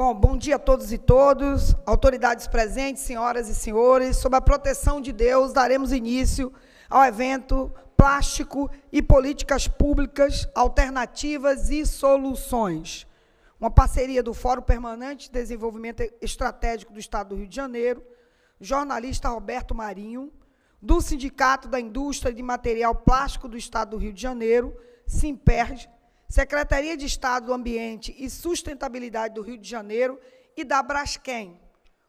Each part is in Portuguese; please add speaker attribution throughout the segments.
Speaker 1: Bom, bom dia a todos e todos, autoridades presentes, senhoras e senhores. Sob a proteção de Deus, daremos início ao evento Plástico e Políticas Públicas, Alternativas e Soluções. Uma parceria do Fórum Permanente de Desenvolvimento Estratégico do Estado do Rio de Janeiro, jornalista Roberto Marinho, do Sindicato da Indústria de Material Plástico do Estado do Rio de Janeiro, Simperge, Secretaria de Estado do Ambiente e Sustentabilidade do Rio de Janeiro e da Braskem,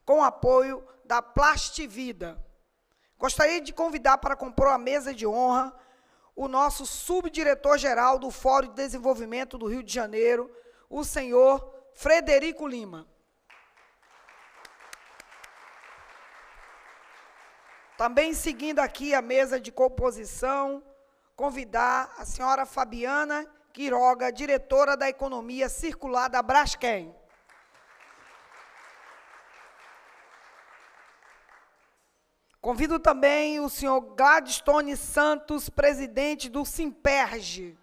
Speaker 1: com apoio da Plastivida. Gostaria de convidar para compor a mesa de honra o nosso subdiretor-geral do Fórum de Desenvolvimento do Rio de Janeiro, o senhor Frederico Lima. Também seguindo aqui a mesa de composição, convidar a senhora Fabiana Quiroga, diretora da Economia Circular da Braskem. Convido também o senhor Gladstone Santos, presidente do Simperge.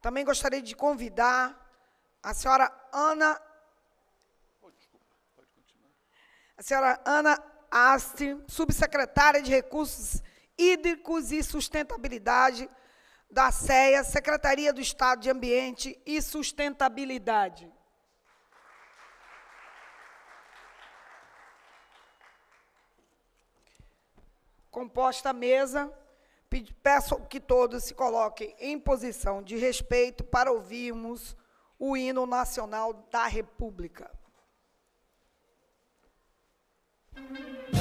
Speaker 1: Também gostaria de convidar a senhora Ana a senhora Ana Astre, subsecretária de Recursos Hídricos e Sustentabilidade da CEA, Secretaria do Estado de Ambiente e Sustentabilidade. Composta a mesa, peço que todos se coloquem em posição de respeito para ouvirmos o hino nacional da República. Thank you.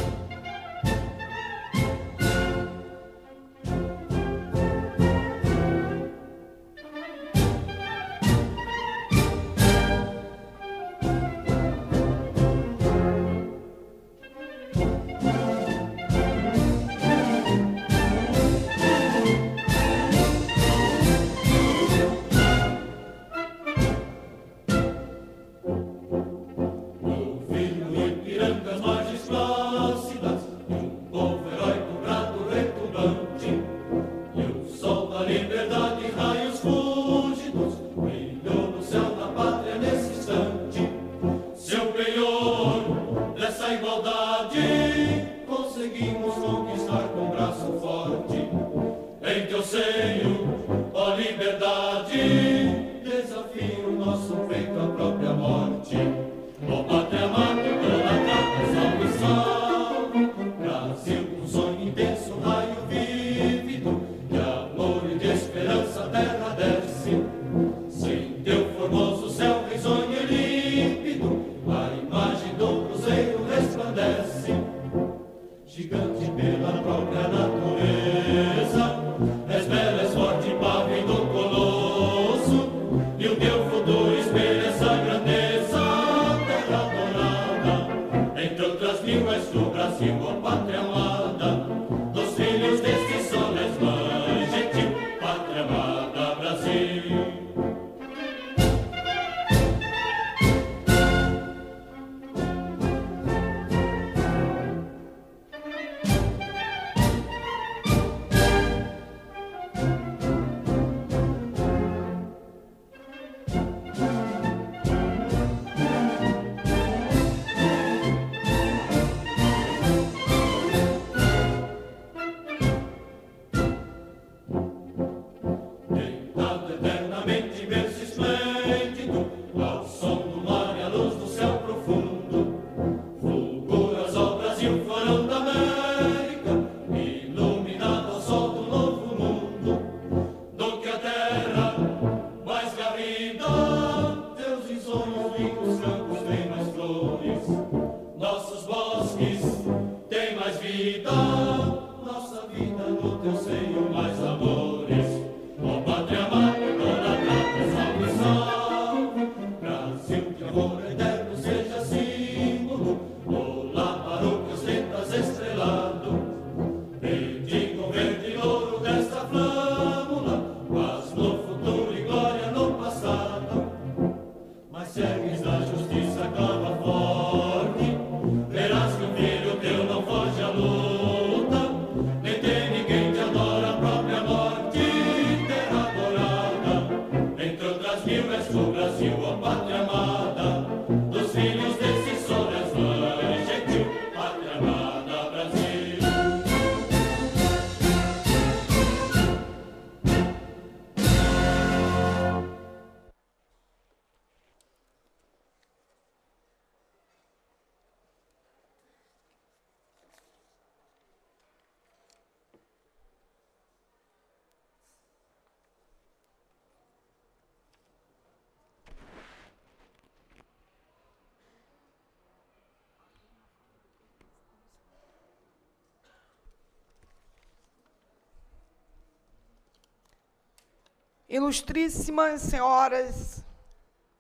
Speaker 1: Ilustríssimas senhoras,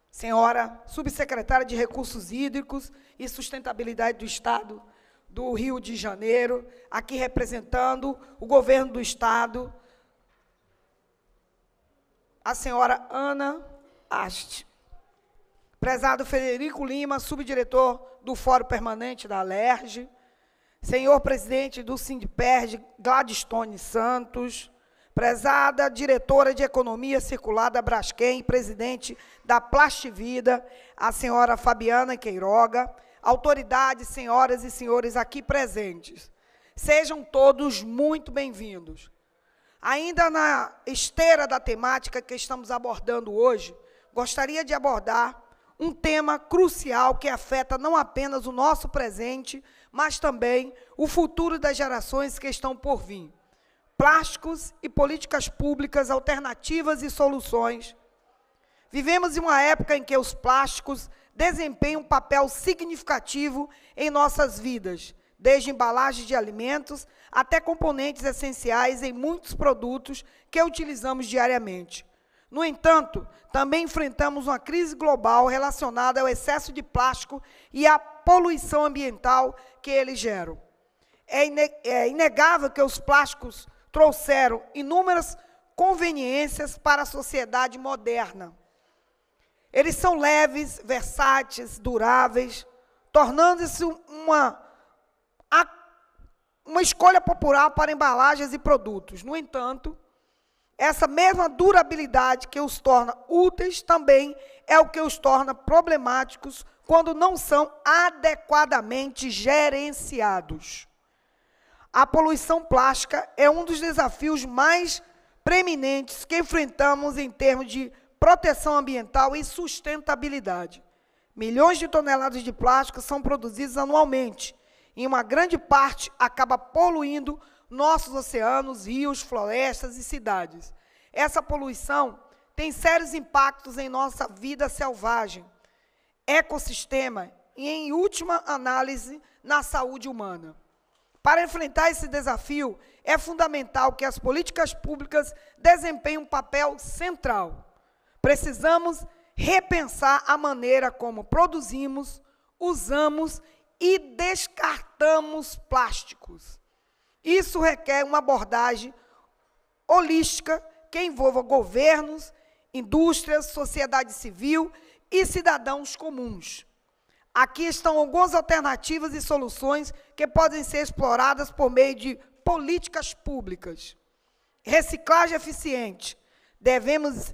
Speaker 1: senhora subsecretária de Recursos Hídricos e Sustentabilidade do Estado do Rio de Janeiro, aqui representando o governo do Estado, a senhora Ana Ast. Prezado Federico Lima, subdiretor do Fórum Permanente da Alerj, senhor presidente do Sindperg, Gladstone Santos, prezada diretora de Economia Circular da Braskem, presidente da Plastivida, a senhora Fabiana Queiroga, autoridades, senhoras e senhores aqui presentes. Sejam todos muito bem-vindos. Ainda na esteira da temática que estamos abordando hoje, gostaria de abordar um tema crucial que afeta não apenas o nosso presente, mas também o futuro das gerações que estão por vir plásticos e políticas públicas alternativas e soluções. Vivemos em uma época em que os plásticos desempenham um papel significativo em nossas vidas, desde embalagens de alimentos até componentes essenciais em muitos produtos que utilizamos diariamente. No entanto, também enfrentamos uma crise global relacionada ao excesso de plástico e à poluição ambiental que eles geram. É, é inegável que os plásticos trouxeram inúmeras conveniências para a sociedade moderna. Eles são leves, versáteis, duráveis, tornando-se uma, uma escolha popular para embalagens e produtos. No entanto, essa mesma durabilidade que os torna úteis também é o que os torna problemáticos quando não são adequadamente gerenciados. A poluição plástica é um dos desafios mais preeminentes que enfrentamos em termos de proteção ambiental e sustentabilidade. Milhões de toneladas de plástico são produzidas anualmente e uma grande parte acaba poluindo nossos oceanos, rios, florestas e cidades. Essa poluição tem sérios impactos em nossa vida selvagem, ecossistema e, em última análise, na saúde humana. Para enfrentar esse desafio, é fundamental que as políticas públicas desempenhem um papel central. Precisamos repensar a maneira como produzimos, usamos e descartamos plásticos. Isso requer uma abordagem holística que envolva governos, indústrias, sociedade civil e cidadãos comuns. Aqui estão algumas alternativas e soluções que podem ser exploradas por meio de políticas públicas. Reciclagem eficiente. Devemos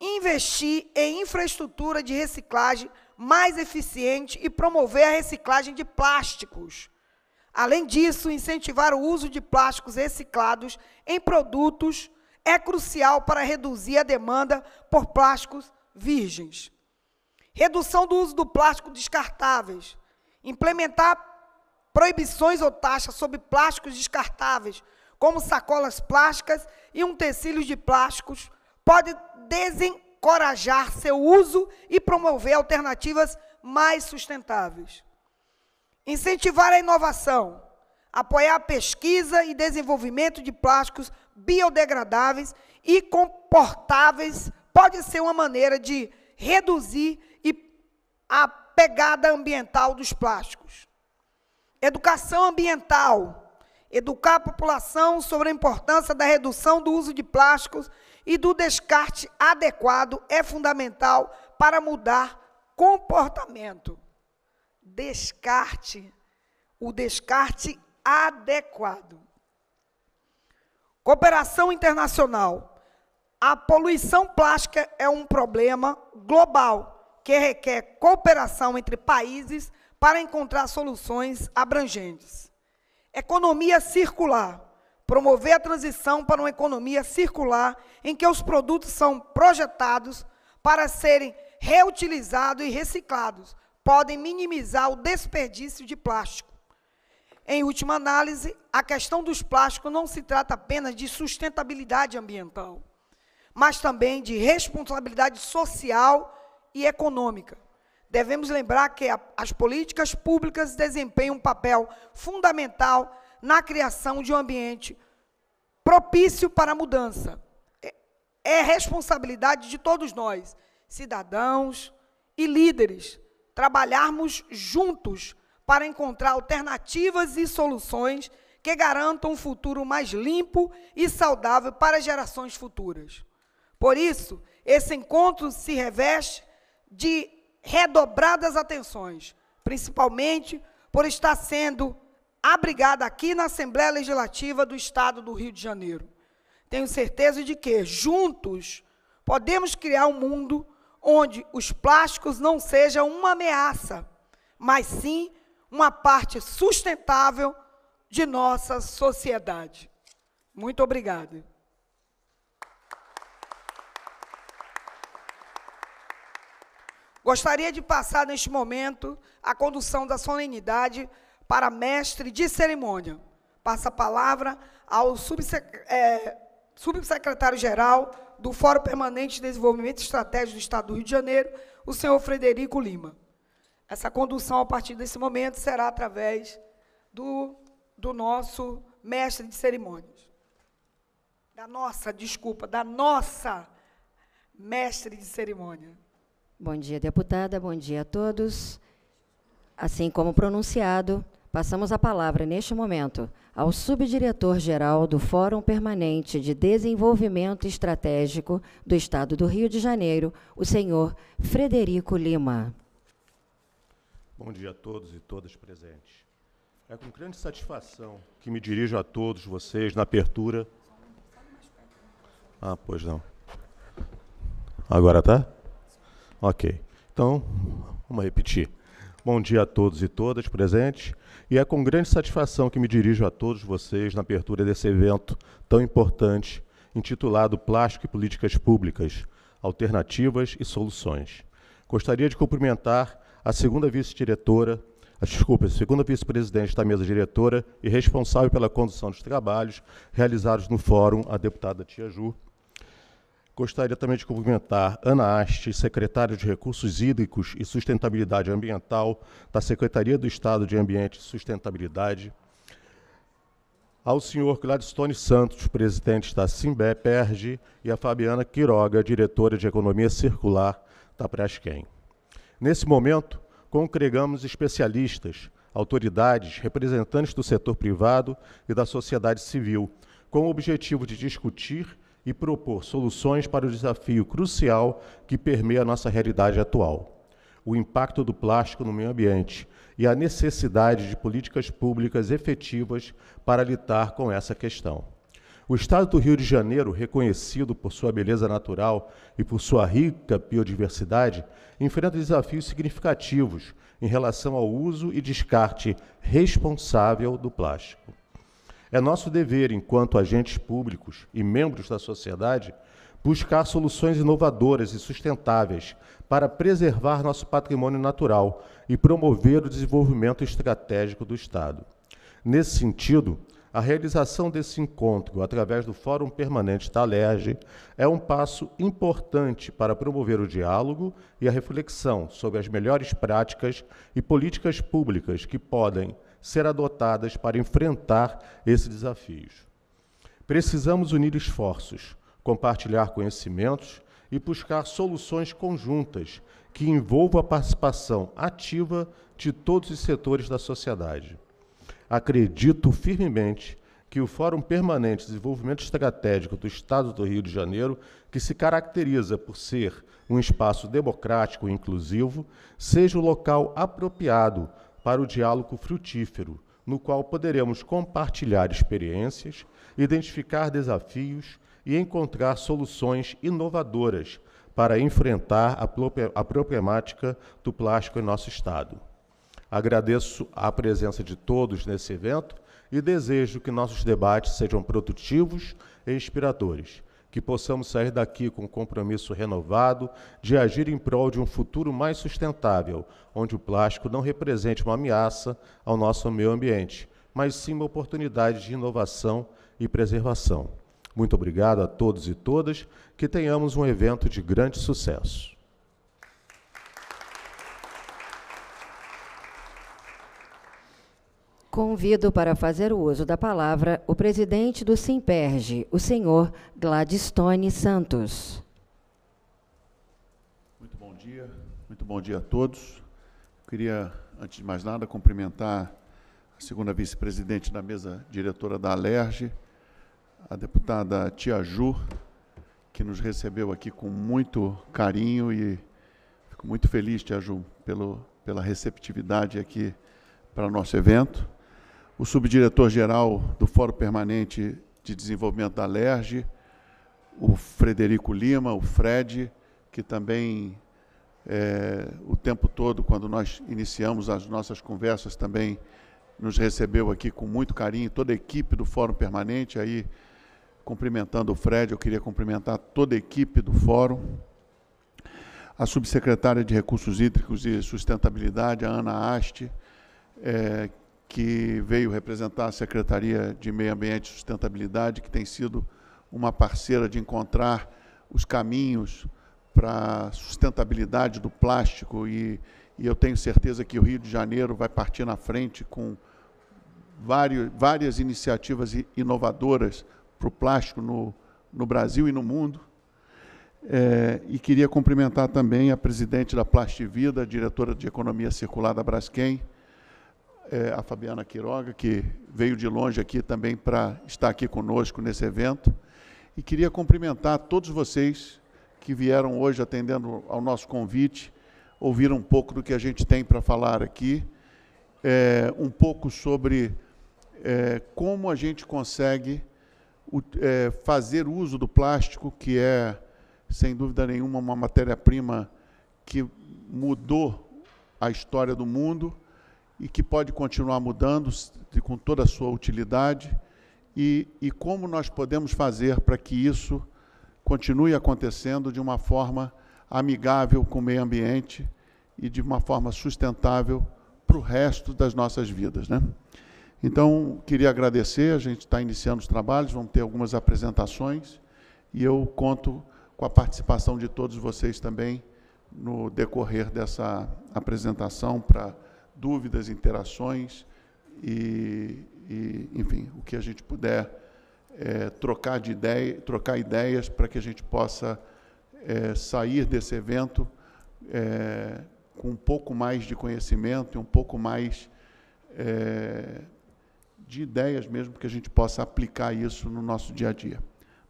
Speaker 1: investir em infraestrutura de reciclagem mais eficiente e promover a reciclagem de plásticos. Além disso, incentivar o uso de plásticos reciclados em produtos é crucial para reduzir a demanda por plásticos virgens redução do uso do plástico descartáveis, implementar proibições ou taxas sobre plásticos descartáveis, como sacolas plásticas e utensílios de plásticos, pode desencorajar seu uso e promover alternativas mais sustentáveis. Incentivar a inovação, apoiar a pesquisa e desenvolvimento de plásticos biodegradáveis e comportáveis pode ser uma maneira de reduzir a pegada ambiental dos plásticos. Educação ambiental. Educar a população sobre a importância da redução do uso de plásticos e do descarte adequado é fundamental para mudar comportamento. Descarte. O descarte adequado. Cooperação internacional. A poluição plástica é um problema global que requer cooperação entre países para encontrar soluções abrangentes. Economia circular promover a transição para uma economia circular em que os produtos são projetados para serem reutilizados e reciclados, podem minimizar o desperdício de plástico. Em última análise, a questão dos plásticos não se trata apenas de sustentabilidade ambiental, mas também de responsabilidade social e econômica. Devemos lembrar que a, as políticas públicas desempenham um papel fundamental na criação de um ambiente propício para a mudança. É, é responsabilidade de todos nós, cidadãos e líderes, trabalharmos juntos para encontrar alternativas e soluções que garantam um futuro mais limpo e saudável para gerações futuras. Por isso, esse encontro se reveste de redobradas atenções, principalmente por estar sendo abrigada aqui na Assembleia Legislativa do Estado do Rio de Janeiro. Tenho certeza de que, juntos, podemos criar um mundo onde os plásticos não sejam uma ameaça, mas sim uma parte sustentável de nossa sociedade. Muito obrigada. Gostaria de passar neste momento a condução da solenidade para mestre de cerimônia. Passa a palavra ao é, subsecretário-geral do Fórum Permanente de Desenvolvimento Estratégico do Estado do Rio de Janeiro, o senhor Frederico Lima. Essa condução, a partir desse momento, será através do, do nosso mestre de cerimônias. Da nossa, desculpa, da nossa mestre de cerimônia.
Speaker 2: Bom dia, deputada. Bom dia a todos. Assim como pronunciado, passamos a palavra neste momento ao subdiretor-geral do Fórum Permanente de Desenvolvimento Estratégico do Estado do Rio de Janeiro, o senhor Frederico Lima.
Speaker 3: Bom dia a todos e todas presentes. É com grande satisfação que me dirijo a todos vocês na apertura. Ah, pois não. Agora tá? Ok. Então, vamos repetir. Bom dia a todos e todas presentes, e é com grande satisfação que me dirijo a todos vocês na abertura desse evento tão importante, intitulado Plástico e Políticas Públicas: Alternativas e Soluções. Gostaria de cumprimentar a segunda vice-diretora, ah, desculpa, a segunda vice-presidente da mesa diretora e responsável pela condução dos trabalhos realizados no fórum, a deputada Tia Ju, Gostaria também de cumprimentar Ana Aste, secretária de Recursos Hídricos e Sustentabilidade Ambiental da Secretaria do Estado de Ambiente e Sustentabilidade, ao senhor Gladstone Santos, presidente da simbé e a Fabiana Quiroga, diretora de Economia Circular da Prasquem. Nesse momento, congregamos especialistas, autoridades, representantes do setor privado e da sociedade civil, com o objetivo de discutir e propor soluções para o desafio crucial que permeia a nossa realidade atual: o impacto do plástico no meio ambiente e a necessidade de políticas públicas efetivas para lidar com essa questão. O estado do Rio de Janeiro, reconhecido por sua beleza natural e por sua rica biodiversidade, enfrenta desafios significativos em relação ao uso e descarte responsável do plástico. É nosso dever, enquanto agentes públicos e membros da sociedade, buscar soluções inovadoras e sustentáveis para preservar nosso patrimônio natural e promover o desenvolvimento estratégico do Estado. Nesse sentido, a realização desse encontro através do Fórum Permanente da é um passo importante para promover o diálogo e a reflexão sobre as melhores práticas e políticas públicas que podem ser adotadas para enfrentar esses desafios. Precisamos unir esforços, compartilhar conhecimentos e buscar soluções conjuntas que envolvam a participação ativa de todos os setores da sociedade. Acredito firmemente que o Fórum Permanente de Desenvolvimento Estratégico do Estado do Rio de Janeiro, que se caracteriza por ser um espaço democrático e inclusivo, seja o local apropriado para o diálogo frutífero, no qual poderemos compartilhar experiências, identificar desafios e encontrar soluções inovadoras para enfrentar a problemática do plástico em nosso Estado. Agradeço a presença de todos nesse evento e desejo que nossos debates sejam produtivos e inspiradores que possamos sair daqui com um compromisso renovado de agir em prol de um futuro mais sustentável, onde o plástico não represente uma ameaça ao nosso meio ambiente, mas sim uma oportunidade de inovação e preservação. Muito obrigado a todos e todas, que tenhamos um evento de grande sucesso.
Speaker 2: Convido para fazer o uso da palavra o presidente do Simperge, o senhor Gladstone Santos.
Speaker 4: Muito bom dia, muito bom dia a todos. queria, antes de mais nada, cumprimentar a segunda vice-presidente da mesa diretora da Alerge, a deputada Tia Ju, que nos recebeu aqui com muito carinho e fico muito feliz, Tia Ju, pelo, pela receptividade aqui para o nosso evento o subdiretor-geral do Fórum Permanente de Desenvolvimento da LERJ, o Frederico Lima, o Fred, que também é, o tempo todo, quando nós iniciamos as nossas conversas, também nos recebeu aqui com muito carinho, toda a equipe do Fórum Permanente, aí cumprimentando o Fred, eu queria cumprimentar toda a equipe do Fórum, a subsecretária de Recursos Hídricos e Sustentabilidade, a Ana Aste, é, que veio representar a Secretaria de Meio Ambiente e Sustentabilidade, que tem sido uma parceira de encontrar os caminhos para a sustentabilidade do plástico e, e, eu tenho certeza que o Rio de Janeiro vai partir na frente com vários, várias iniciativas inovadoras para o plástico no, no Brasil e no mundo. É, e queria cumprimentar também a presidente da Plast Vida, diretora de Economia Circular da Braskem, é, a Fabiana Quiroga, que veio de longe aqui também para estar aqui conosco nesse evento. E queria cumprimentar todos vocês que vieram hoje atendendo ao nosso convite, ouvir um pouco do que a gente tem para falar aqui, é, um pouco sobre é, como a gente consegue o, é, fazer uso do plástico, que é, sem dúvida nenhuma, uma matéria-prima que mudou a história do mundo e que pode continuar mudando com toda a sua utilidade e, e como nós podemos fazer para que isso continue acontecendo de uma forma amigável com o meio ambiente e de uma forma sustentável para o resto das nossas vidas. Né? Então, queria agradecer, a gente está iniciando os trabalhos, vamos ter algumas apresentações, e eu conto com a participação de todos vocês também no decorrer dessa apresentação para dúvidas, interações e, e enfim, o que a gente puder é, trocar de ideia, trocar ideias para que a gente possa é, sair desse evento é, com um pouco mais de conhecimento e um pouco mais é, de ideias mesmo que a gente possa aplicar isso no nosso dia a dia.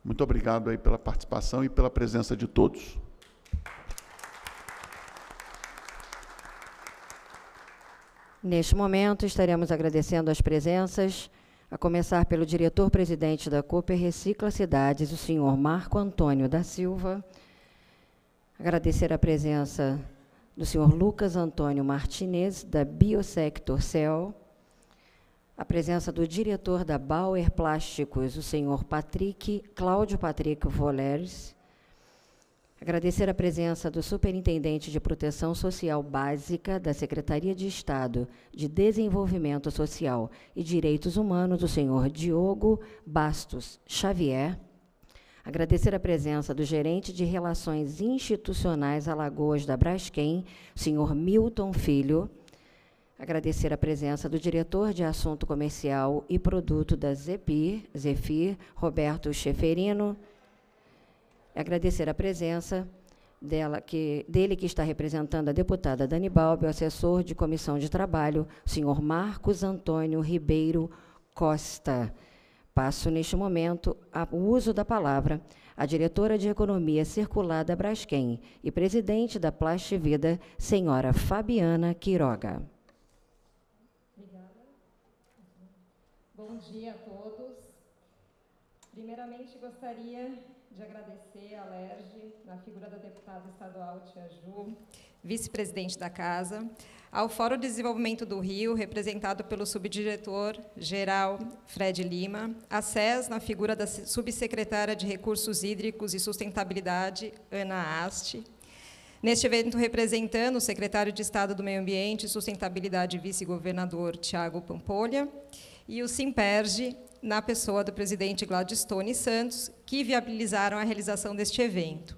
Speaker 4: Muito obrigado aí pela participação e pela presença de todos.
Speaker 2: Neste momento, estaremos agradecendo as presenças, a começar pelo diretor-presidente da Cooper Recicla Cidades, o senhor Marco Antônio da Silva. Agradecer a presença do senhor Lucas Antônio Martinez, da Biosector Cell. A presença do diretor da Bauer Plásticos, o senhor Patrick, Cláudio Patrick Voleres. Agradecer a presença do Superintendente de Proteção Social Básica da Secretaria de Estado de Desenvolvimento Social e Direitos Humanos, o senhor Diogo Bastos Xavier. Agradecer a presença do gerente de Relações Institucionais Alagoas da Braskem, o senhor Milton Filho. Agradecer a presença do diretor de Assunto Comercial e Produto da Zepir, Zefir, Roberto Cheferino agradecer a presença dela que dele que está representando a deputada Dani Balbi, o assessor de comissão de trabalho, senhor Marcos Antônio Ribeiro Costa. Passo neste momento o uso da palavra à diretora de Economia Circular da Braskem e presidente da Plast Vida, senhora Fabiana Quiroga. Obrigada.
Speaker 5: Bom dia a todos. Primeiramente, gostaria de agradecer a Lerge, na figura da deputada estadual Tia Ju, vice-presidente da Casa, ao Fórum de Desenvolvimento do Rio, representado pelo subdiretor-geral Fred Lima, a SES, na figura da subsecretária de Recursos Hídricos e Sustentabilidade, Ana Aste, Neste evento, representando o secretário de Estado do Meio Ambiente, Sustentabilidade e vice-governador Tiago Pampolha, e o Simperge, na pessoa do presidente Gladstone Santos, que viabilizaram a realização deste evento.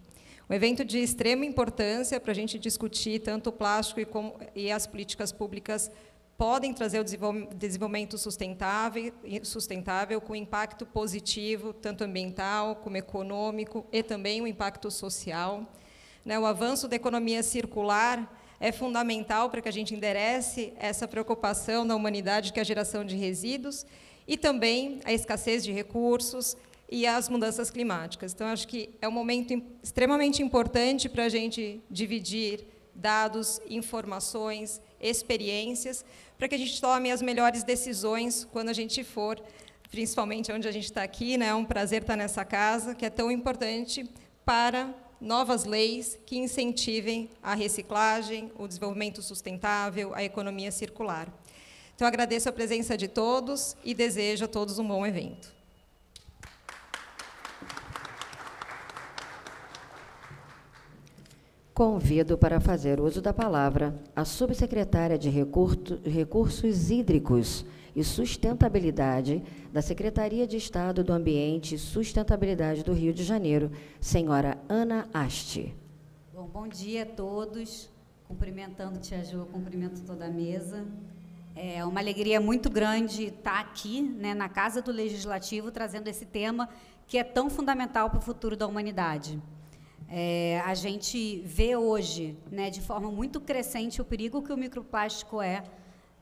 Speaker 5: Um evento de extrema importância para a gente discutir tanto o plástico e, como, e as políticas públicas podem trazer o desenvolvimento sustentável, sustentável com impacto positivo, tanto ambiental como econômico, e também o um impacto social. Né, o avanço da economia circular é fundamental para que a gente enderece essa preocupação da humanidade que é a geração de resíduos e também a escassez de recursos e as mudanças climáticas. Então, acho que é um momento extremamente importante para a gente dividir dados, informações, experiências, para que a gente tome as melhores decisões quando a gente for, principalmente onde a gente está aqui, né? é um prazer estar tá nessa casa, que é tão importante para novas leis que incentivem a reciclagem, o desenvolvimento sustentável, a economia circular. Então, agradeço a presença de todos e desejo a todos um bom evento.
Speaker 2: Convido para fazer uso da palavra a subsecretária de Recursos Hídricos e Sustentabilidade da Secretaria de Estado do Ambiente e Sustentabilidade do Rio de Janeiro, senhora Ana asti
Speaker 6: Bom, bom dia a todos. Cumprimentando Tia Ju, cumprimento toda a mesa. É uma alegria muito grande estar tá aqui, né, na Casa do Legislativo, trazendo esse tema que é tão fundamental para o futuro da humanidade. É, a gente vê hoje, né, de forma muito crescente, o perigo que o microplástico é,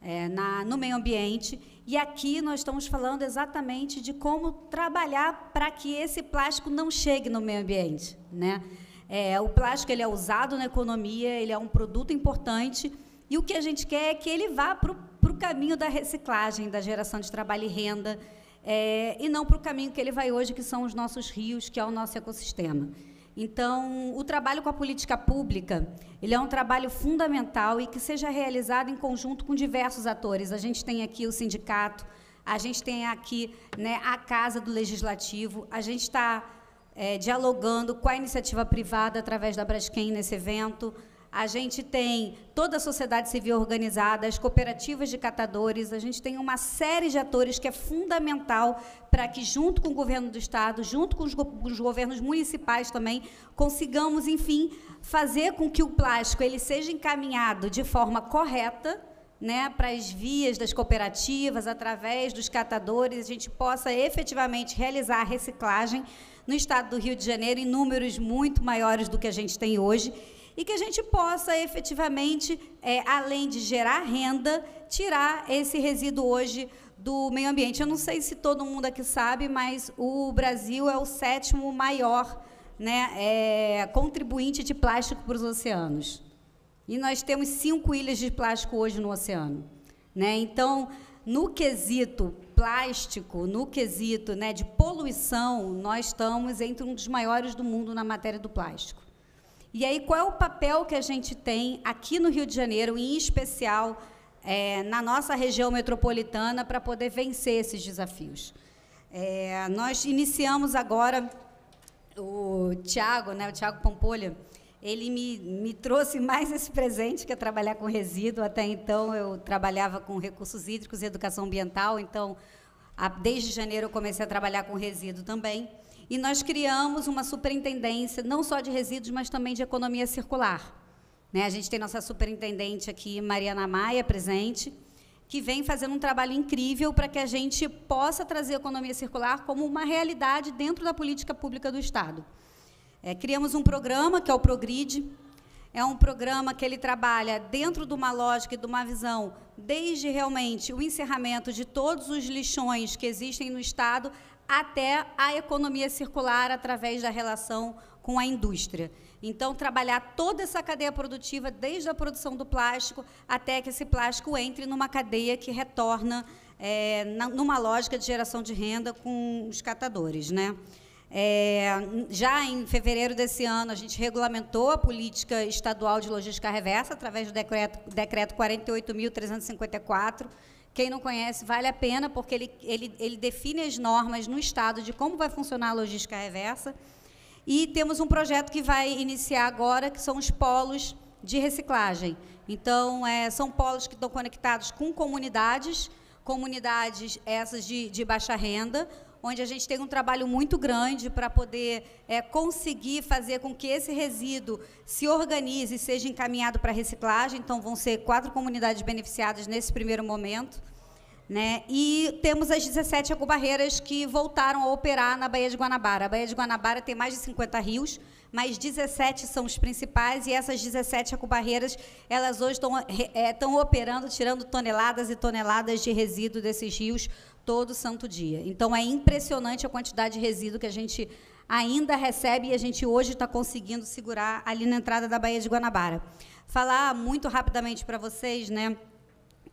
Speaker 6: é na, no meio ambiente. E aqui nós estamos falando exatamente de como trabalhar para que esse plástico não chegue no meio ambiente. Né? É, o plástico ele é usado na economia, ele é um produto importante. E o que a gente quer é que ele vá para o para o caminho da reciclagem, da geração de trabalho e renda, é, e não para o caminho que ele vai hoje, que são os nossos rios, que é o nosso ecossistema. Então, o trabalho com a política pública, ele é um trabalho fundamental e que seja realizado em conjunto com diversos atores. A gente tem aqui o sindicato, a gente tem aqui né, a Casa do Legislativo, a gente está é, dialogando com a iniciativa privada através da Braskem nesse evento, a gente tem toda a sociedade civil organizada, as cooperativas de catadores, a gente tem uma série de atores que é fundamental para que, junto com o governo do Estado, junto com os, go os, governos municipais também, consigamos, enfim, fazer com que o plástico ele seja encaminhado de forma correta né, para as vias das cooperativas, através dos catadores, a gente possa efetivamente realizar a reciclagem no estado do Rio de Janeiro em números muito maiores do que a gente tem hoje e que a gente possa efetivamente, é, além de gerar renda, tirar esse resíduo hoje do meio ambiente. Eu não sei se todo mundo aqui sabe, mas o Brasil é o sétimo maior né, é, contribuinte de plástico para os oceanos. E nós temos cinco ilhas de plástico hoje no oceano. Né? Então, no quesito plástico, no quesito né, de poluição, nós estamos entre um dos maiores do mundo na matéria do plástico. E aí, qual é o papel que a gente tem aqui no Rio de Janeiro, em especial é, na nossa região metropolitana, para poder vencer esses desafios? É, nós iniciamos agora, o Tiago, né, o Tiago Pampolha, ele me, me trouxe mais esse presente, que é trabalhar com resíduo. Até então, eu trabalhava com recursos hídricos e educação ambiental, então, a, desde janeiro, eu comecei a trabalhar com resíduo também. E nós criamos uma superintendência, não só de resíduos, mas também de economia circular. Né? A gente tem nossa superintendente aqui, Mariana Maia, presente, que vem fazendo um trabalho incrível para que a gente possa trazer a economia circular como uma realidade dentro da política pública do Estado. É, criamos um programa, que é o ProGrid, é um programa que ele trabalha dentro de uma lógica e de uma visão, desde realmente o encerramento de todos os lixões que existem no Estado até a economia circular através da relação com a indústria. Então, trabalhar toda essa cadeia produtiva, desde a produção do plástico até que esse plástico entre numa cadeia que retorna é, numa lógica de geração de renda com os catadores. Né? É, já em fevereiro desse ano, a gente regulamentou a política estadual de logística reversa através do decreto, decreto 48.354 quem não conhece, vale a pena, porque ele, ele, ele define as normas no Estado de como vai funcionar a logística reversa. E temos um projeto que vai iniciar agora, que são os polos de reciclagem. Então, é, são polos que estão conectados com comunidades, comunidades essas de, de baixa renda, onde a gente tem um trabalho muito grande para poder é, conseguir fazer com que esse resíduo se organize e seja encaminhado para reciclagem. Então, vão ser quatro comunidades beneficiadas nesse primeiro momento. Né? E temos as 17 ecobarreiras que voltaram a operar na Baía de Guanabara. A Baía de Guanabara tem mais de 50 rios, mas 17 são os principais e essas 17 ecobarreiras, elas hoje estão é, operando, tirando toneladas e toneladas de resíduo desses rios todo santo dia. Então é impressionante a quantidade de resíduo que a gente ainda recebe e a gente hoje está conseguindo segurar ali na entrada da Baía de Guanabara. Falar muito rapidamente para vocês, né?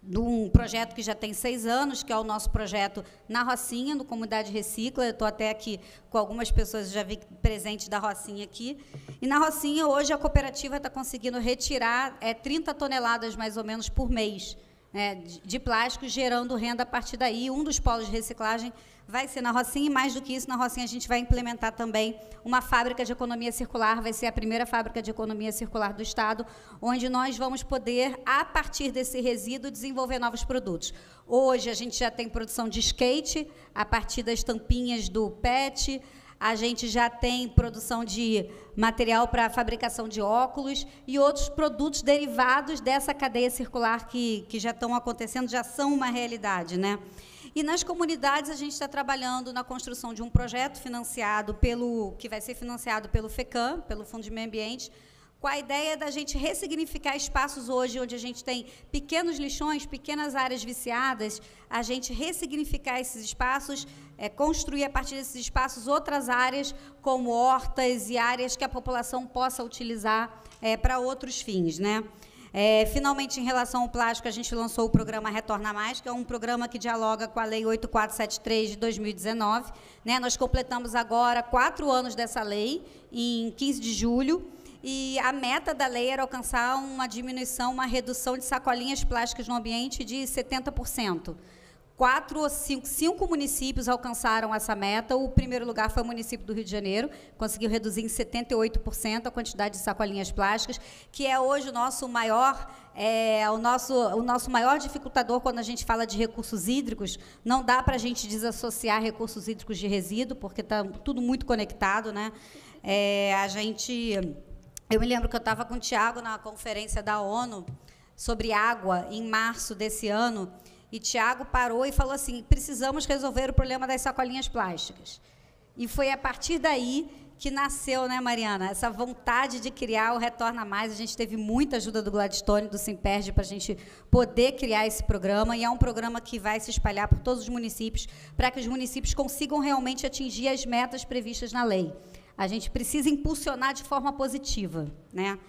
Speaker 6: de um projeto que já tem seis anos, que é o nosso projeto na Rocinha, no Comunidade Recicla. Eu estou até aqui com algumas pessoas, já vi presente da Rocinha aqui. E na Rocinha, hoje, a cooperativa está conseguindo retirar é, 30 toneladas, mais ou menos, por mês né, de, de plástico, gerando renda a partir daí. Um dos polos de reciclagem vai ser na Rocinha, e mais do que isso, na Rocinha a gente vai implementar também uma fábrica de economia circular, vai ser a primeira fábrica de economia circular do Estado, onde nós vamos poder, a partir desse resíduo, desenvolver novos produtos. Hoje a gente já tem produção de skate, a partir das tampinhas do PET, a gente já tem produção de material para fabricação de óculos e outros produtos derivados dessa cadeia circular que, que já estão acontecendo, já são uma realidade. Né? E nas comunidades a gente está trabalhando na construção de um projeto financiado pelo que vai ser financiado pelo FECAM, pelo Fundo de Meio Ambiente, com a ideia da gente ressignificar espaços hoje onde a gente tem pequenos lixões, pequenas áreas viciadas, a gente ressignificar esses espaços, é, construir a partir desses espaços outras áreas, como hortas e áreas que a população possa utilizar é, para outros fins. Né? É, finalmente, em relação ao plástico, a gente lançou o programa Retorna Mais, que é um programa que dialoga com a Lei 8473 de 2019. Né? Nós completamos agora quatro anos dessa lei, em 15 de julho. E a meta da lei era alcançar uma diminuição, uma redução de sacolinhas plásticas no ambiente de 70%. Quatro ou cinco, cinco municípios alcançaram essa meta. O primeiro lugar foi o município do Rio de Janeiro, conseguiu reduzir em 78% a quantidade de sacolinhas plásticas, que é hoje o nosso maior é, o, nosso, o nosso maior dificultador quando a gente fala de recursos hídricos, não dá para a gente desassociar recursos hídricos de resíduo, porque está tudo muito conectado. Né? É, a gente eu me lembro que eu estava com o Tiago na conferência da ONU sobre água em março desse ano, e Tiago parou e falou assim: precisamos resolver o problema das sacolinhas plásticas. E foi a partir daí que nasceu, né, Mariana? Essa vontade de criar o Retorna Mais. A gente teve muita ajuda do Gladstone, do Simperge, para a gente poder criar esse programa. E é um programa que vai se espalhar por todos os municípios, para que os municípios consigam realmente atingir as metas previstas na lei. A gente precisa impulsionar de forma positiva. Né?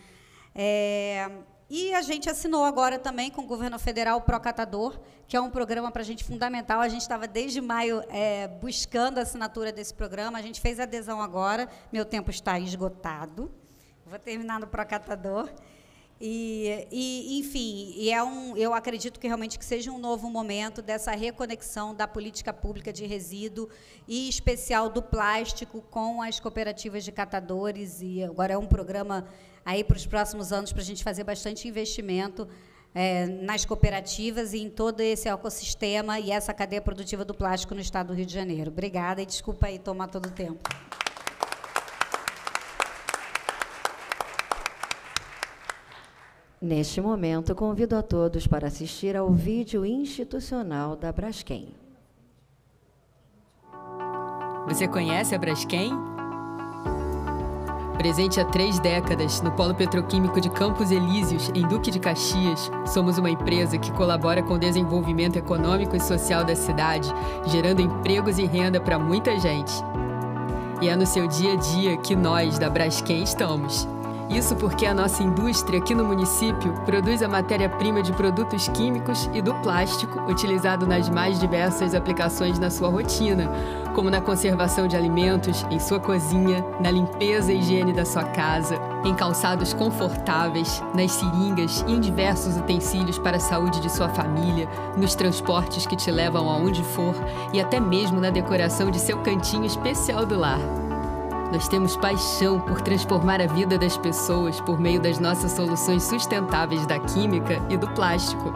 Speaker 6: É, e a gente assinou agora também com o governo federal o Procatador, que é um programa para a gente fundamental. A gente estava desde maio é, buscando a assinatura desse programa. A gente fez adesão agora. Meu tempo está esgotado. Vou terminar no Procatador. E, e, enfim, e é um, eu acredito que realmente que seja um novo momento dessa reconexão da política pública de resíduo e especial do plástico com as cooperativas de catadores. E agora é um programa aí para os próximos anos para a gente fazer bastante investimento é, nas cooperativas e em todo esse ecossistema e essa cadeia produtiva do plástico no Estado do Rio de Janeiro. Obrigada e desculpa aí tomar todo o tempo.
Speaker 2: Neste momento, convido a todos para assistir ao vídeo institucional da Braskem.
Speaker 7: Você conhece a Braskem? Presente há três décadas no Polo Petroquímico de Campos Elíseos, em Duque de Caxias, somos uma empresa que colabora com o desenvolvimento econômico e social da cidade, gerando empregos e renda para muita gente. E é no seu dia a dia que nós, da Braskem, estamos. Isso porque a nossa indústria aqui no município produz a matéria-prima de produtos químicos e do plástico utilizado nas mais diversas aplicações na sua rotina, como na conservação de alimentos, em sua cozinha, na limpeza e higiene da sua casa, em calçados confortáveis, nas seringas e em diversos utensílios para a saúde de sua família, nos transportes que te levam aonde for e até mesmo na decoração de seu cantinho especial do lar. Nós temos paixão por transformar a vida das pessoas por meio das nossas soluções sustentáveis da química e do plástico.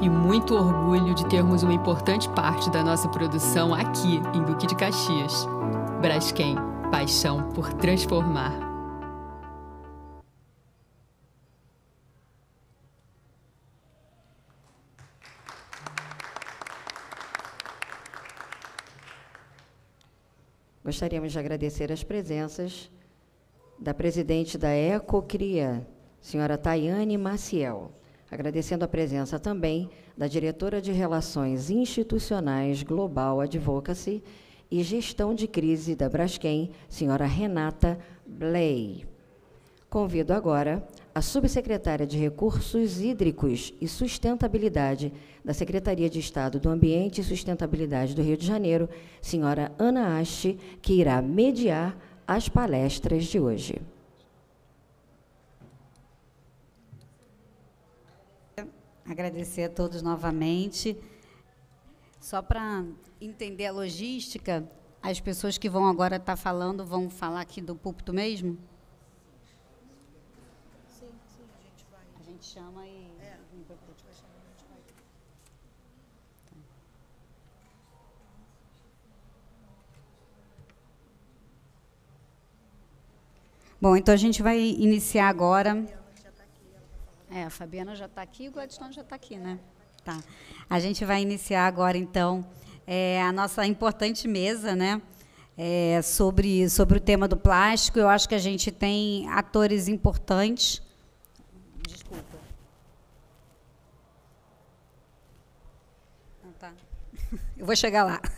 Speaker 7: E muito orgulho de termos uma importante parte da nossa produção aqui em Duque de Caxias. Braskem, paixão por transformar.
Speaker 2: Gostaríamos de agradecer as presenças da presidente da Ecocria, senhora Tayane Maciel, agradecendo a presença também da diretora de Relações Institucionais Global Advocacy e Gestão de Crise da Braskem, senhora Renata Bley. Convido agora a subsecretária de Recursos Hídricos e Sustentabilidade da Secretaria de Estado do Ambiente e Sustentabilidade do Rio de Janeiro, senhora Ana Ache, que irá mediar as palestras de hoje.
Speaker 6: Agradecer a todos novamente. Só para entender a logística, as pessoas que vão agora estar tá falando vão falar aqui do púlpito mesmo? Bom, então a gente vai iniciar agora. É, a Fabiana já está aqui, o Gladstone já está aqui, né? Tá. A gente vai iniciar agora, então, é, a nossa importante mesa, né? É, sobre, sobre o tema do plástico. Eu acho que a gente tem atores importantes. Desculpa. Não tá. Eu vou chegar lá.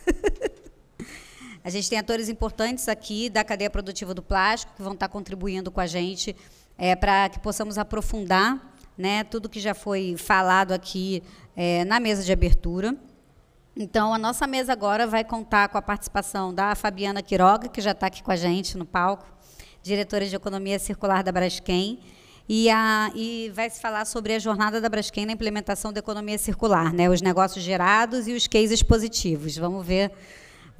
Speaker 6: A gente tem atores importantes aqui da cadeia produtiva do plástico que vão estar contribuindo com a gente é, para que possamos aprofundar né, tudo que já foi falado aqui é, na mesa de abertura. Então, a nossa mesa agora vai contar com a participação da Fabiana Quiroga, que já está aqui com a gente no palco, diretora de Economia Circular da Braskem, e, a, e vai se falar sobre a jornada da Braskem na implementação da economia circular, né, os negócios gerados e os cases positivos. Vamos ver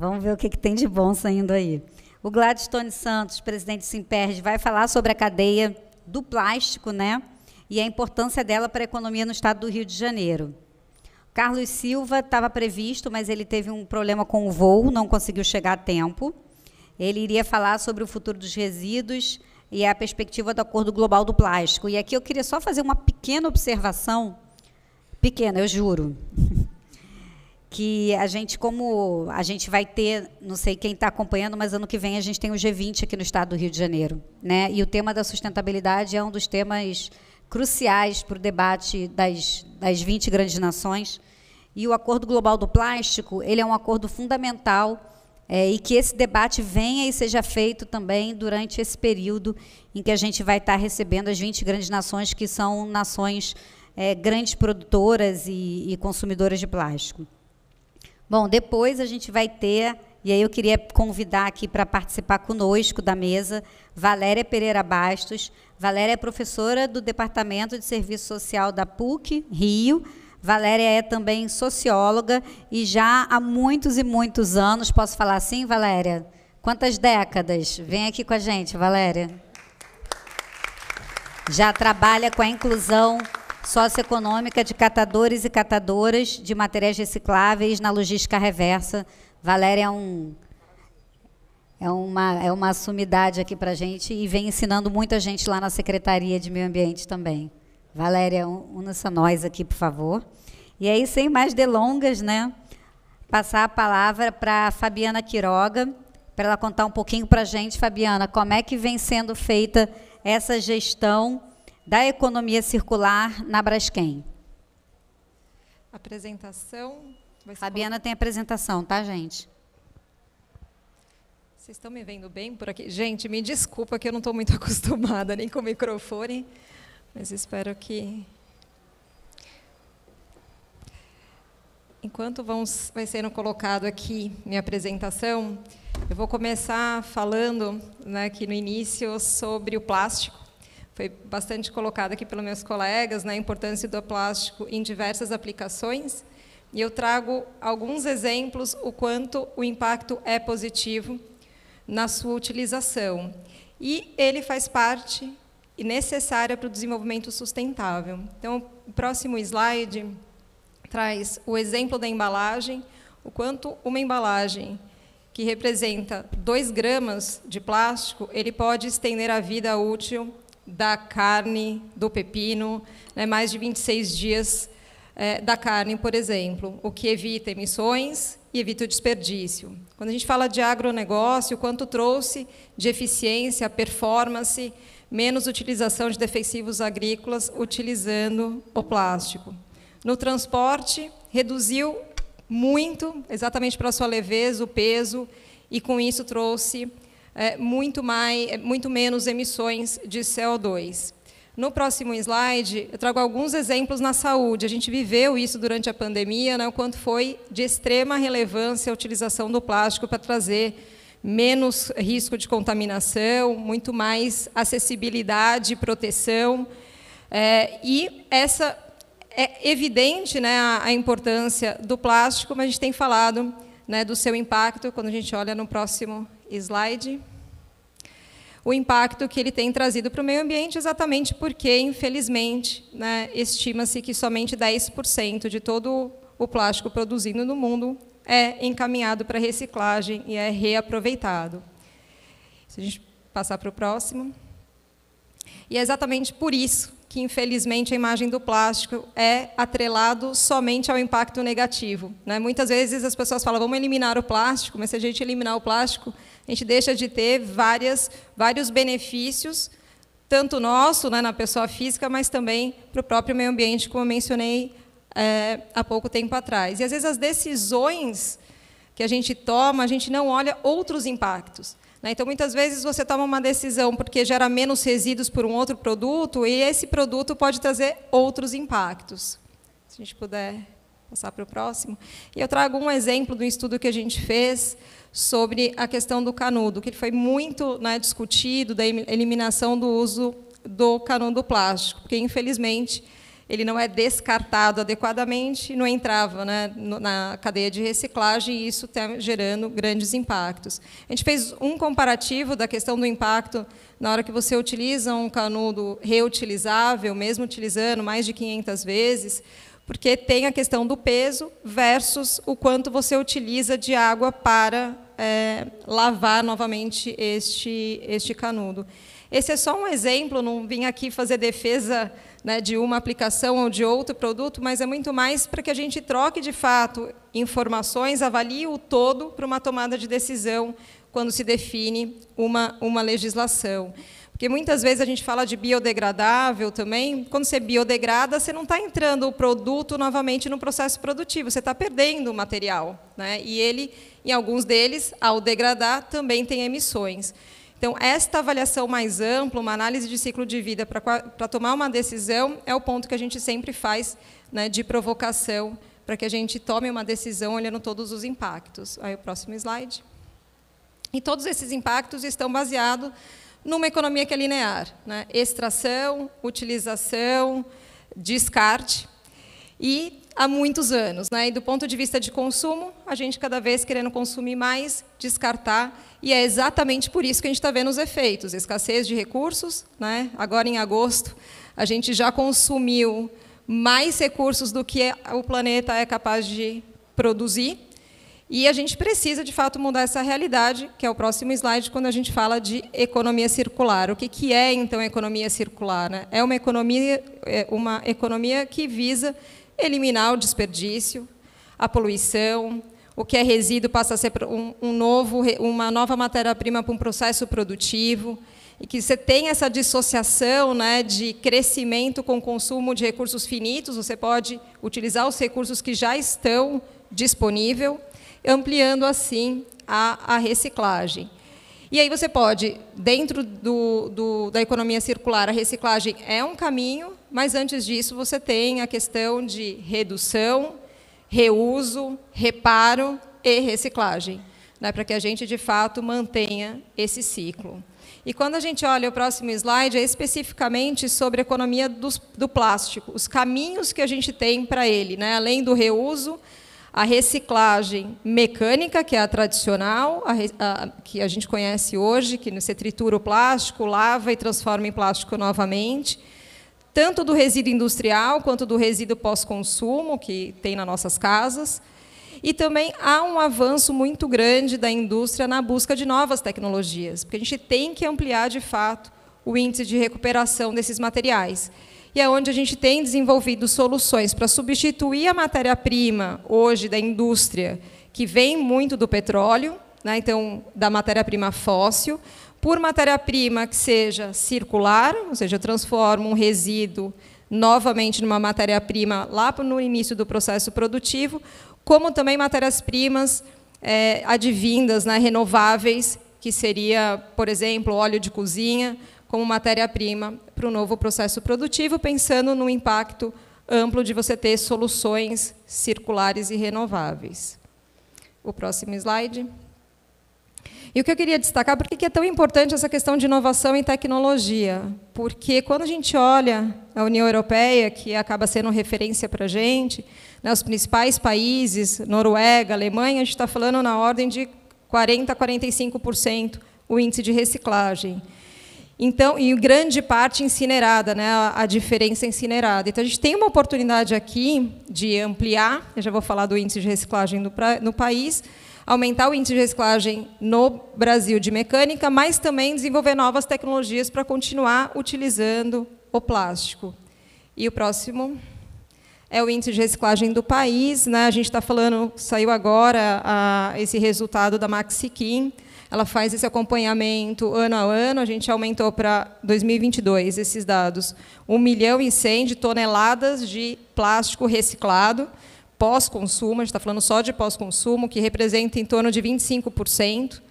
Speaker 6: Vamos ver o que, que tem de bom saindo aí. O Gladstone Santos, presidente do vai falar sobre a cadeia do plástico, né? E a importância dela para a economia no estado do Rio de Janeiro. Carlos Silva estava previsto, mas ele teve um problema com o voo, não conseguiu chegar a tempo. Ele iria falar sobre o futuro dos resíduos e a perspectiva do Acordo Global do Plástico. E aqui eu queria só fazer uma pequena observação, pequena, eu juro. que a gente, como a gente vai ter, não sei quem está acompanhando, mas ano que vem a gente tem o G20 aqui no estado do Rio de Janeiro. Né? E o tema da sustentabilidade é um dos temas cruciais para o debate das, das 20 grandes nações. E o Acordo Global do Plástico, ele é um acordo fundamental é, e que esse debate venha e seja feito também durante esse período em que a gente vai estar tá recebendo as 20 grandes nações que são nações é, grandes produtoras e, e consumidoras de plástico. Bom, depois a gente vai ter, e aí eu queria convidar aqui para participar conosco da mesa, Valéria Pereira Bastos. Valéria é professora do Departamento de Serviço Social da PUC, Rio. Valéria é também socióloga e já há muitos e muitos anos, posso falar assim, Valéria? Quantas décadas? Vem aqui com a gente, Valéria. Já trabalha com a inclusão socioeconômica de catadores e catadoras de materiais recicláveis na logística reversa. Valéria é, um, é, uma, é uma sumidade aqui para a gente e vem ensinando muita gente lá na Secretaria de Meio Ambiente também. Valéria, una-se a nós aqui, por favor. E aí, sem mais delongas, né, passar a palavra para Fabiana Quiroga, para ela contar um pouquinho para a gente, Fabiana, como é que vem sendo feita essa gestão da economia circular na Braskem.
Speaker 5: Apresentação.
Speaker 6: Fabiana com... tem apresentação, tá, gente?
Speaker 5: Vocês estão me vendo bem por aqui? Gente, me desculpa que eu não estou muito acostumada nem com o microfone, mas espero que. Enquanto vamos, vai sendo colocado aqui minha apresentação, eu vou começar falando né, aqui no início sobre o plástico foi bastante colocado aqui pelos meus colegas, né, a importância do plástico em diversas aplicações. E eu trago alguns exemplos o quanto o impacto é positivo na sua utilização. E ele faz parte e necessária para o desenvolvimento sustentável. Então, o próximo slide traz o exemplo da embalagem, o quanto uma embalagem que representa 2 gramas de plástico, ele pode estender a vida útil da carne, do pepino, né, mais de 26 dias é, da carne, por exemplo, o que evita emissões e evita o desperdício. Quando a gente fala de agronegócio, quanto trouxe de eficiência, performance, menos utilização de defensivos agrícolas utilizando o plástico. No transporte, reduziu muito, exatamente pela sua leveza, o peso, e com isso trouxe é, muito, mais, é, muito menos emissões de CO2. No próximo slide, eu trago alguns exemplos na saúde. A gente viveu isso durante a pandemia, né, o quanto foi de extrema relevância a utilização do plástico para trazer menos risco de contaminação, muito mais acessibilidade, proteção. É, e essa é evidente né, a, a, importância do plástico, mas a gente tem falado né, do seu impacto quando a gente olha no próximo slide. O impacto que ele tem trazido para o meio ambiente, exatamente porque, infelizmente, né, estima-se que somente 10% de todo o plástico produzido no mundo é encaminhado para reciclagem e é reaproveitado. Se a gente passar para o próximo. E é exatamente por isso que, infelizmente, a imagem do plástico é atrelado somente ao impacto negativo. Né? Muitas vezes as pessoas falam, vamos eliminar o plástico, mas se a gente eliminar o plástico, a gente deixa de ter várias, vários benefícios, tanto nosso, né, na pessoa física, mas também para o próprio meio ambiente, como eu mencionei é, há pouco tempo atrás. E, às vezes, as decisões que a gente toma, a gente não olha outros impactos. Né? Então, muitas vezes você toma uma decisão porque gera menos resíduos por um outro produto e esse produto pode trazer outros impactos. Se a gente puder passar para o próximo. E eu trago um exemplo do estudo que a gente fez sobre a questão do canudo, que foi muito né, discutido, da eliminação do uso do canudo plástico, porque, infelizmente, ele não é descartado adequadamente, e não entrava né, na cadeia de reciclagem e isso está gerando grandes impactos. A gente fez um comparativo da questão do impacto na hora que você utiliza um canudo reutilizável, mesmo utilizando mais de 500 vezes, porque tem a questão do peso versus o quanto você utiliza de água para é, lavar novamente este, este canudo. Esse é só um exemplo, não vim aqui fazer defesa né, de uma aplicação ou de outro produto, mas é muito mais para que a gente troque de fato informações, avalie o todo para uma tomada de decisão quando se define uma, uma legislação. Porque muitas vezes a gente fala de biodegradável também. Quando você biodegrada, você não está entrando o produto novamente no processo produtivo, você está perdendo o material. Né? E ele, em alguns deles, ao degradar, também tem emissões. Então, esta avaliação mais ampla, uma análise de ciclo de vida para tomar uma decisão, é o ponto que a gente sempre faz né, de provocação para que a gente tome uma decisão olhando todos os impactos. Aí o próximo slide. E todos esses impactos estão baseados numa economia que é linear, né? extração, utilização, descarte, e há muitos anos. Né? E do ponto de vista de consumo, a gente cada vez querendo consumir mais, descartar, e é exatamente por isso que a gente está vendo os efeitos, escassez de recursos. Né? Agora, em agosto, a gente já consumiu mais recursos do que o planeta é capaz de produzir, e a gente precisa, de fato, mudar essa realidade, que é o próximo slide, quando a gente fala de economia circular. O que, é, então, economia circular? Né? É uma economia, é, uma economia que visa eliminar o desperdício, a poluição, o que é resíduo passa a ser um, um novo, uma nova matéria-prima para um processo produtivo, e que você tem essa dissociação né, de crescimento com consumo de recursos finitos, você pode utilizar os recursos que já estão disponíveis ampliando assim a, a reciclagem. E aí você pode, dentro do, do, da economia circular, a reciclagem é um caminho, mas antes disso você tem a questão de redução, reuso, reparo e reciclagem, né, para que a gente de fato mantenha esse ciclo. E quando a gente olha o próximo slide, é especificamente sobre a economia do, do plástico, os caminhos que a gente tem para ele, né, além do reuso, a reciclagem mecânica, que é a tradicional, a, a, que a gente conhece hoje, que você tritura o plástico, lava e transforma em plástico novamente, tanto do resíduo industrial quanto do resíduo pós-consumo, que tem nas nossas casas. E também há um avanço muito grande da indústria na busca de novas tecnologias, porque a gente tem que ampliar, de fato, o índice de recuperação desses materiais e é onde a gente tem desenvolvido soluções para substituir a matéria-prima hoje da indústria, que vem muito do petróleo, né, então da matéria-prima fóssil, por matéria-prima que seja circular, ou seja, transforma um resíduo novamente numa matéria-prima lá no início do processo produtivo, como também matérias-primas é, advindas, né, renováveis, que seria, por exemplo, óleo de cozinha, como matéria-prima para o novo processo produtivo, pensando no impacto amplo de você ter soluções circulares e renováveis. O próximo slide. E o que eu queria destacar, por que é tão importante essa questão de inovação em tecnologia? Porque quando a gente olha a União Europeia, que acaba sendo referência para a gente, né, os principais países, Noruega, Alemanha, a gente está falando na ordem de 40% a 45% o índice de reciclagem. Então, em grande parte incinerada, né, a diferença é incinerada. Então, a gente tem uma oportunidade aqui de ampliar, eu já vou falar do índice de reciclagem no, no país, aumentar o índice de reciclagem no Brasil de mecânica, mas também desenvolver novas tecnologias para continuar utilizando o plástico. E o próximo é o índice de reciclagem do país. Né? A gente está falando, saiu agora a, esse resultado da Maxiquim, ela faz esse acompanhamento ano a ano. A gente aumentou para 2022 esses dados. 1 milhão e 100 de toneladas de plástico reciclado pós-consumo. A gente está falando só de pós-consumo, que representa em torno de 25%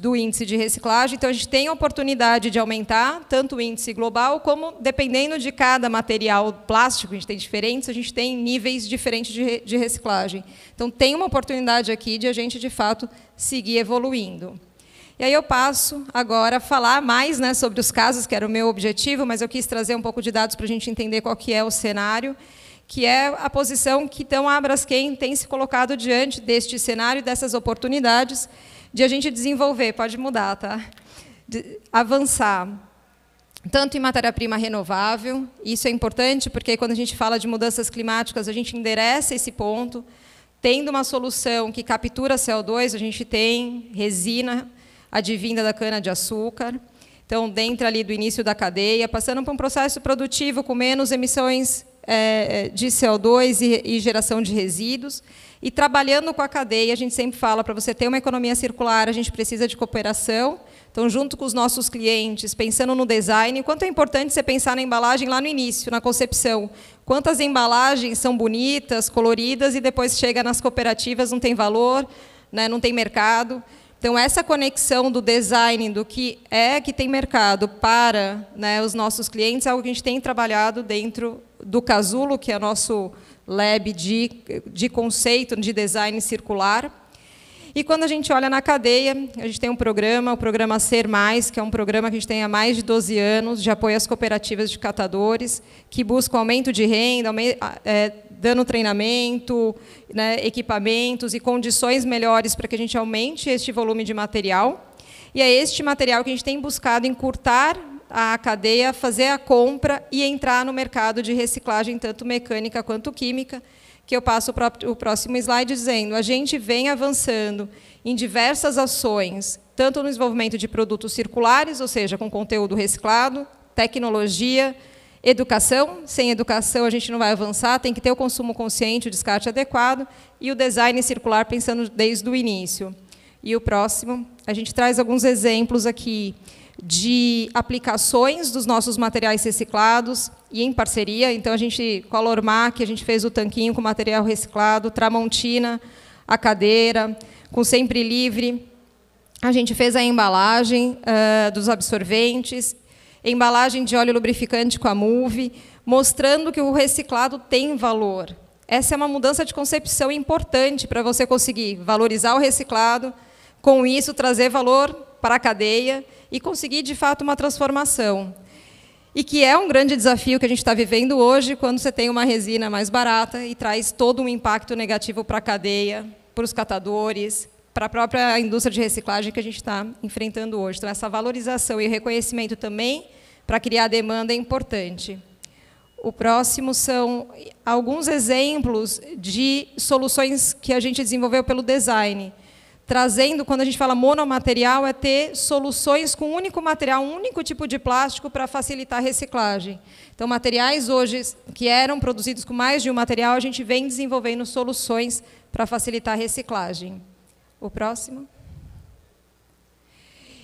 Speaker 5: do índice de reciclagem. Então, a gente tem a oportunidade de aumentar tanto o índice global, como, dependendo de cada material plástico, a gente tem diferentes, a gente tem níveis diferentes de, reciclagem. Então, tem uma oportunidade aqui de a gente, de fato, seguir evoluindo. E aí eu passo agora a falar mais né, sobre os casos, que era o meu objetivo, mas eu quis trazer um pouco de dados para a gente entender qual que é o cenário, que é a posição que então a Braskem tem se colocado diante deste cenário, dessas oportunidades de a gente desenvolver, pode mudar, tá? De avançar tanto em matéria-prima renovável, isso é importante porque quando a gente fala de mudanças climáticas, a gente endereça esse ponto, tendo uma solução que captura CO2, a gente tem resina advinda da cana-de-açúcar. Então, dentro ali do início da cadeia, passando para um processo produtivo com menos emissões é, de CO2 e, e geração de resíduos. E trabalhando com a cadeia, a gente sempre fala, para você ter uma economia circular, a gente precisa de cooperação. Então, junto com os nossos clientes, pensando no design, quanto é importante você pensar na embalagem lá no início, na concepção. Quantas embalagens são bonitas, coloridas, e depois chega nas cooperativas, não tem valor, né, não tem mercado. Então, essa conexão do design, do que é que tem mercado para né, os nossos clientes, é algo que a gente tem trabalhado dentro do Casulo, que é nosso lab de, de conceito de design circular. E quando a gente olha na cadeia, a gente tem um programa, o programa Ser Mais, que é um programa que a gente tem há mais de 12 anos, de apoio às cooperativas de catadores, que busca aumento de renda, aumento, é, dando treinamento, né, equipamentos e condições melhores para que a gente aumente este volume de material. E é este material que a gente tem buscado encurtar a cadeia, fazer a compra e entrar no mercado de reciclagem, tanto mecânica quanto química, que eu passo o próximo slide dizendo, a gente vem avançando em diversas ações, tanto no desenvolvimento de produtos circulares, ou seja, com conteúdo reciclado, tecnologia, Educação, sem educação a gente não vai avançar, tem que ter o consumo consciente, o descarte adequado e o design circular pensando desde o início. E o próximo, a gente traz alguns exemplos aqui de aplicações dos nossos materiais reciclados e em parceria. Então a gente com a Lormac, a gente fez o tanquinho com material reciclado, Tramontina, a cadeira, com Sempre Livre, a gente fez a embalagem uh, dos absorventes embalagem de óleo lubrificante com a MUV, mostrando que o reciclado tem valor. Essa é uma mudança de concepção importante para você conseguir valorizar o reciclado, com isso trazer valor para a cadeia e conseguir, de fato, uma transformação. E que é um grande desafio que a gente está vivendo hoje, quando você tem uma resina mais barata e traz todo um impacto negativo para a cadeia, para os catadores, para a própria indústria de reciclagem que a gente está enfrentando hoje. Então, essa valorização e reconhecimento também para criar demanda é importante. O próximo são alguns exemplos de soluções que a gente desenvolveu pelo design. Trazendo, quando a gente fala monomaterial, é ter soluções com um único material, um único tipo de plástico para facilitar a reciclagem. Então, materiais hoje que eram produzidos com mais de um material, a gente vem desenvolvendo soluções para facilitar a reciclagem. O próximo.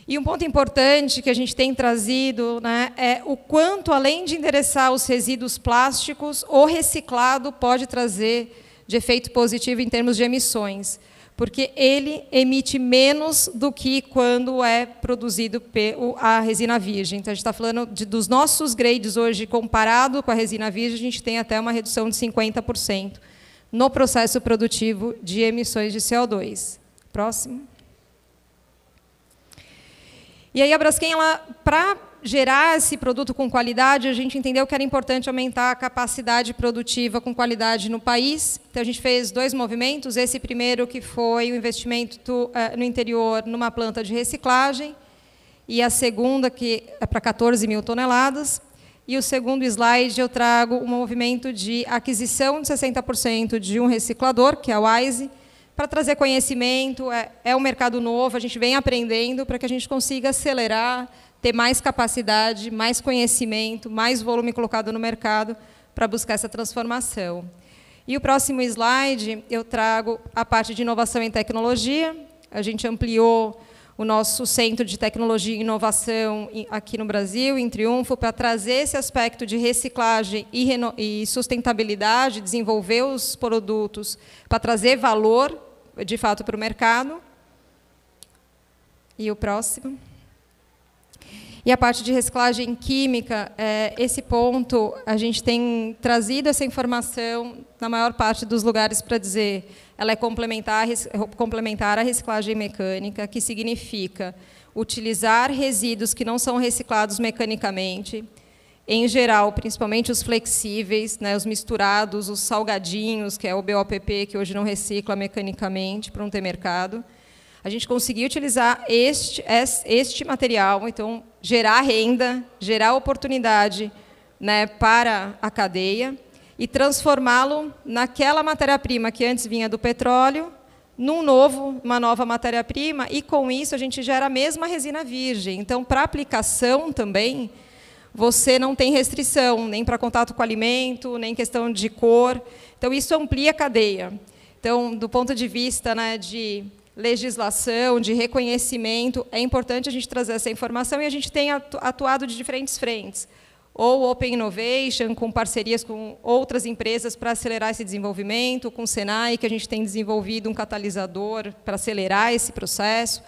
Speaker 5: E um ponto importante que a gente tem trazido né, é o quanto, além de endereçar os resíduos plásticos, o reciclado pode trazer de efeito positivo em termos de emissões, porque ele emite menos do que quando é produzido a resina virgem. Então, a gente está falando de, dos nossos grades hoje, comparado com a resina virgem, a gente tem até uma redução de 50% no processo produtivo de emissões de CO2. Próximo. E aí a Braskem, ela, para gerar esse produto com qualidade, a gente entendeu que era importante aumentar a capacidade produtiva com qualidade no país. Então, a gente fez dois movimentos. Esse primeiro, que foi o investimento eh, no interior numa planta de reciclagem, e a segunda, que é para 14 mil toneladas. E o segundo slide, eu trago um movimento de aquisição de 60% de um reciclador, que é o AISE, para trazer conhecimento, é, é um mercado novo, a gente vem aprendendo para que a gente consiga acelerar, ter mais capacidade, mais conhecimento, mais volume colocado no mercado para buscar essa transformação. E o próximo slide, eu trago a parte de inovação em tecnologia. A gente ampliou o nosso centro de tecnologia e inovação aqui no Brasil, em Triunfo, para trazer esse aspecto de reciclagem e, sustentabilidade, desenvolver os produtos para trazer valor de fato para o mercado. E o próximo. E a parte de reciclagem química, é, esse ponto, a gente tem trazido essa informação na maior parte dos lugares para dizer ela é complementar, complementar a reciclagem mecânica, que significa utilizar resíduos que não são reciclados mecanicamente, em geral, principalmente os flexíveis, né, os misturados, os salgadinhos, que é o BOPP, que hoje não recicla mecanicamente para não ter mercado. A gente conseguiu utilizar este, este material, então, gerar renda, gerar oportunidade né, para a cadeia e transformá-lo naquela matéria-prima que antes vinha do petróleo, num novo, uma nova matéria-prima, e com isso a gente gera a mesma resina virgem. Então, para aplicação também, você não tem restrição, nem para contato com alimento, nem questão de cor. Então, isso amplia a cadeia. Então, do ponto de vista né, de legislação, de reconhecimento, é importante a gente trazer essa informação e a gente tem atuado de diferentes frentes. Ou Open Innovation, com parcerias com outras empresas para acelerar esse desenvolvimento, com o Senai, que a gente tem desenvolvido um catalisador para acelerar esse processo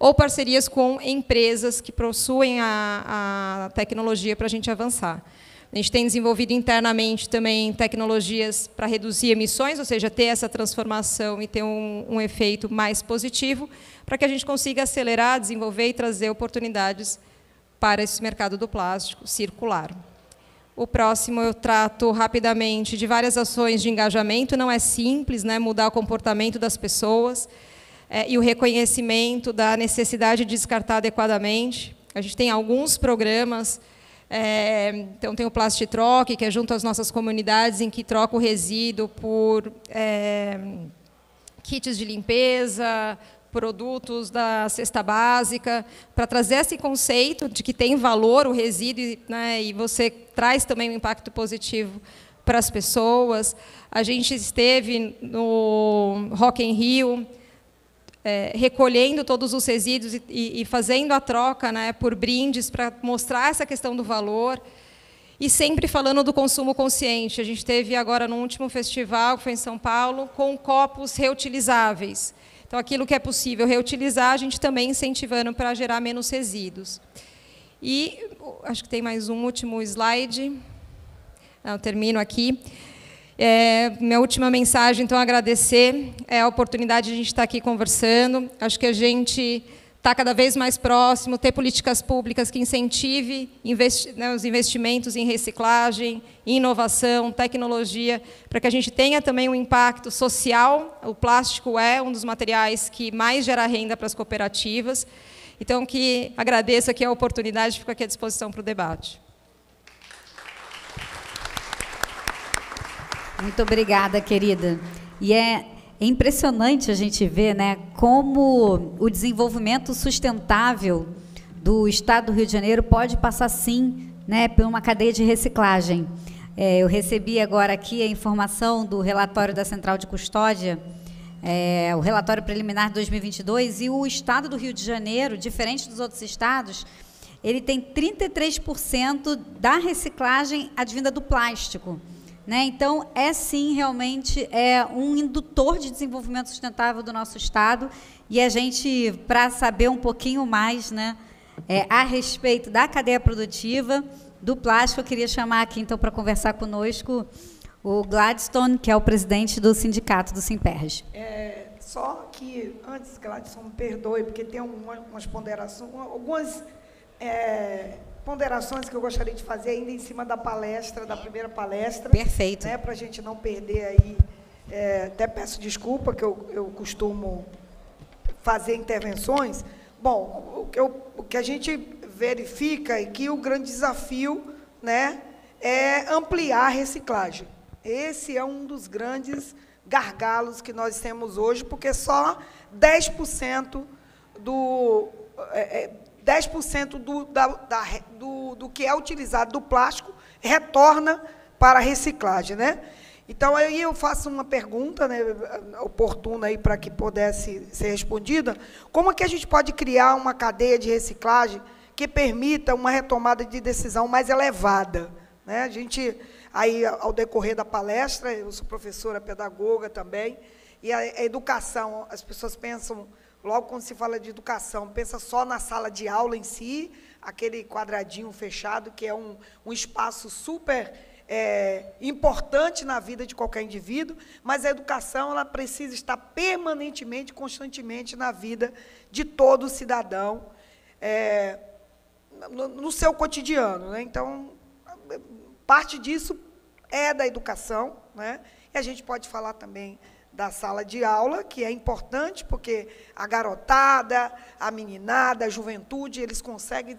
Speaker 5: ou parcerias com empresas que possuem a, a tecnologia para a gente avançar. A gente tem desenvolvido internamente também tecnologias para reduzir emissões, ou seja, ter essa transformação e ter um, um efeito mais positivo, para que a gente consiga acelerar, desenvolver e trazer oportunidades para esse mercado do plástico circular. O próximo eu trato rapidamente de várias ações de engajamento, não é simples né, mudar o comportamento das pessoas, é, e o reconhecimento da necessidade de descartar adequadamente. A gente tem alguns programas, é, então tem o Plast Troque, que é junto às nossas comunidades, em que troca o resíduo por é, kits de limpeza, produtos da cesta básica, para trazer esse conceito de que tem valor o resíduo né, e você traz também um impacto positivo para as pessoas. A gente esteve no Rock in Rio, é, recolhendo todos os resíduos e, e, fazendo a troca né, por brindes para mostrar essa questão do valor. E sempre falando do consumo consciente. A gente teve agora no último festival, que foi em São Paulo, com copos reutilizáveis. Então, aquilo que é possível reutilizar, a gente também incentivando para gerar menos resíduos. E acho que tem mais um último slide. Não, termino aqui. É, minha última mensagem, então, agradecer é a oportunidade de a gente estar aqui conversando. Acho que a gente está cada vez mais próximo, ter políticas públicas que incentive investi né, os investimentos em reciclagem, inovação, tecnologia, para que a gente tenha também um impacto social. O plástico é um dos materiais que mais gera renda para as cooperativas. Então, que agradeço aqui a oportunidade e fico aqui à disposição para o debate.
Speaker 6: Muito obrigada, querida. E é impressionante a gente ver né, como o desenvolvimento sustentável do Estado do Rio de Janeiro pode passar, sim, né, por uma cadeia de reciclagem. É, eu recebi agora aqui a informação do relatório da Central de Custódia, é, o relatório preliminar de 2022, e o Estado do Rio de Janeiro, diferente dos outros estados, ele tem 33% da reciclagem advinda do plástico. Né? Então, é sim realmente é um indutor de desenvolvimento sustentável do nosso Estado. E a gente, para saber um pouquinho mais né, é, a respeito da cadeia produtiva do plástico, eu queria chamar aqui então para conversar conosco o Gladstone, que é o presidente do sindicato do Simperge.
Speaker 1: É, só que, antes, Gladstone, me perdoe, porque tem algumas ponderações, algumas é, ponderações que eu gostaria de fazer ainda em cima da palestra, da primeira palestra. Perfeito. Né, Para a gente não perder aí. É, até peço desculpa, que eu, eu costumo fazer intervenções. Bom, o que, eu, o que a gente verifica e é que o grande desafio né, é ampliar a reciclagem. Esse é um dos grandes gargalos que nós temos hoje, porque só 10% do, é, é 10% do, da, da, do, do que é utilizado do plástico retorna para a reciclagem. Né? Então, aí eu faço uma pergunta né, oportuna aí para que pudesse ser respondida. Como é que a gente pode criar uma cadeia de reciclagem que permita uma retomada de decisão mais elevada? Né? A gente, aí, ao decorrer da palestra, eu sou professora pedagoga também, e a educação, as pessoas pensam Logo, quando se fala de educação, pensa só na sala de aula em si, aquele quadradinho fechado, que é um, um espaço super é, importante na vida de qualquer indivíduo, mas a educação ela precisa estar permanentemente, constantemente na vida de todo cidadão, é, no, no, seu cotidiano. Né? Então, parte disso é da educação, né? e a gente pode falar também da sala de aula, que é importante porque a garotada, a meninada, a juventude, eles conseguem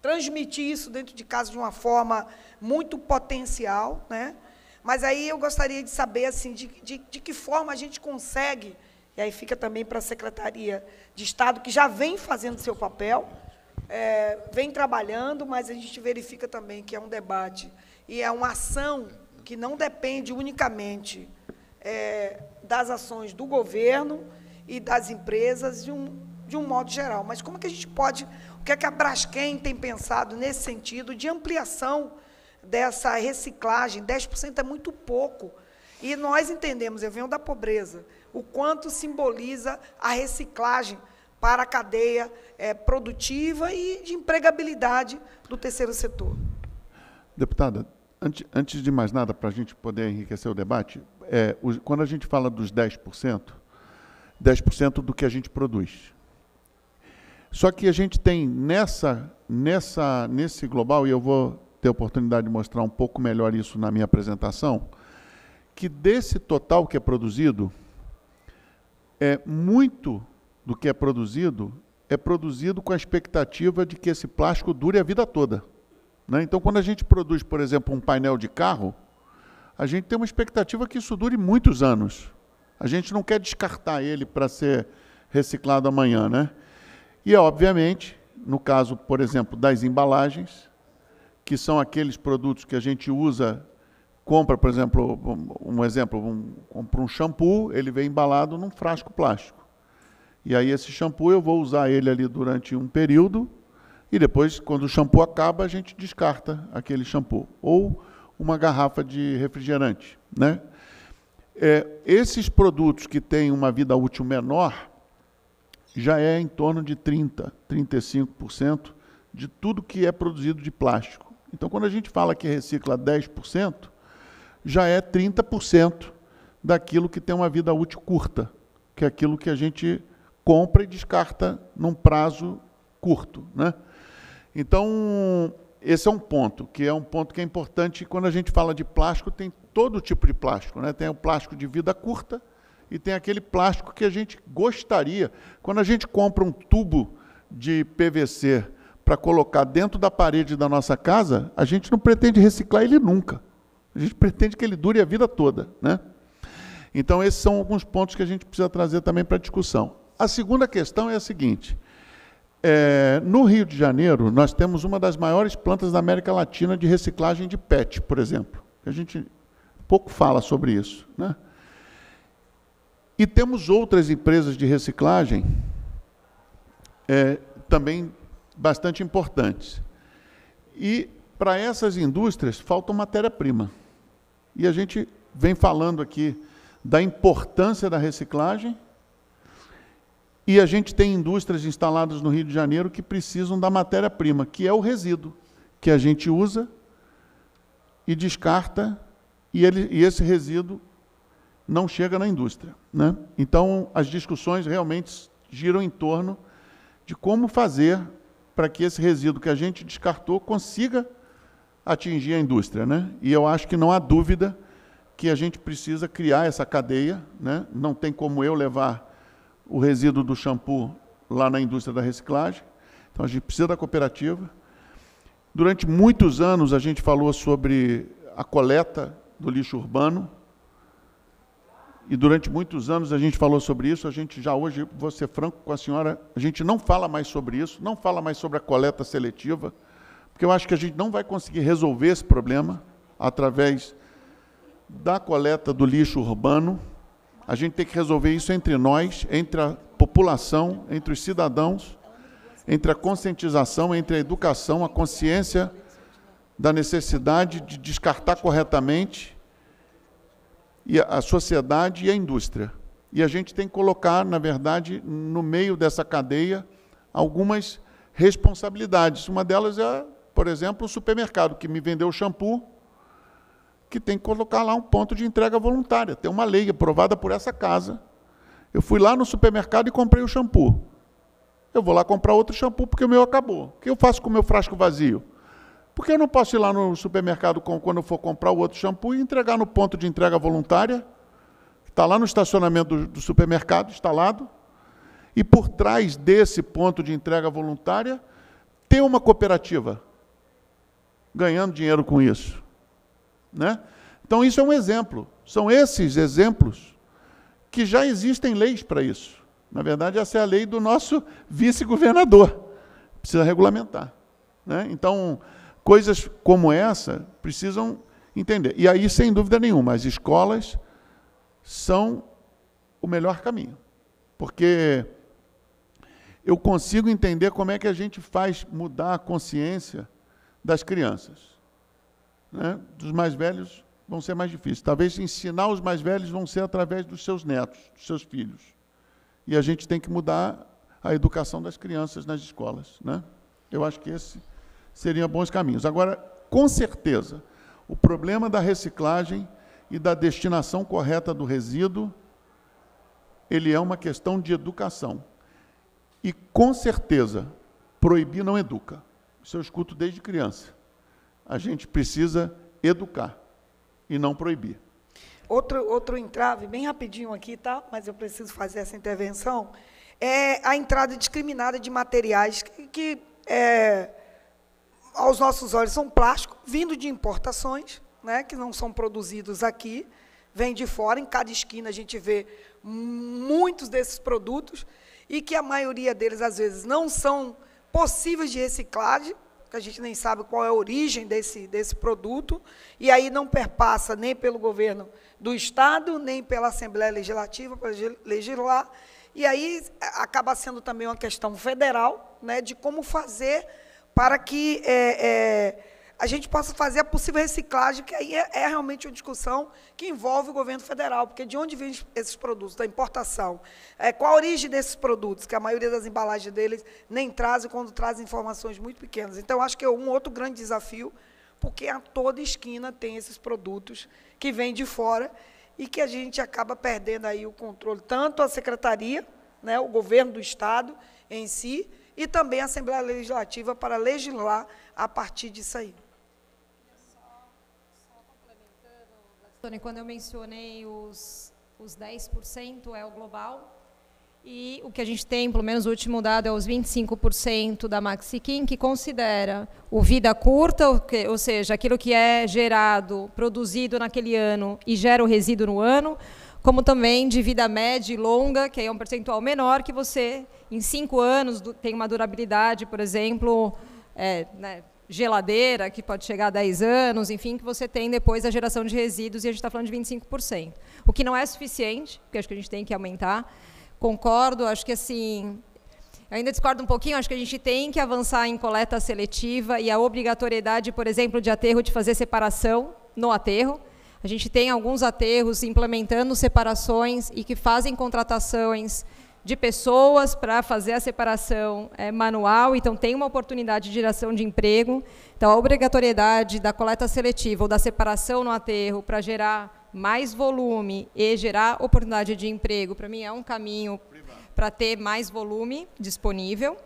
Speaker 1: transmitir isso dentro de casa de uma forma muito potencial, né? Mas aí eu gostaria de saber assim de, de, de que forma a gente consegue, e aí fica também para a Secretaria de Estado, que já vem fazendo seu papel, é, vem trabalhando, mas a gente verifica também que é um debate e é uma ação que não depende unicamente é, das ações do governo e das empresas de um, de um modo geral. Mas como que a gente pode, o que é que a Braskem tem pensado nesse sentido de ampliação dessa reciclagem? 10% é muito pouco. E nós entendemos, eu venho da pobreza, o quanto simboliza a reciclagem para a cadeia é, produtiva e de empregabilidade do terceiro setor.
Speaker 4: Deputada, antes, antes de mais nada, para a gente poder enriquecer o debate, é, quando a gente fala dos 10%, 10% do que a gente produz. Só que a gente tem nessa, nessa, nesse global, e eu vou ter oportunidade de mostrar um pouco melhor isso na minha apresentação, que desse total que é produzido, é muito do que é produzido é produzido com a expectativa de que esse plástico dure a vida toda. Né? Então, quando a gente produz, por exemplo, um painel de carro, a gente tem uma expectativa que isso dure muitos anos. A gente não quer descartar ele para ser reciclado amanhã, né? E, obviamente, no caso, por exemplo, das embalagens, que são aqueles produtos que a gente usa, compra, por exemplo, um exemplo, um, compra um shampoo, ele vem embalado num frasco plástico. E aí esse shampoo eu vou usar ele ali durante um período e depois, quando o shampoo acaba, a gente descarta aquele shampoo. Ou uma garrafa de refrigerante. Né? É, esses produtos que têm uma vida útil menor já é em torno de 30%, 35% de tudo que é produzido de plástico. Então, quando a gente fala que recicla 10%, já é 30% daquilo que tem uma vida útil curta, que é aquilo que a gente compra e descarta num prazo curto. Né? Então, esse é um ponto, que é um ponto que é importante. Quando a gente fala de plástico, tem todo tipo de plástico. Né? Tem o plástico de vida curta e tem aquele plástico que a gente gostaria. Quando a gente compra um tubo de PVC para colocar dentro da parede da nossa casa, a gente não pretende reciclar ele nunca. A gente pretende que ele dure a vida toda. Né? Então, esses são alguns pontos que a gente precisa trazer também para a discussão. A segunda questão é a seguinte: é, no Rio de Janeiro, nós temos uma das maiores plantas da América Latina de reciclagem de PET, por exemplo. A gente pouco fala sobre isso. Né? E temos outras empresas de reciclagem é, também bastante importantes. E para essas indústrias falta matéria-prima. E a gente vem falando aqui da importância da reciclagem e a gente tem indústrias instaladas no Rio de Janeiro que precisam da matéria-prima, que é o resíduo, que a gente usa e descarta, e, ele, e esse resíduo não chega na indústria. Né? Então, as discussões realmente giram em torno de como fazer para que esse resíduo que a gente descartou consiga atingir a indústria. Né? E eu acho que não há dúvida que a gente precisa criar essa cadeia. Né? Não tem como eu levar o resíduo do shampoo lá na indústria da reciclagem. Então a gente precisa da cooperativa. Durante muitos anos a gente falou sobre a coleta do lixo urbano. E durante muitos anos a gente falou sobre isso. A gente já hoje, vou ser franco com a senhora, a gente não fala mais sobre isso, não fala mais sobre a coleta seletiva, porque eu acho que a gente não vai conseguir resolver esse problema através da coleta do lixo urbano a gente tem que resolver isso entre nós, entre a população, entre os cidadãos, entre a conscientização, entre a educação, a consciência da necessidade de descartar corretamente e a sociedade e a indústria. E a gente tem que colocar, na verdade, no meio dessa cadeia algumas responsabilidades. Uma delas é, por exemplo, o supermercado que me vendeu o shampoo que tem que colocar lá um ponto de entrega voluntária. Tem uma lei aprovada por essa casa. Eu fui lá no supermercado e comprei o shampoo. Eu vou lá comprar outro shampoo porque o meu acabou. O que eu faço com o meu frasco vazio? Porque eu não posso ir lá no supermercado com, quando eu for comprar o outro shampoo e entregar no ponto de entrega voluntária, que está lá no estacionamento do, do supermercado, instalado. E por trás desse ponto de entrega voluntária, ter uma cooperativa ganhando dinheiro com isso. Né? Então, isso é um exemplo. São esses exemplos que já existem leis para isso. Na verdade, essa é a lei do nosso vice-governador. Precisa regulamentar. Né? Então, coisas como essa precisam entender. E aí, sem dúvida nenhuma, as escolas são o melhor caminho. Porque eu consigo entender como é que a gente faz mudar a consciência das crianças né, dos mais velhos vão ser mais difíceis. Talvez ensinar os mais velhos vão ser através dos seus netos, dos seus filhos. E a gente tem que mudar a educação das crianças nas escolas. Né? Eu acho que esses seriam bons caminhos. Agora, com certeza, o problema da reciclagem e da destinação correta do resíduo, ele é uma questão de educação. E, com certeza, proibir não educa. Isso eu escuto desde criança a gente precisa educar e não proibir.
Speaker 1: Outro, outro entrave, bem rapidinho aqui, tá? Mas eu preciso fazer essa intervenção, é a entrada discriminada de materiais que, que é, aos nossos olhos são plástico, vindo de importações, né, que não são produzidos aqui, vem de fora, em cada esquina a gente vê muitos desses produtos, e que a maioria deles, às vezes, não são possíveis de reciclagem, porque a gente nem sabe qual é a origem desse, desse produto, e aí não perpassa nem pelo governo do Estado, nem pela Assembleia Legislativa para legislar, e aí é, acaba sendo também uma questão federal né, de como fazer para que é, é, a gente possa fazer a possível reciclagem, que aí é, é realmente uma discussão que envolve o governo federal, porque de onde vêm esses produtos? Da importação. É, qual a origem desses produtos? Que a maioria das embalagens deles nem trazem, quando traz informações muito pequenas. Então, acho que é um outro grande desafio, porque a toda esquina tem esses produtos que vêm de fora e que a gente acaba perdendo aí o controle, tanto a secretaria, né, o governo do Estado em si, e também a Assembleia Legislativa para legislar a partir disso aí.
Speaker 5: Tony, quando eu mencionei os, os 10% é o global, e o que a gente tem, pelo menos o último dado, é os 25% da Maxikin que considera o vida curta, ou seja, aquilo que é gerado, produzido naquele ano e gera o resíduo no ano, como também de vida média e longa, que é um percentual menor que você, em cinco anos, tem uma durabilidade, por exemplo, é, né, geladeira, que pode chegar a 10 anos, enfim, que você tem depois a geração de resíduos, e a gente está falando de 25%. O que não é suficiente, porque acho que a gente tem que aumentar. Concordo, acho que assim. Eu ainda discordo um pouquinho, acho que a gente tem que avançar em coleta seletiva e a obrigatoriedade, por exemplo, de aterro de fazer separação no aterro. A gente tem alguns aterros implementando separações e que fazem contratações de pessoas para fazer a separação é, manual, então tem uma oportunidade de geração de emprego. Então, a obrigatoriedade da coleta seletiva ou da separação no aterro para gerar mais volume e gerar oportunidade de emprego, para mim é um caminho para ter mais volume disponível.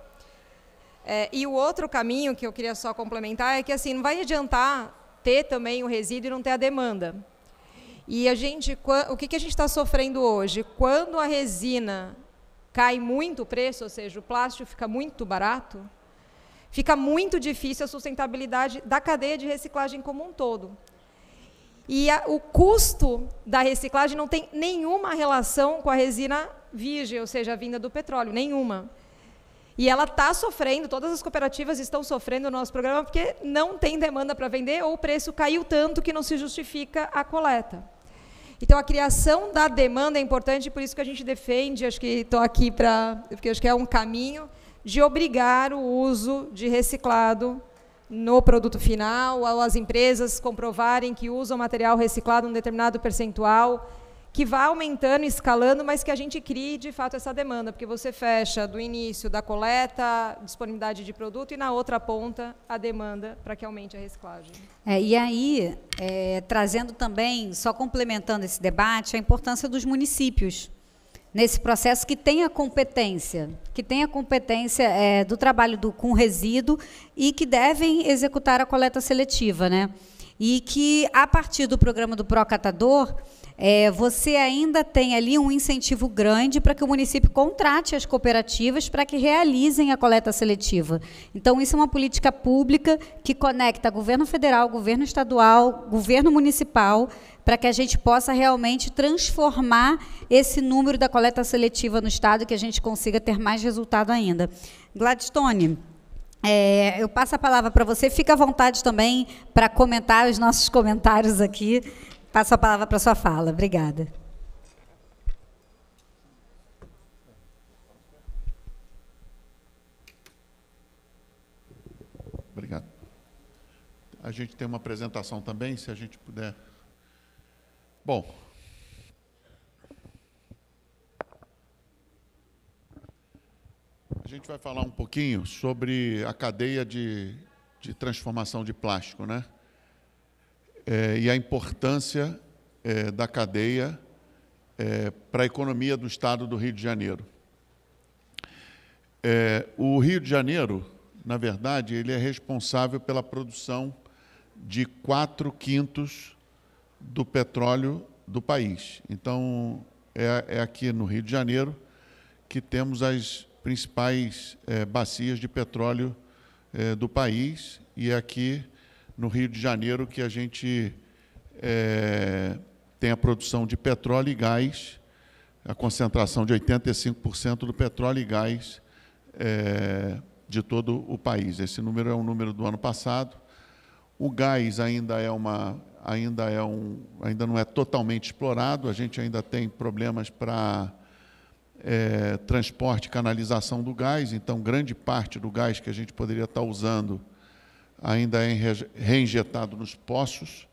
Speaker 5: É, e o outro caminho que eu queria só complementar é que assim não vai adiantar ter também o resíduo e não ter a demanda. E a gente, o que a gente está sofrendo hoje? Quando a resina cai muito o preço, ou seja, o plástico fica muito barato, fica muito difícil a sustentabilidade da cadeia de reciclagem como um todo. E a, o custo da reciclagem não tem nenhuma relação com a resina virgem, ou seja, a vinda do petróleo, nenhuma. E ela está sofrendo, todas as cooperativas estão sofrendo no nosso programa porque não tem demanda para vender ou o preço caiu tanto que não se justifica a coleta. Então, a criação da demanda é importante, por isso que a gente defende, acho que estou aqui para. porque acho que é um caminho de obrigar o uso de reciclado no produto final, ou as empresas comprovarem que usam material reciclado um determinado percentual que vá aumentando, escalando, mas que a gente crie de fato essa demanda, porque você fecha do início da coleta, disponibilidade de produto e na outra ponta a demanda para que aumente a reciclagem.
Speaker 6: É, e aí, é, trazendo também, só complementando esse debate, a importância dos municípios nesse processo que a competência, que a competência é, do trabalho do, com resíduo e que devem executar a coleta seletiva, né? E que a partir do programa do Procatador é, você ainda tem ali um incentivo grande para que o município contrate as cooperativas para que realizem a coleta seletiva. Então, isso é uma política pública que conecta governo federal, governo estadual, governo municipal, para que a gente possa realmente transformar esse número da coleta seletiva no Estado e que a gente consiga ter mais resultado ainda. Gladstone. É, eu passo a palavra para você. Fica à vontade também para comentar os nossos comentários aqui. Passo a palavra para a sua fala. Obrigada.
Speaker 4: Obrigado. A gente tem uma apresentação também, se a gente puder. Bom. A gente vai falar um pouquinho sobre a cadeia de, de transformação de plástico, né? é, e a importância é, da cadeia é, para a economia do estado do Rio de Janeiro. É, o Rio de Janeiro, na verdade, ele é responsável pela produção de 4 quintos do petróleo do país. Então, é, é, aqui no Rio de Janeiro que temos as principais é, bacias de petróleo do país e aqui no Rio de Janeiro que a gente é, tem a produção de petróleo e gás, a concentração de 85% do petróleo e gás é, de todo o país. Esse número é um número do ano passado. O gás ainda é uma ainda é um ainda não é totalmente explorado. A gente ainda tem problemas para é, transporte, canalização do gás. Então, grande parte do gás que a gente poderia estar usando ainda é reinjetado nos poços,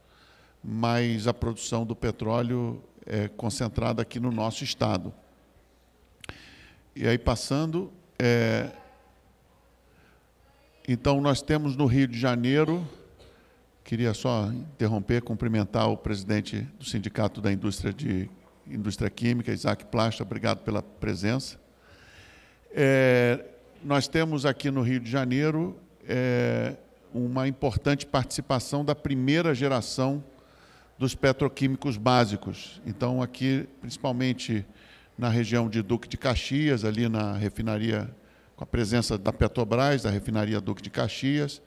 Speaker 4: mas a produção do petróleo é concentrada aqui no nosso estado. E aí passando, é... então nós temos no Rio de Janeiro, queria só interromper, cumprimentar o presidente do Sindicato da Indústria de Indústria Química, Isaac Plasta, obrigado pela presença. É... Nós temos aqui no Rio de Janeiro é uma importante participação da primeira geração dos petroquímicos básicos. Então, aqui, principalmente na região de Duque de Caxias, ali na refinaria, com a presença da Petrobras, da refinaria Duque de Caxias,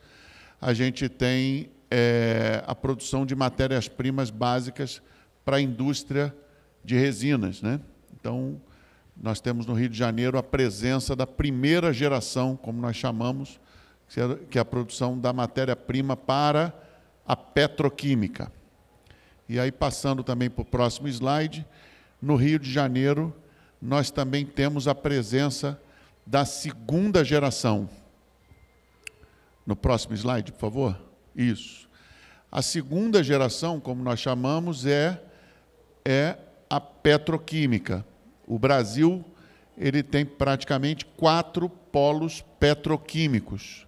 Speaker 4: a gente tem é, a produção de matérias-primas básicas para a indústria de resinas. Né? Então, nós temos no Rio de Janeiro a presença da primeira geração, como nós chamamos, é, que é a produção da matéria-prima para a petroquímica. E aí, passando também para o próximo slide, no Rio de Janeiro, nós também temos a presença da segunda geração. No próximo slide, por favor. Isso. A segunda geração, como nós chamamos, é, é a petroquímica. O Brasil ele tem praticamente quatro polos petroquímicos.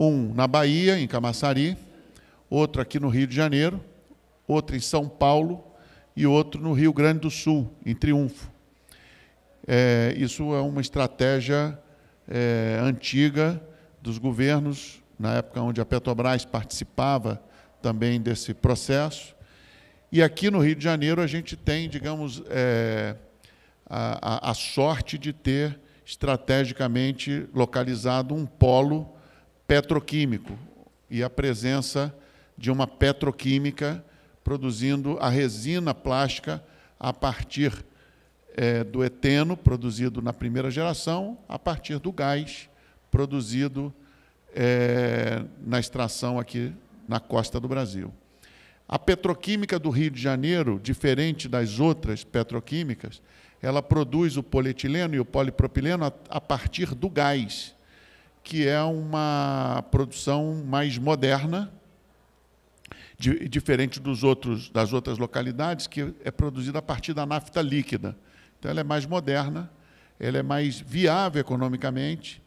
Speaker 4: Um na Bahia, em Camaçari, outro aqui no Rio de Janeiro, outro em São Paulo e outro no Rio Grande do Sul, em Triunfo. É, isso é uma estratégia é, antiga dos governos, na época onde a Petrobras participava também desse processo. E aqui no Rio de Janeiro a gente tem, digamos, é, a, a, a sorte de ter estrategicamente localizado um polo petroquímico e a presença de uma petroquímica produzindo a resina plástica a partir é, do eteno, produzido na primeira geração, a partir do gás, produzido é, na extração aqui na costa do Brasil. A petroquímica do Rio de Janeiro, diferente das outras petroquímicas, ela produz o polietileno e o polipropileno a, a partir do gás que é uma produção mais moderna, diferente dos outros, das outras localidades, que é produzida a partir da nafta líquida. Então, ela é mais moderna, ela é mais viável economicamente,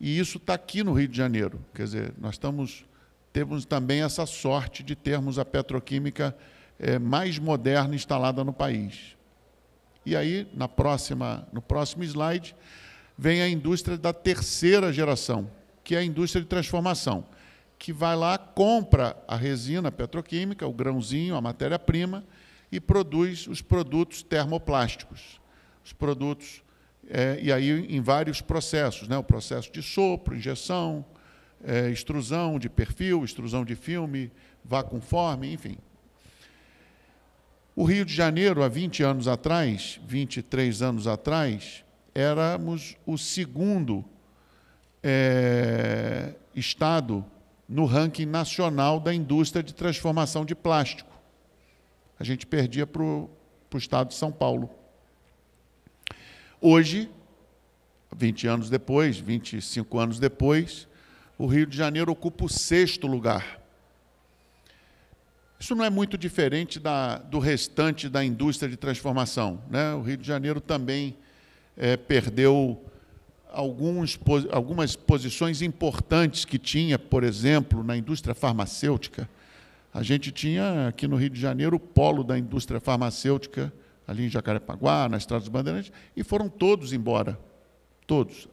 Speaker 4: e isso está aqui no Rio de Janeiro. Quer dizer, nós estamos, temos também essa sorte de termos a petroquímica é, mais moderna instalada no país. E aí, na próxima, no próximo slide, vem a indústria da terceira geração, que é a indústria de transformação, que vai lá, compra a resina petroquímica, o grãozinho, a matéria-prima, e produz os produtos termoplásticos, os produtos, é, e aí em vários processos, né, o processo de sopro, injeção, é, extrusão de perfil, extrusão de filme, conforme, enfim. O Rio de Janeiro, há 20 anos atrás, 23 anos atrás, éramos o segundo é, estado no ranking nacional da indústria de transformação de plástico. A gente perdia para o estado de São Paulo. Hoje, 20 anos depois, 25 anos depois, o Rio de Janeiro ocupa o sexto lugar. Isso não é muito diferente da, do restante da indústria de transformação. Né? O Rio de Janeiro também é, perdeu alguns, algumas posições importantes que tinha, por exemplo, na indústria farmacêutica. A gente tinha aqui no Rio de Janeiro o polo da indústria farmacêutica, ali em Jacarepaguá, na Estrada dos Bandeirantes, e foram todos embora. Todos.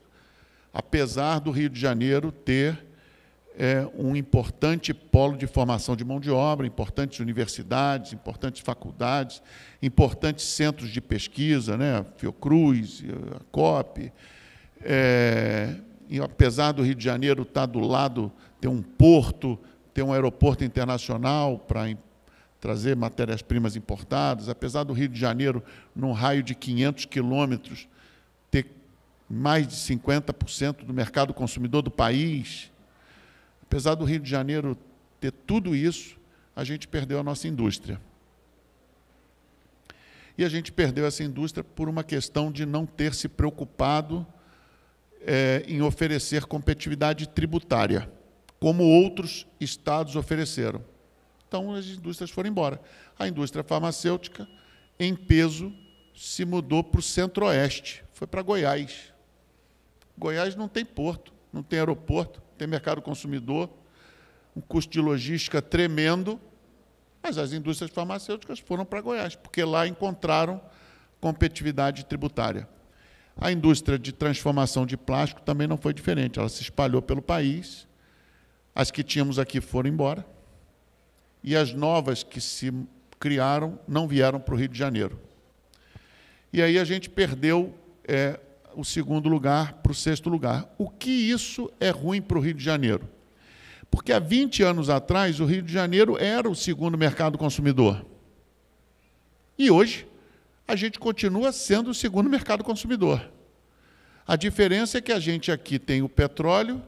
Speaker 4: Apesar do Rio de Janeiro ter é um importante polo de formação de mão de obra, importantes universidades, importantes faculdades, importantes centros de pesquisa, né? a Fiocruz, a eh, COP. É, e apesar do Rio de Janeiro estar tá do lado, ter um porto, ter um aeroporto internacional para trazer matérias-primas importadas, apesar do Rio de Janeiro, num raio de 500 quilômetros, ter mais de 50% do mercado consumidor do país, Apesar do Rio de Janeiro ter tudo isso, a gente perdeu a nossa indústria. E a gente perdeu essa indústria por uma questão de não ter se preocupado é, em oferecer competitividade tributária, como outros estados ofereceram. Então, as indústrias foram embora. A indústria farmacêutica, em peso, se mudou para o centro-oeste, foi para Goiás. Goiás não tem porto não tem aeroporto, tem mercado consumidor, um custo de logística tremendo, mas as indústrias farmacêuticas foram para Goiás, porque lá encontraram competitividade tributária. A indústria de transformação de plástico também não foi diferente, ela se espalhou pelo país, as que tínhamos aqui foram embora, e as novas que se criaram não vieram para o Rio de Janeiro. E aí a gente perdeu é, o segundo lugar para o sexto lugar. O que isso é ruim para o Rio de Janeiro? Porque há 20 anos atrás, o Rio de Janeiro era o segundo mercado consumidor. E hoje, a gente continua sendo o segundo mercado consumidor. A diferença é que a gente aqui tem o petróleo,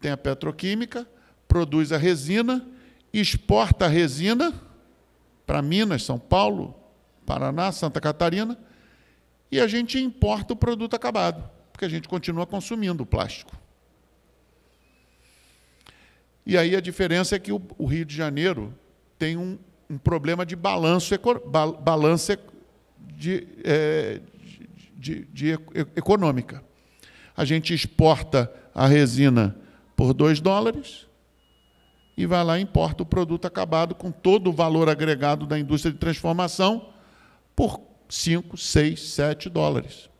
Speaker 4: tem a petroquímica, produz a resina, exporta a resina para Minas, São Paulo, Paraná, Santa Catarina e a gente importa o produto acabado, porque a gente continua consumindo o plástico. E aí a diferença é que o, Rio de Janeiro tem um, um problema de balanço, balança de, é, de, de, de, econômica. A gente exporta a resina por 2 dólares e vai lá e importa o produto acabado com todo o valor agregado da indústria de transformação por 5, 6, 7 dólares.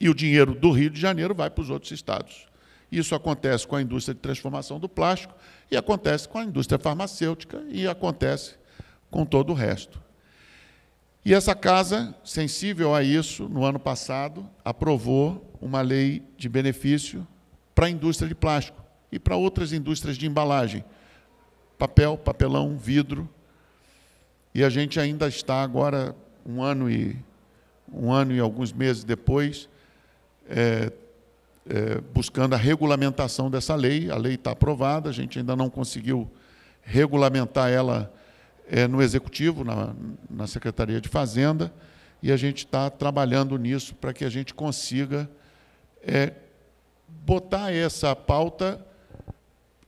Speaker 4: E o dinheiro do Rio de Janeiro vai para os outros estados. Isso acontece com a indústria de transformação do plástico e acontece com a indústria farmacêutica e acontece com todo o resto. E essa casa, sensível a isso, no ano passado, aprovou uma lei de benefício para a indústria de plástico e para outras indústrias de embalagem, papel, papelão, vidro. E a gente ainda está agora um ano e um ano e alguns meses depois, é, é, buscando a regulamentação dessa lei. A lei está aprovada, a gente ainda não conseguiu regulamentar ela é, no executivo, na, na Secretaria de Fazenda, e a gente está trabalhando nisso para que a gente consiga é, botar essa pauta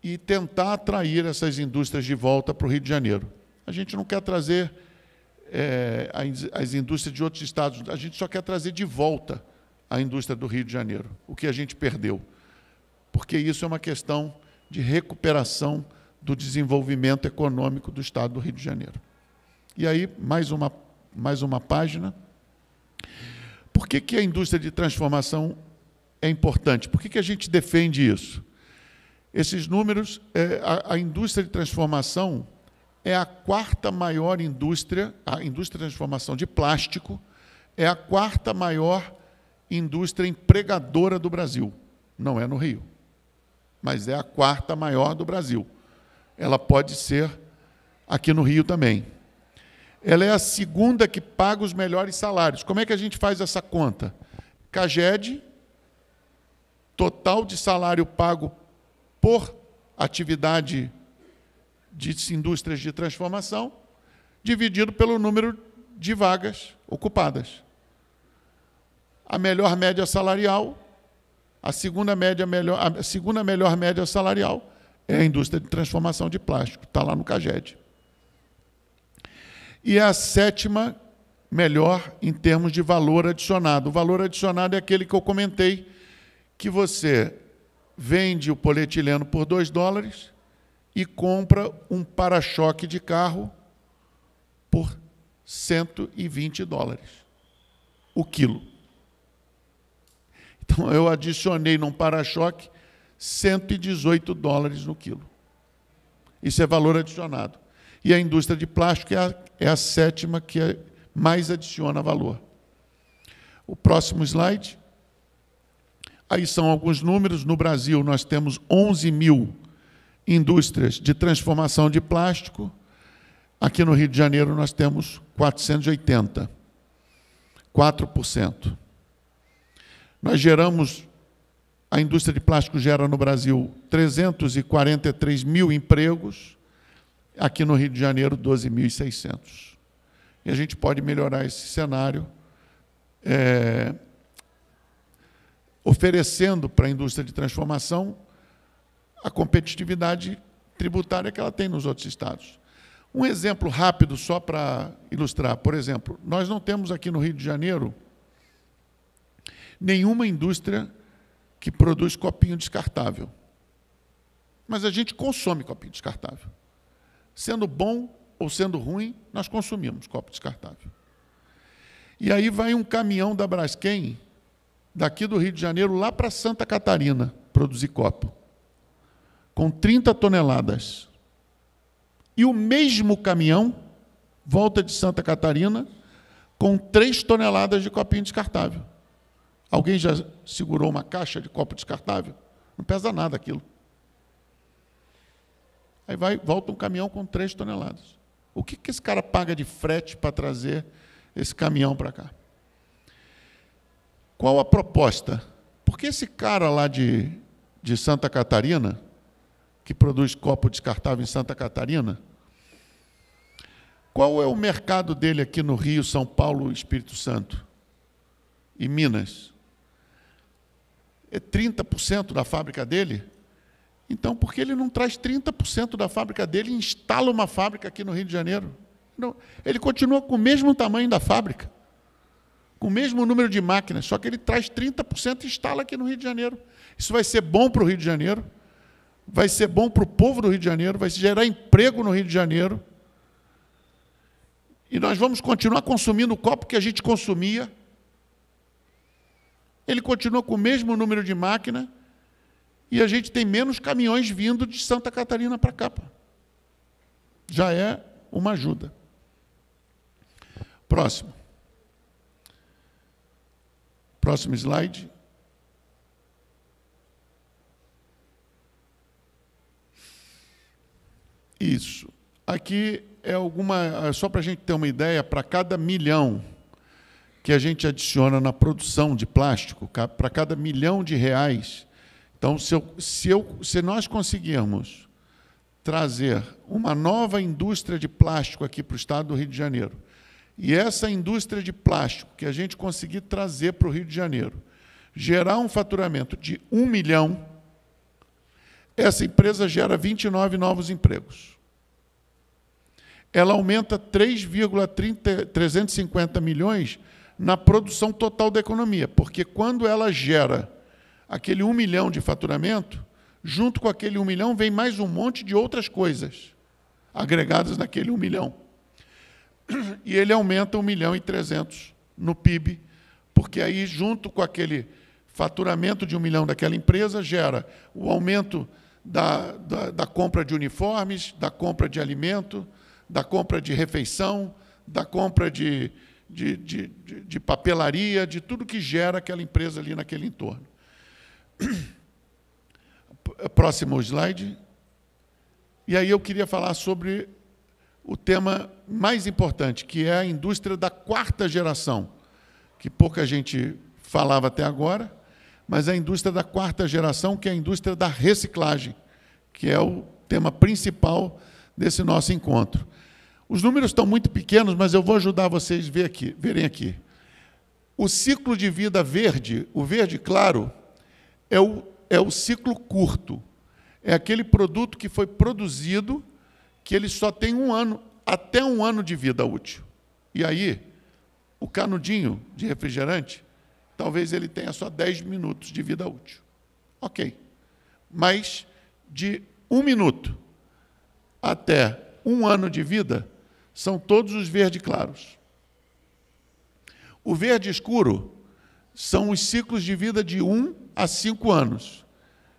Speaker 4: e tentar atrair essas indústrias de volta para o Rio de Janeiro. A gente não quer trazer é, as indústrias de outros estados. A gente só quer trazer de volta a indústria do Rio de Janeiro, o que a gente perdeu. Porque isso é uma questão de recuperação do desenvolvimento econômico do estado do Rio de Janeiro. E aí, mais uma, mais uma página. Por que, que a indústria de transformação é importante? Por que, que a gente defende isso? Esses números, é, a, a indústria de transformação, é a quarta maior indústria, a indústria de transformação de plástico, é a quarta maior indústria empregadora do Brasil. Não é no Rio, mas é a quarta maior do Brasil. Ela pode ser aqui no Rio também. Ela é a segunda que paga os melhores salários. Como é que a gente faz essa conta? CAGED, total de salário pago por atividade de indústrias de transformação, dividido pelo número de vagas ocupadas. A melhor média salarial, a segunda, média melhor, a segunda melhor média salarial é a indústria de transformação de plástico, está lá no CAGED. E a sétima melhor em termos de valor adicionado. O valor adicionado é aquele que eu comentei, que você vende o polietileno por 2 dólares, e compra um para-choque de carro por 120 dólares o quilo. Então eu adicionei num para-choque 118 dólares no quilo. Isso é valor adicionado. E a indústria de plástico é a, é a sétima que é, mais adiciona valor. O próximo slide. Aí são alguns números. No Brasil, nós temos 11 mil indústrias de transformação de plástico. Aqui no Rio de Janeiro nós temos 480, 4%. Nós geramos, a indústria de plástico gera no Brasil 343 mil empregos, aqui no Rio de Janeiro 12.600. E a gente pode melhorar esse cenário é, oferecendo para a indústria de transformação a competitividade tributária que ela tem nos outros estados. Um exemplo rápido, só para ilustrar. Por exemplo, nós não temos aqui no Rio de Janeiro nenhuma indústria que produz copinho descartável. Mas a gente consome copinho descartável. Sendo bom ou sendo ruim, nós consumimos copo descartável. E aí vai um caminhão da Braskem, daqui do Rio de Janeiro, lá para Santa Catarina, produzir copo com 30 toneladas. E o mesmo caminhão volta de Santa Catarina com 3 toneladas de copinho descartável. Alguém já segurou uma caixa de copo descartável? Não pesa nada aquilo. Aí vai, volta um caminhão com 3 toneladas. O que, que esse cara paga de frete para trazer esse caminhão para cá? Qual a proposta? Porque esse cara lá de, de Santa Catarina, que produz copo descartável em Santa Catarina? Qual é o mercado dele aqui no Rio, São Paulo, Espírito Santo e Minas? É 30% da fábrica dele? Então, por que ele não traz 30% da fábrica dele e instala uma fábrica aqui no Rio de Janeiro? Não, ele continua com o mesmo tamanho da fábrica, com o mesmo número de máquinas, só que ele traz 30% e instala aqui no Rio de Janeiro. Isso vai ser bom para o Rio de Janeiro, vai ser bom para o povo do Rio de Janeiro, vai gerar emprego no Rio de Janeiro. E nós vamos continuar consumindo o copo que a gente consumia. Ele continua com o mesmo número de máquina e a gente tem menos caminhões vindo de Santa Catarina para cá. Já é uma ajuda. Próximo. Próximo slide. Isso. Aqui é alguma. É só para a gente ter uma ideia, para cada milhão que a gente adiciona na produção de plástico, para cada milhão de reais. Então, se, eu, se, eu, se nós conseguirmos trazer uma nova indústria de plástico aqui para o estado do Rio de Janeiro, e essa indústria de plástico que a gente conseguir trazer para o Rio de Janeiro gerar um faturamento de um milhão, essa empresa gera 29 novos empregos. Ela aumenta 3,350 milhões na produção total da economia, porque quando ela gera aquele 1 milhão de faturamento, junto com aquele 1 milhão vem mais um monte de outras coisas agregadas naquele 1 milhão. E ele aumenta 1 milhão e 300 no PIB, porque aí, junto com aquele faturamento de 1 milhão daquela empresa, gera o aumento da, da, da compra de uniformes, da compra de alimento, da compra de refeição, da compra de, de, de, de, papelaria, de tudo que gera aquela empresa ali naquele entorno. Próximo slide. E aí eu queria falar sobre o tema mais importante, que é a indústria da quarta geração, que pouca gente falava até agora, mas é a indústria da quarta geração, que é a indústria da reciclagem, que é o tema principal desse nosso encontro. Os números estão muito pequenos, mas eu vou ajudar vocês a ver aqui, verem aqui. O ciclo de vida verde, o verde claro, é o, é o ciclo curto. É aquele produto que foi produzido, que ele só tem um ano, até um ano de vida útil. E aí, o canudinho de refrigerante, talvez ele tenha só 10 minutos de vida útil. Ok. Mas de um minuto até um ano de vida são todos os verde claros. O verde escuro são os ciclos de vida de 1 a 5 anos.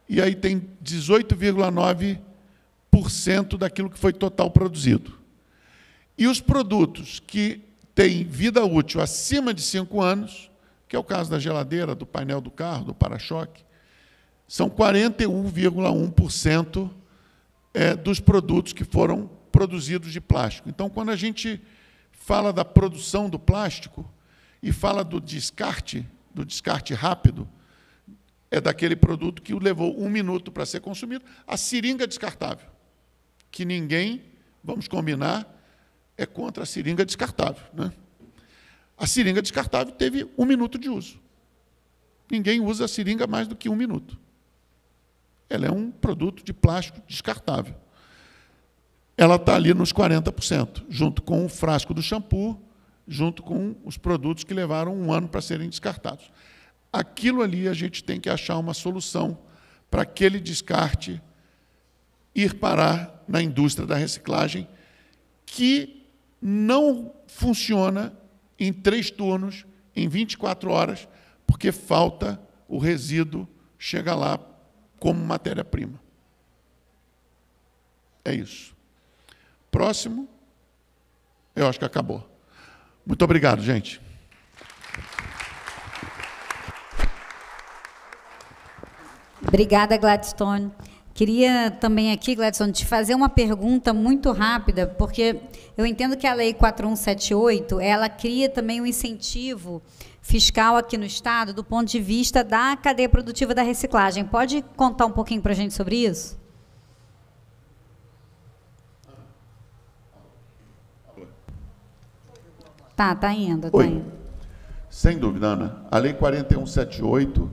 Speaker 4: E aí tem 18,9% daquilo que foi total produzido. E os produtos que têm vida útil acima de 5 anos que é o caso da geladeira, do painel do carro, do para-choque, são 41,1% é, dos produtos que foram produzidos de plástico. Então, quando a gente fala da produção do plástico e fala do descarte, do descarte rápido, é daquele produto que levou um minuto para ser consumido, a seringa é descartável, que ninguém, vamos combinar, é contra a seringa descartável. Né? A seringa descartável teve um minuto de uso. Ninguém usa a seringa mais do que um minuto. Ela é um produto de plástico descartável. Ela está ali nos 40%, junto com o frasco do shampoo, junto com os produtos que levaram um ano para serem descartados. Aquilo ali a gente tem que achar uma solução para aquele descarte ir parar na indústria da reciclagem, que não funciona em três turnos, em 24 horas, porque falta o resíduo chega lá como matéria-prima. É isso. Próximo. Eu acho que acabou. Muito obrigado, gente.
Speaker 6: Obrigada, Gladstone. Queria também aqui, Gladson, te fazer uma pergunta muito rápida, porque eu entendo que a Lei 4178, ela cria também um incentivo fiscal aqui no Estado do ponto de vista da cadeia produtiva da reciclagem. Pode contar um pouquinho para a gente sobre isso? Tá, tá indo, tá Oi. indo.
Speaker 4: Sem dúvida, Ana. A Lei 4178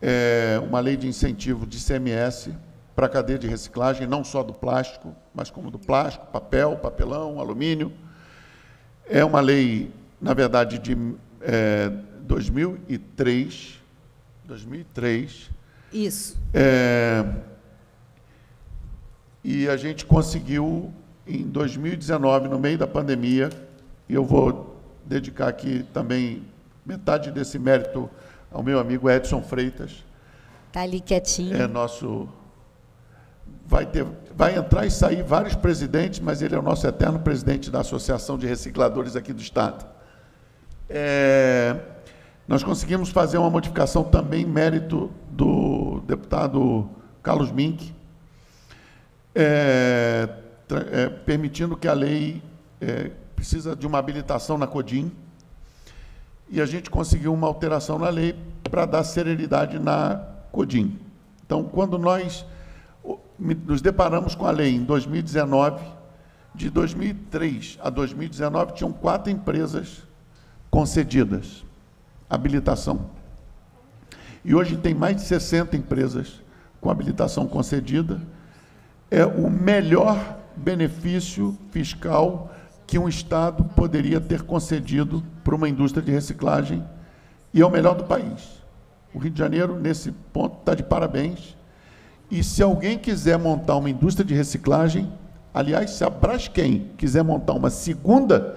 Speaker 4: é uma lei de incentivo de CMS para a cadeia de reciclagem, não só do plástico, mas como do plástico, papel, papelão, alumínio. É uma lei, na verdade, de é, 2003. 2003. Isso. É, e a gente conseguiu, em 2019, no meio da pandemia, e eu vou dedicar aqui também metade desse mérito ao meu amigo Edson Freitas.
Speaker 6: Está ali quietinho. É
Speaker 4: nosso vai, ter, vai entrar e sair vários presidentes, mas ele é o nosso eterno presidente da Associação de Recicladores aqui do Estado. É, nós conseguimos fazer uma modificação também mérito do deputado Carlos Mink, é, é, permitindo que a lei é, precisa de uma habilitação na CODIM, e a gente conseguiu uma alteração na lei para dar celeridade na CODIM. Então, quando nós nos deparamos com a lei em 2019. De 2003 a 2019, tinham quatro empresas concedidas habilitação. E hoje tem mais de 60 empresas com habilitação concedida. É o melhor benefício fiscal que um Estado poderia ter concedido para uma indústria de reciclagem e é o melhor do país. O Rio de Janeiro, nesse ponto, está de parabéns e se alguém quiser montar uma indústria de reciclagem, aliás, se a Braskem quiser montar uma segunda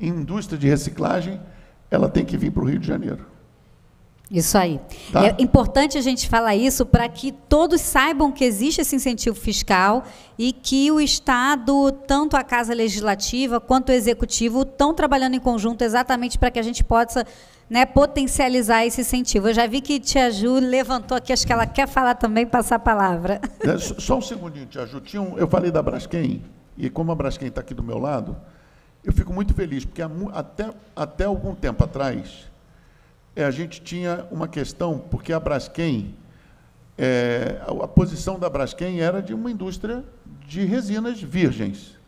Speaker 4: indústria de reciclagem, ela tem que vir para o Rio de Janeiro. Isso aí. Tá? É
Speaker 6: importante a gente falar isso para que todos saibam que existe esse incentivo fiscal e que o Estado, tanto a Casa Legislativa quanto o Executivo, estão trabalhando em conjunto exatamente para que a gente possa né, potencializar esse incentivo. Eu já vi que Tia Ju levantou aqui, acho que ela quer falar também, passar a palavra.
Speaker 4: É, só um segundinho, Tia Ju. Um, eu falei da Braskem, e como a Braskem está aqui do meu lado, eu fico muito feliz, porque até, até algum tempo atrás é, a gente tinha uma questão, porque a Braskem, é, a, a posição da Braskem era de uma indústria de resinas virgens.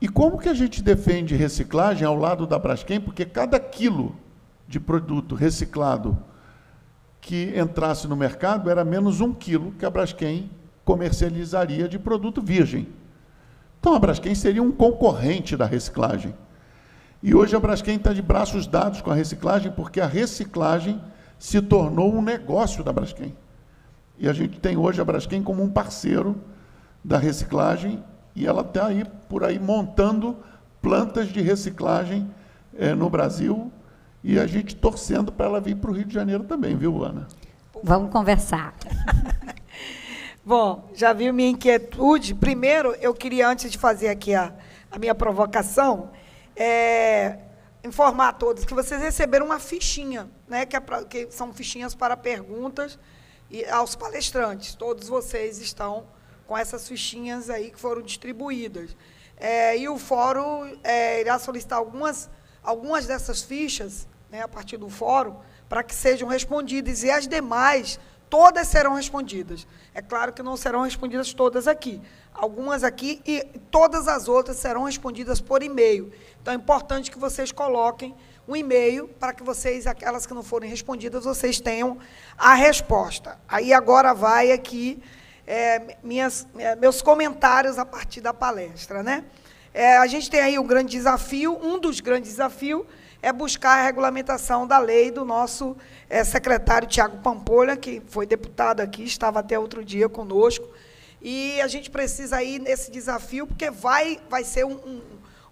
Speaker 4: E como que a gente defende reciclagem ao lado da Braskem? Porque cada quilo de produto reciclado que entrasse no mercado era menos um quilo que a Braskem comercializaria de produto virgem. Então a Braskem seria um concorrente da reciclagem. E hoje a Braskem está de braços dados com a reciclagem, porque a reciclagem se tornou um negócio da Braskem. E a gente tem hoje a Braskem como um parceiro da reciclagem e ela está aí por aí montando plantas de reciclagem é, no Brasil e a gente torcendo para ela vir para o Rio de Janeiro também, viu, Ana?
Speaker 6: Vamos conversar.
Speaker 4: Bom, já viu minha inquietude.
Speaker 1: Primeiro, eu queria, antes de fazer aqui a, a minha provocação, é, informar a todos que vocês receberam uma fichinha, né, que, é pra, que são fichinhas para perguntas e aos palestrantes. Todos vocês estão com essas fichinhas aí que foram distribuídas. É, e o fórum é, irá solicitar algumas, algumas dessas fichas, né, a partir do fórum, para que sejam respondidas. E as demais, todas serão respondidas. É claro que não serão respondidas todas aqui. Algumas aqui e todas as outras serão respondidas por e-mail. Então é importante que vocês coloquem um e-mail para que vocês, aquelas que não forem respondidas, vocês tenham a resposta. Aí agora vai aqui é, minhas, é, meus comentários a partir da palestra. Né? É, a gente tem aí um grande desafio, um dos grandes desafios é buscar a regulamentação da lei do nosso é, secretário Tiago Pampolha, que foi deputado aqui, estava até outro dia conosco. E a gente precisa ir nesse desafio, porque vai, vai ser um,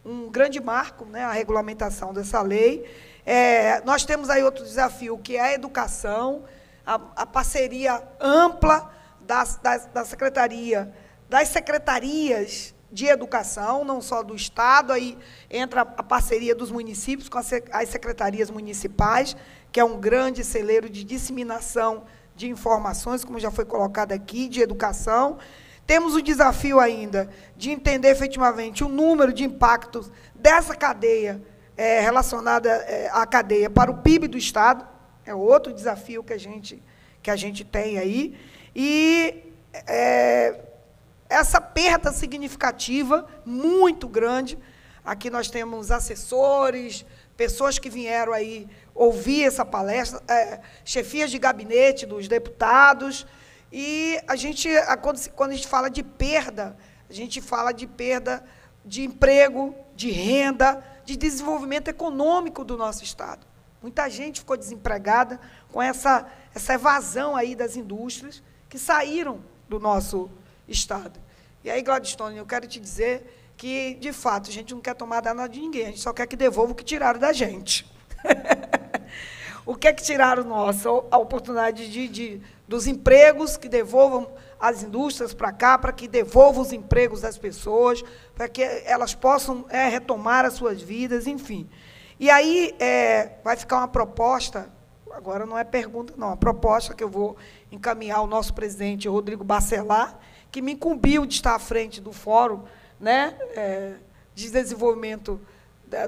Speaker 1: um, um grande marco né, a regulamentação dessa lei. É, nós temos aí outro desafio, que é a educação, a, a parceria ampla da, da, da secretaria, das secretarias de educação, não só do Estado, aí entra a parceria dos municípios com as secretarias municipais, que é um grande celeiro de disseminação de informações, como já foi colocado aqui, de educação. Temos o desafio ainda de entender efetivamente o número de impactos dessa cadeia é, relacionada é, à cadeia para o PIB do Estado, é outro desafio que a gente, que a gente tem aí. E é, essa perda significativa, muito grande. Aqui nós temos assessores, pessoas que vieram aí ouvir essa palestra, é, chefias de gabinete dos deputados. E a gente, quando, quando a gente fala de perda, a gente fala de perda de emprego, de renda, de desenvolvimento econômico do nosso Estado. Muita gente ficou desempregada com essa, essa evasão aí das indústrias que saíram do nosso Estado Estado. E aí, Gladstone, eu quero te dizer que, de fato, a gente não quer tomar danado de ninguém, a gente só quer que devolva o que tiraram da gente. o que é que tiraram nosso? A oportunidade de, de, dos empregos, que devolvam as indústrias para cá, para que devolvam os empregos das pessoas, para que elas possam é, retomar as suas vidas, enfim. E aí é, vai ficar uma proposta, agora não é pergunta, não, uma proposta que eu vou encaminhar ao nosso presidente Rodrigo Bacelar, que me incumbiu de estar à frente do Fórum né, é, de Desenvolvimento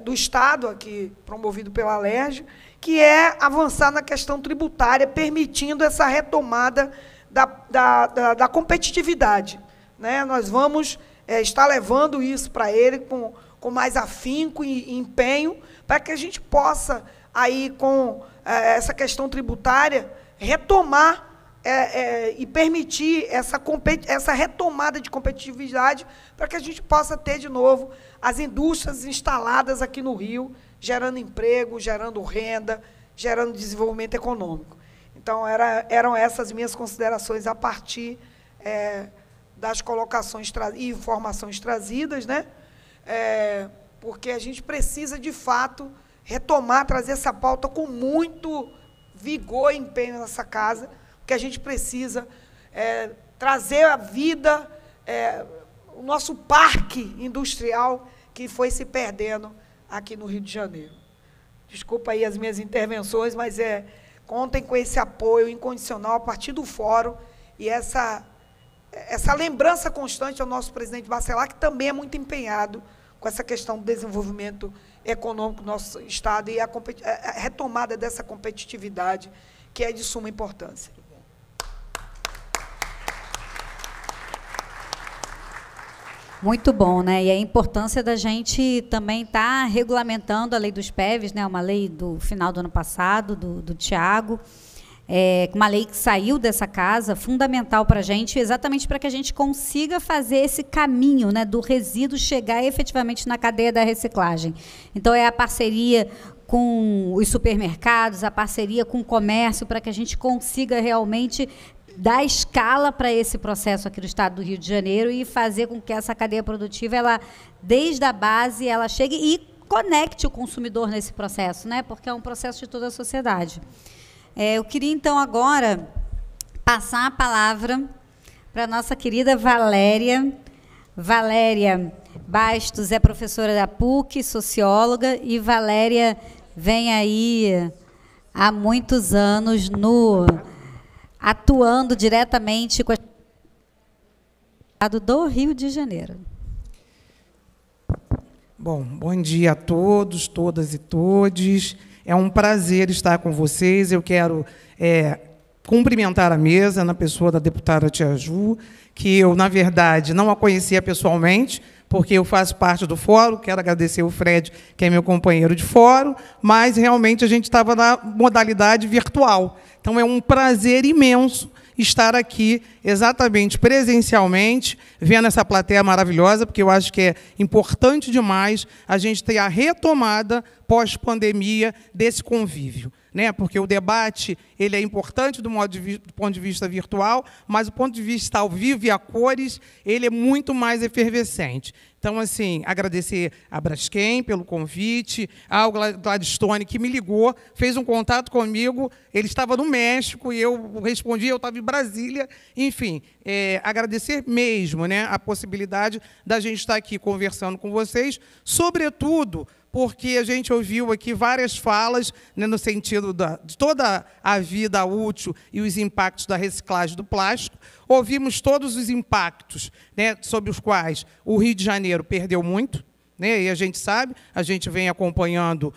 Speaker 1: do Estado, aqui promovido pela LERJ, que é avançar na questão tributária, permitindo essa retomada da, da, da, da competitividade. Né? Nós vamos é, estar levando isso para ele com, com mais afinco e, e empenho, para que a gente possa, aí com é, essa questão tributária, retomar é, é, e permitir essa, essa retomada de competitividade para que a gente possa ter de novo as indústrias instaladas aqui no Rio, gerando emprego, gerando renda, gerando desenvolvimento econômico. Então, era, eram essas minhas considerações a partir é, das colocações e informações trazidas, né? É, porque a gente precisa, de fato, retomar, trazer essa pauta com muito vigor e empenho nessa casa que a gente precisa é, trazer a vida é, o nosso parque industrial que foi se perdendo aqui no Rio de Janeiro. Desculpa aí as minhas intervenções, mas é, contem com esse apoio incondicional a partir do fórum e essa, essa lembrança constante ao nosso presidente Bacelar, que também é muito empenhado com essa questão do desenvolvimento econômico do nosso Estado e a, a retomada dessa competitividade que é de suma importância.
Speaker 6: Muito bom, né? E a importância da gente também estar tá regulamentando a lei dos PEVs, né? Uma lei do final do ano passado, do, do Tiago. É, uma lei que saiu dessa casa, fundamental para a gente, exatamente para que a gente consiga fazer esse caminho né, do resíduo chegar efetivamente na cadeia da reciclagem. Então, é a parceria com os supermercados, a parceria com o comércio, para que a gente consiga realmente dar escala para esse processo aqui no estado do Rio de Janeiro e fazer com que essa cadeia produtiva, ela, desde a base, ela chegue e conecte o consumidor nesse processo, né? Porque é um processo de toda a sociedade. É, eu queria então agora passar a palavra para nossa querida Valéria. Valéria Bastos é professora da PUC, socióloga, e Valéria vem aí há muitos anos no atuando diretamente com a do Rio de Janeiro.
Speaker 8: Bom, bom dia a todos, todas e todes. É um prazer estar com vocês. Eu quero é, cumprimentar a mesa na pessoa da deputada Tia Ju, que eu, na verdade, não a conhecia pessoalmente, porque eu faço parte do fórum. Quero agradecer o Fred, que é meu companheiro de fórum, mas realmente a gente estava na modalidade virtual. Então é um prazer imenso estar aqui exatamente presencialmente, vendo essa plateia maravilhosa, porque eu acho que é importante demais a gente ter a retomada pós-pandemia desse convívio. Né? Porque o debate ele é importante do, modo de, do ponto de vista virtual, mas o ponto de vista ao vivo e a cores ele é muito mais efervescente. Então, assim, agradecer a Braskem pelo convite, ao Gladstone, que me ligou, fez um contato comigo, ele estava no México e eu respondi, eu estava em Brasília. Enfim, é, agradecer mesmo né, a possibilidade da gente estar aqui conversando com vocês, sobretudo porque a gente ouviu aqui várias falas né, no sentido da, de toda a vida útil e os impactos da reciclagem do plástico. Ouvimos todos os impactos né, sobre os quais o Rio de Janeiro perdeu muito, né, e a gente sabe, a gente vem acompanhando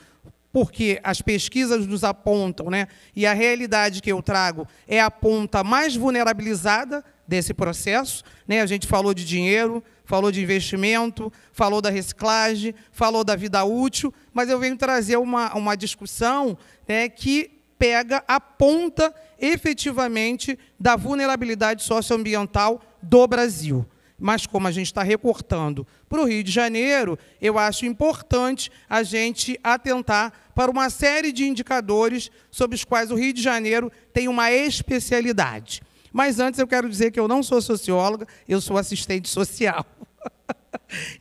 Speaker 8: porque as pesquisas nos apontam, né? E a realidade que eu trago é a ponta mais vulnerabilizada desse processo, né? A gente falou de dinheiro, falou de investimento, falou da reciclagem, falou da vida útil, mas eu venho trazer uma, uma discussão né, que pega a ponta efetivamente da vulnerabilidade socioambiental do Brasil. Mas como a gente está recortando para o Rio de Janeiro, eu acho importante a gente atentar para uma série de indicadores sobre os quais o Rio de Janeiro tem uma especialidade. Mas antes eu quero dizer que eu não sou socióloga, eu sou assistente social.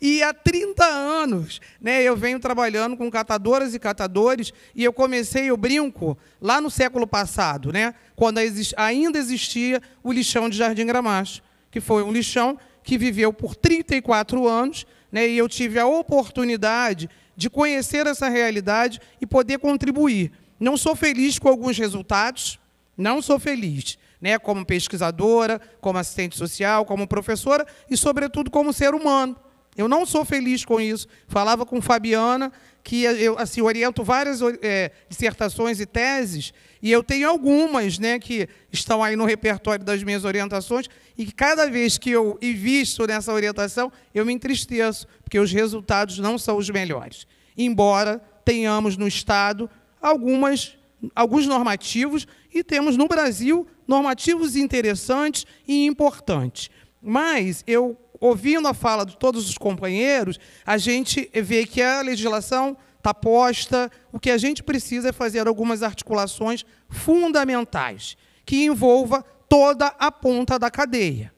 Speaker 8: E há 30 anos né, eu venho trabalhando com catadoras e catadores, e eu comecei, eu brinco, lá no século passado, né, quando ainda existia o lixão de Jardim Gramacho, que foi um lixão que viveu por 34 anos, né, e eu tive a oportunidade de conhecer essa realidade e poder contribuir. Não sou feliz com alguns resultados, não sou feliz, né, como pesquisadora, como assistente social, como professora e, sobretudo, como ser humano. Eu não sou feliz com isso. Falava com Fabiana, que eu assim, oriento várias é, dissertações e teses, e eu tenho algumas né, que estão aí no repertório das minhas orientações, e que cada vez que eu invisto nessa orientação, eu me entristeço, porque os resultados não são os melhores. Embora tenhamos no Estado algumas, alguns normativos, e temos no Brasil normativos interessantes e importantes. Mas eu ouvindo a fala de todos os companheiros, a gente vê que a legislação está posta. O que a gente precisa é fazer algumas articulações fundamentais que envolva toda a ponta da cadeia,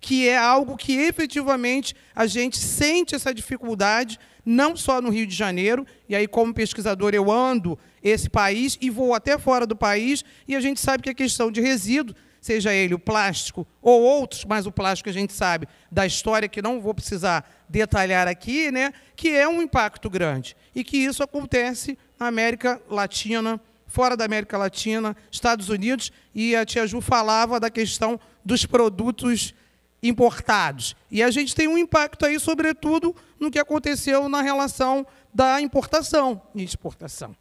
Speaker 8: que é algo que efetivamente a gente sente essa dificuldade não só no Rio de Janeiro, e aí como pesquisador eu ando esse país e vou até fora do país. E a gente sabe que a questão de resíduo, seja ele o plástico ou outros, mas o plástico a gente sabe da história que não vou precisar detalhar aqui, né, que é um impacto grande e que isso acontece na América Latina, fora da América Latina, Estados Unidos, e a tia Ju falava da questão dos produtos importados. E a gente tem um impacto aí, sobretudo, no que aconteceu na relação da importação e exportação.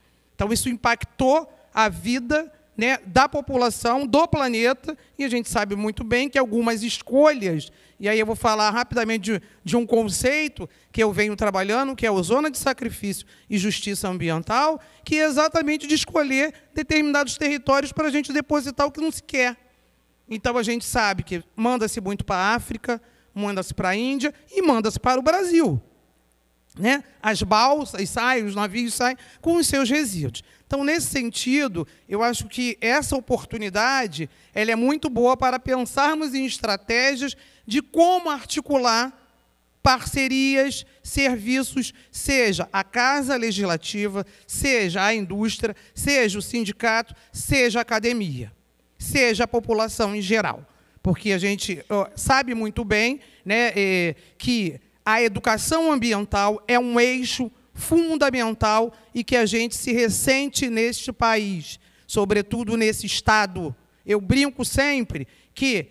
Speaker 8: Então, isso impactou a vida né, da população, do planeta, e a gente sabe muito bem que algumas escolhas, e aí eu vou falar rapidamente de, de um conceito que eu venho trabalhando, que é a zona de sacrifício e justiça ambiental, que é exatamente de escolher determinados territórios para a gente depositar o que não se quer. Então a gente sabe que manda-se muito para a África, manda-se para a Índia e manda-se para o Brasil né? as balsas saem, os navios saem com os seus resíduos. Então, nesse sentido, eu acho que essa oportunidade ela é muito boa para pensarmos em estratégias de como articular parcerias, serviços, seja a casa legislativa, seja a indústria, seja o sindicato, seja a academia, seja a população em geral porque a gente sabe muito bem né, eh, que a educação ambiental é um eixo fundamental e que a gente se ressente neste país, sobretudo nesse Estado. Eu brinco sempre que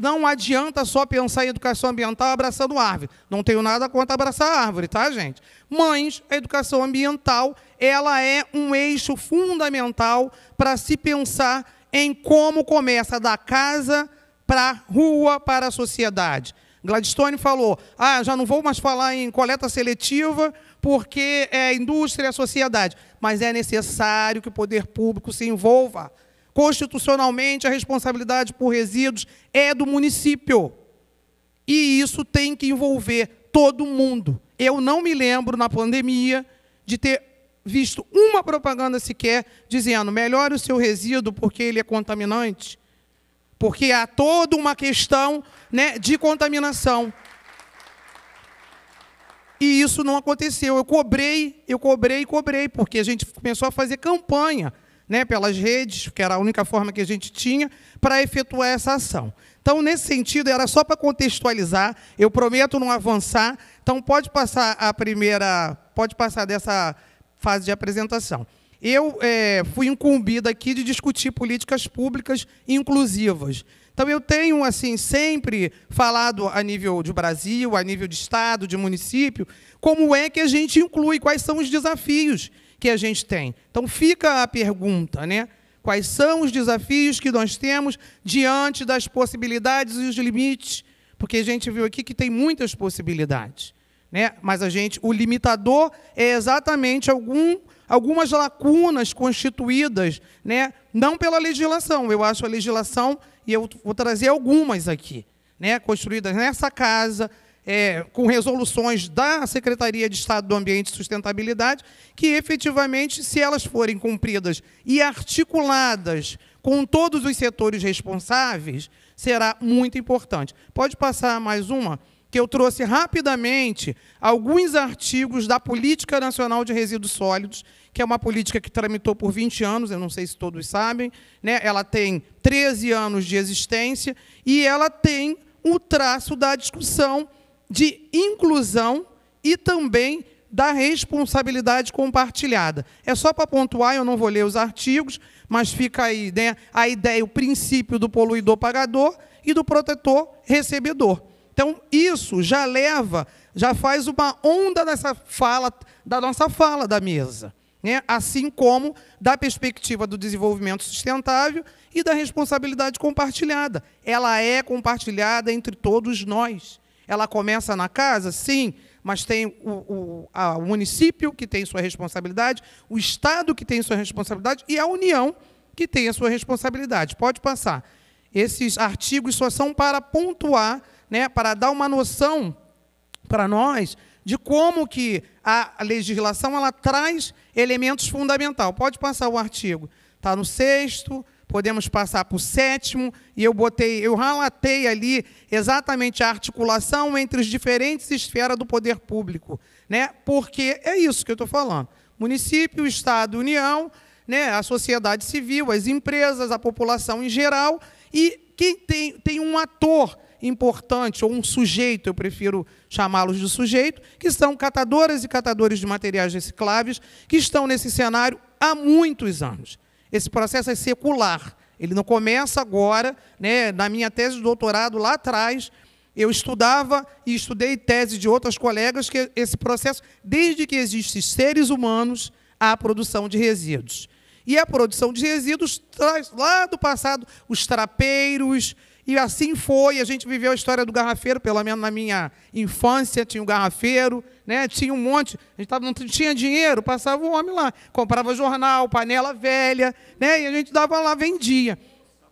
Speaker 8: não adianta só pensar em educação ambiental abraçando árvore. Não tenho nada contra abraçar árvore, tá, gente? Mas a educação ambiental, ela é um eixo fundamental para se pensar em como começa da casa para a rua, para a sociedade. Gladstone falou: ah, já não vou mais falar em coleta seletiva, porque é a indústria e a sociedade. Mas é necessário que o poder público se envolva. Constitucionalmente, a responsabilidade por resíduos é do município. E isso tem que envolver todo mundo. Eu não me lembro, na pandemia, de ter visto uma propaganda sequer dizendo melhore o seu resíduo porque ele é contaminante porque há toda uma questão né, de contaminação. E isso não aconteceu. Eu cobrei, eu cobrei, cobrei, porque a gente começou a fazer campanha né, pelas redes, que era a única forma que a gente tinha, para efetuar essa ação. Então, nesse sentido, era só para contextualizar, eu prometo não avançar, então pode passar a primeira, pode passar dessa fase de apresentação. Eu é, fui incumbido aqui de discutir políticas públicas inclusivas. Então eu tenho assim sempre falado a nível de Brasil, a nível de estado, de município, como é que a gente inclui, quais são os desafios que a gente tem. Então fica a pergunta, né? Quais são os desafios que nós temos diante das possibilidades e os limites? Porque a gente viu aqui que tem muitas possibilidades, né? Mas a gente, o limitador é exatamente algum algumas lacunas constituídas, né, não pela legislação. Eu acho a legislação, e eu vou trazer algumas aqui, né, construídas nessa casa, é, com resoluções da Secretaria de Estado do Ambiente e Sustentabilidade, que efetivamente, se elas forem cumpridas e articuladas com todos os setores responsáveis, será muito importante. Pode passar mais uma? que eu trouxe rapidamente alguns artigos da Política Nacional de Resíduos Sólidos, que é uma política que tramitou por 20 anos, eu não sei se todos sabem, né? ela tem 13 anos de existência e ela tem o traço da discussão de inclusão e também da responsabilidade compartilhada. É só para pontuar, eu não vou ler os artigos, mas fica aí né, a ideia, o princípio do poluidor pagador e do protetor recebedor. Então, isso já leva, já faz uma onda dessa fala, da nossa fala da mesa. Né? Assim como da perspectiva do desenvolvimento sustentável e da responsabilidade compartilhada. Ela é compartilhada entre todos nós. Ela começa na casa, sim, mas tem o, o, a, o, município que tem sua responsabilidade, o Estado que tem sua responsabilidade e a União que tem a sua responsabilidade. Pode passar. Esses artigos só são para pontuar né, para dar uma noção para nós de como que a legislação ela traz elementos fundamentais. Pode passar o artigo. Está no sexto, podemos passar para o sétimo, e eu botei, eu relatei ali exatamente a articulação entre as diferentes esferas do poder público. Né? Porque é isso que eu estou falando. Município, Estado, União, né? a sociedade civil, as empresas, a população em geral, e quem tem, tem um ator importante, ou um sujeito, eu prefiro chamá-los de sujeito, que são catadoras e catadores de materiais recicláveis, que estão nesse cenário há muitos anos. Esse processo é secular, ele não começa agora. Né? Na minha tese de doutorado, lá atrás, eu estudava e estudei tese de outras colegas que esse processo, desde que existem seres humanos, há produção de resíduos. E a produção de resíduos traz lá do passado os trapeiros, e assim foi, a gente viveu a história do garrafeiro, pelo menos na minha infância, tinha um garrafeiro, né? tinha um monte, a gente tava, não tinha dinheiro, passava o homem lá, comprava jornal, panela velha, né? e a gente dava lá, vendia.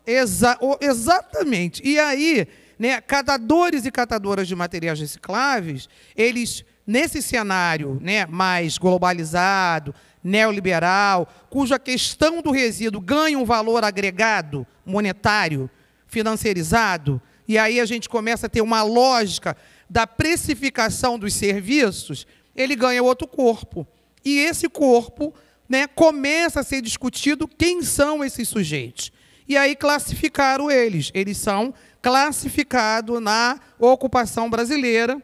Speaker 8: Exa exatamente. E aí, né, catadores e catadoras de materiais recicláveis, eles, nesse cenário né, mais globalizado, neoliberal, cuja questão do resíduo ganha um valor agregado monetário, financiarizado e aí a gente começa a ter uma lógica da precificação dos serviços, ele ganha outro corpo. E esse corpo né, começa a ser discutido quem são esses sujeitos. E aí classificaram eles. Eles são classificados na ocupação brasileira,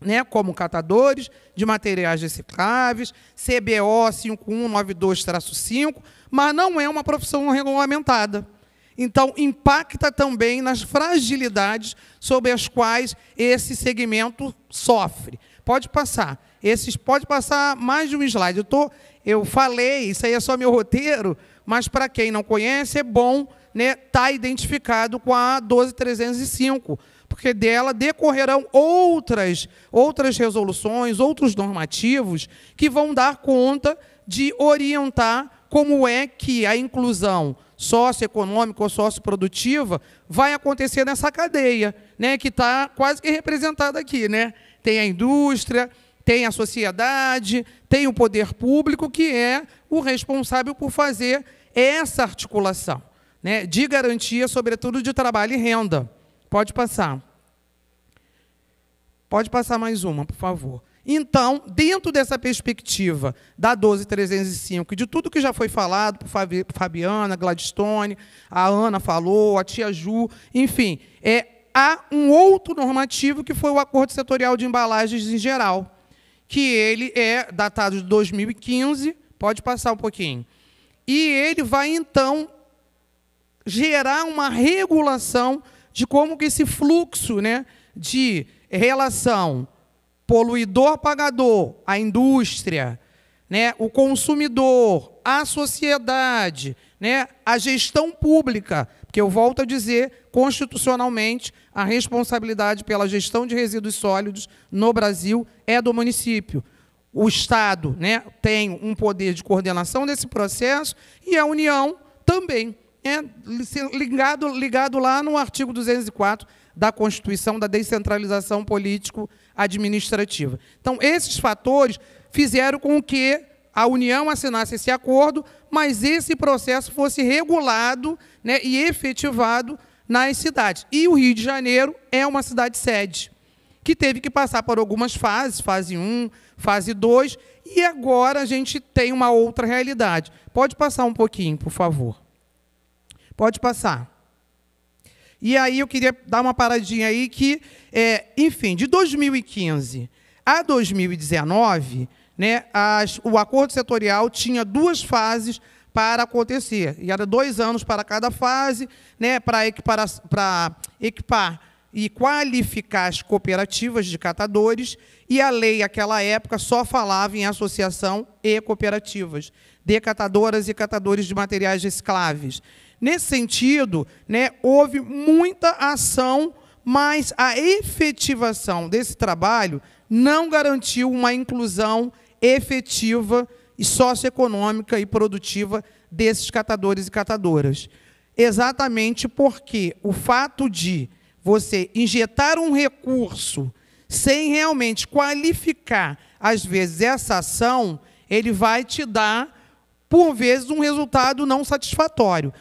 Speaker 8: né, como catadores de materiais recicláveis, CBO 5192-5, mas não é uma profissão regulamentada então impacta também nas fragilidades sobre as quais esse segmento sofre. Pode passar. Esses pode passar mais de um slide. Eu tô, eu falei, isso aí é só meu roteiro, mas para quem não conhece é bom, né, tá identificado com a 12305 porque dela decorrerão outras, outras resoluções, outros normativos que vão dar conta de orientar como é que a inclusão socioeconômica ou socioprodutiva vai acontecer nessa cadeia, né, que está quase que representada aqui. Né? Tem a indústria, tem a sociedade, tem o poder público, que é o responsável por fazer essa articulação né, de garantia, sobretudo de trabalho e renda. Pode passar. Pode passar mais uma, por favor. Então, dentro dessa perspectiva da 12305 e de tudo que já foi falado por Fabiana, Gladstone, a Ana falou, a tia Ju, enfim, é, há um outro normativo que foi o Acordo Setorial de Embalagens em geral, que ele é datado de 2015, pode passar um pouquinho. E ele vai, então, gerar uma regulação de como que esse fluxo né, de relação poluidor pagador, a indústria, né, o consumidor, a sociedade, né, a gestão pública, porque eu volto a dizer, constitucionalmente, a responsabilidade pela gestão de resíduos sólidos no Brasil é do município. O Estado né, tem um poder de coordenação desse processo e a União também. É ligado, ligado lá no artigo 204 da Constituição da descentralização político administrativa. Então, esses fatores fizeram com que a União assinasse esse acordo, mas esse processo fosse regulado né, e efetivado nas cidades. E o Rio de Janeiro é uma cidade sede, que teve que passar por algumas fases, fase 1, fase 2, e agora a gente tem uma outra realidade. Pode passar um pouquinho, por favor. Pode passar. E aí eu queria dar uma paradinha aí que, é, enfim, de 2015 a 2019, né, as, o acordo setorial tinha duas fases para acontecer. E era dois anos para cada fase, né, para equipar, equipar e qualificar as cooperativas de catadores, e a lei, naquela época, só falava em associação e cooperativas, de catadoras e catadores de materiais recicláveis. Nesse sentido, né, houve muita ação, mas a efetivação desse trabalho não garantiu uma inclusão efetiva e socioeconômica e produtiva desses catadores e catadoras. Exatamente porque o fato de você injetar um recurso sem realmente qualificar, às vezes, essa ação, ele vai te dar, por vezes, um resultado não satisfatório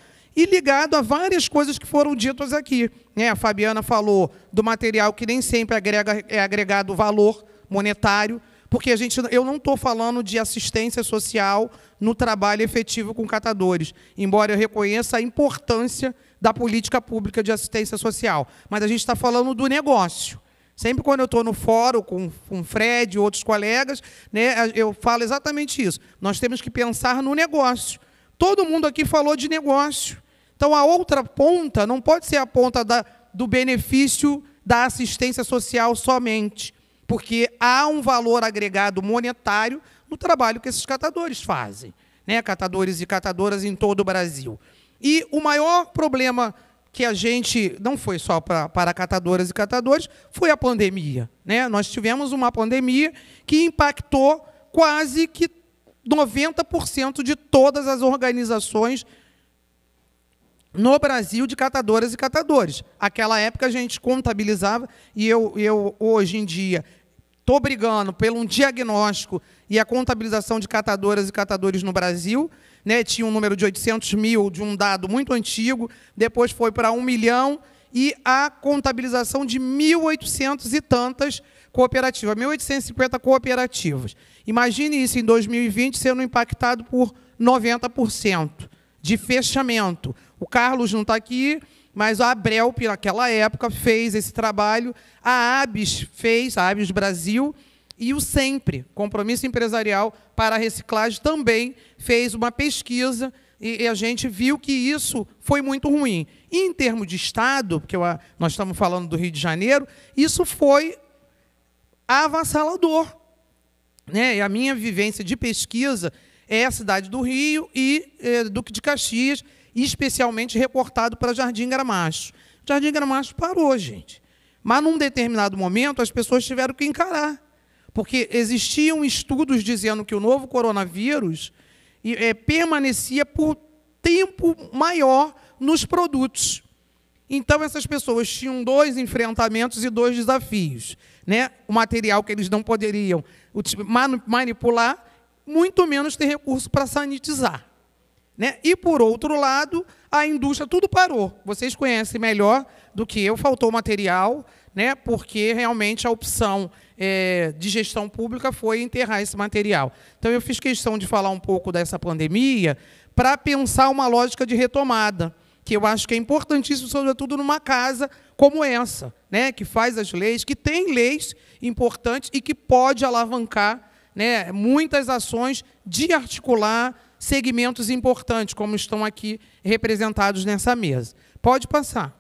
Speaker 8: e ligado a várias coisas que foram ditas aqui. Né? A Fabiana falou do material que nem sempre agrega, é agregado valor monetário, porque a gente, eu não estou falando de assistência social no trabalho efetivo com catadores, embora eu reconheça a importância da política pública de assistência social. Mas a gente está falando do negócio. Sempre quando eu estou no fórum com, com o Fred e outros colegas, né, eu falo exatamente isso. Nós temos que pensar no negócio. Todo mundo aqui falou de negócio. Então a outra ponta não pode ser a ponta da, do benefício da assistência social somente, porque há um valor agregado monetário no trabalho que esses catadores fazem, né? catadores e catadoras em todo o Brasil. E o maior problema que a gente, não foi só pra, para catadoras e catadores, foi a pandemia. Né? Nós tivemos uma pandemia que impactou quase que 90% de todas as organizações no Brasil de catadoras e catadores. Aquela época a gente contabilizava e eu, eu hoje em dia estou brigando pelo um diagnóstico e a contabilização de catadoras e catadores no Brasil. Né? Tinha um número de 800 mil de um dado muito antigo, depois foi para 1 milhão e a contabilização de 1.800 e tantas cooperativas, 1.850 cooperativas. Imagine isso em 2020 sendo impactado por 90% de fechamento. O Carlos não está aqui, mas a Abrelp naquela época, fez esse trabalho. A ABS fez, a ABS Brasil, e o SEMPRE, Compromisso Empresarial para a Reciclagem, também fez uma pesquisa e, a gente viu que isso foi muito ruim. E, em termos de Estado, porque nós estamos falando do Rio de Janeiro, isso foi avassalador. Né? E a minha vivência de pesquisa é a cidade do Rio e é, eh, Duque de Caxias especialmente reportado para Jardim Gramacho. Jardim Gramacho parou, gente. Mas num determinado momento as pessoas tiveram que encarar, porque existiam estudos dizendo que o novo coronavírus é, permanecia por tempo maior nos produtos. Então essas pessoas tinham dois enfrentamentos e dois desafios, né? O material que eles não poderiam manipular, muito menos ter recurso para sanitizar. Né? E, por outro lado, a indústria, tudo parou. Vocês conhecem melhor do que eu, faltou material, né? porque realmente a opção é, de gestão pública foi enterrar esse material. Então, eu fiz questão de falar um pouco dessa pandemia para pensar uma lógica de retomada, que eu acho que é importantíssimo, sobretudo numa casa como essa, né? que faz as leis, que tem leis importantes e que pode alavancar né? muitas ações de articular segmentos importantes, como estão aqui representados nessa mesa. Pode passar.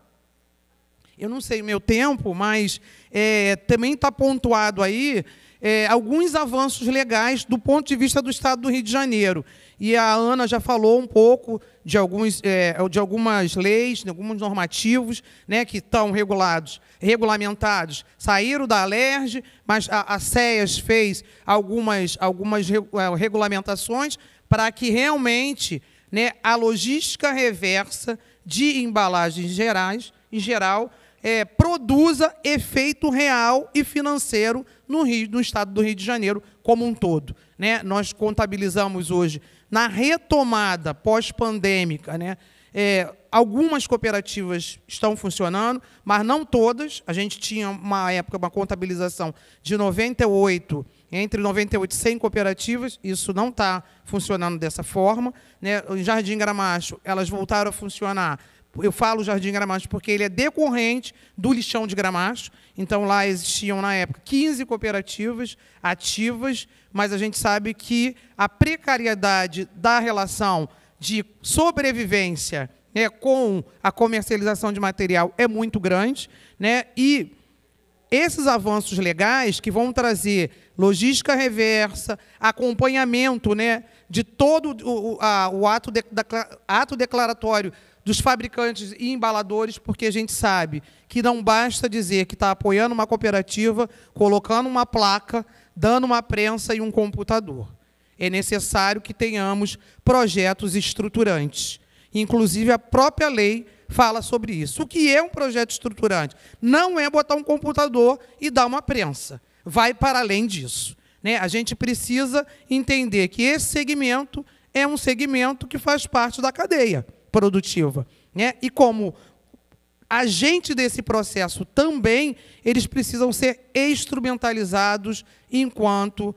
Speaker 8: Eu não sei o meu tempo, mas é, também está pontuado aí é, alguns avanços legais do ponto de vista do Estado do Rio de Janeiro. E a Ana já falou um pouco de, alguns, é, de algumas leis, de alguns normativos né, que estão regulados, regulamentados. Saíram da Alerj, mas a, a CEAS fez algumas, algumas é, regulamentações, para que realmente né, a logística reversa de embalagens gerais, em geral, é, produza efeito real e financeiro no, Rio, no estado do Rio de Janeiro como um todo. Né? Nós contabilizamos hoje, na retomada pós-pandêmica, né, é, algumas cooperativas estão funcionando, mas não todas. A gente tinha uma época, uma contabilização de 98 entre 98 e 100 cooperativas, isso não está funcionando dessa forma. Né? O Jardim Gramacho, elas voltaram a funcionar. Eu falo Jardim Gramacho porque ele é decorrente do lixão de Gramacho. Então, lá existiam, na época, 15 cooperativas ativas, mas a gente sabe que a precariedade da relação de sobrevivência né, com a comercialização de material é muito grande. Né? E esses avanços legais que vão trazer logística reversa, acompanhamento né, de todo o, a, o ato, de, da, ato declaratório dos fabricantes e embaladores, porque a gente sabe que não basta dizer que está apoiando uma cooperativa, colocando uma placa, dando uma prensa e um computador. É necessário que tenhamos projetos estruturantes. Inclusive, a própria lei fala sobre isso. O que é um projeto estruturante? Não é botar um computador e dar uma prensa. Vai para além disso. Né? A gente precisa entender que esse segmento é um segmento que faz parte da cadeia produtiva. Né? E como agente desse processo também, eles precisam ser instrumentalizados enquanto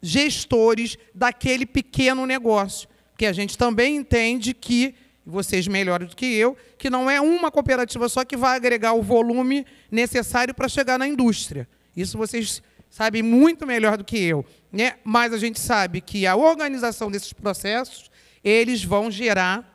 Speaker 8: gestores daquele pequeno negócio. Porque a gente também entende que vocês melhores do que eu, que não é uma cooperativa só que vai agregar o volume necessário para chegar na indústria. Isso vocês sabem muito melhor do que eu. Né? Mas a gente sabe que a organização desses processos, eles vão gerar,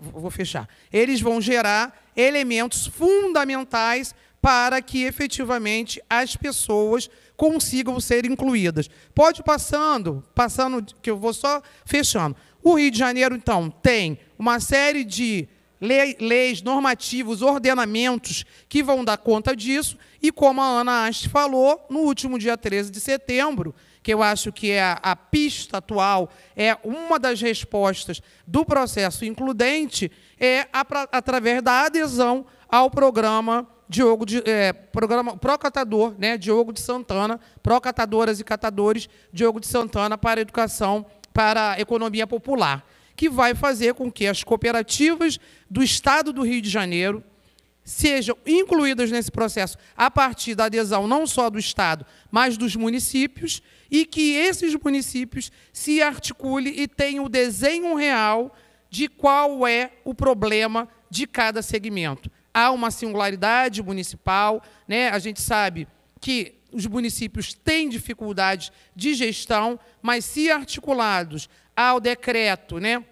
Speaker 8: vou fechar, eles vão gerar elementos fundamentais para que efetivamente as pessoas consigam ser incluídas. Pode passando, passando, que eu vou só fechando. O Rio de Janeiro, então, tem uma série de leis, normativos, ordenamentos que vão dar conta disso. E como a Ana Ast falou, no último dia 13 de setembro, que eu acho que é a, a pista atual, é uma das respostas do processo includente, é a, através da adesão ao programa Diogo de, é, programa Procatador, né, Diogo de Santana, Procatadoras e Catadores, Diogo de Santana para a Educação para a economia popular, que vai fazer com que as cooperativas do Estado do Rio de Janeiro sejam incluídas nesse processo a partir da adesão não só do Estado, mas dos municípios, e que esses municípios se articulem e tenham o desenho real de qual é o problema de cada segmento. Há uma singularidade municipal, né? a gente sabe que os municípios têm dificuldades de gestão, mas se articulados ao decreto, né,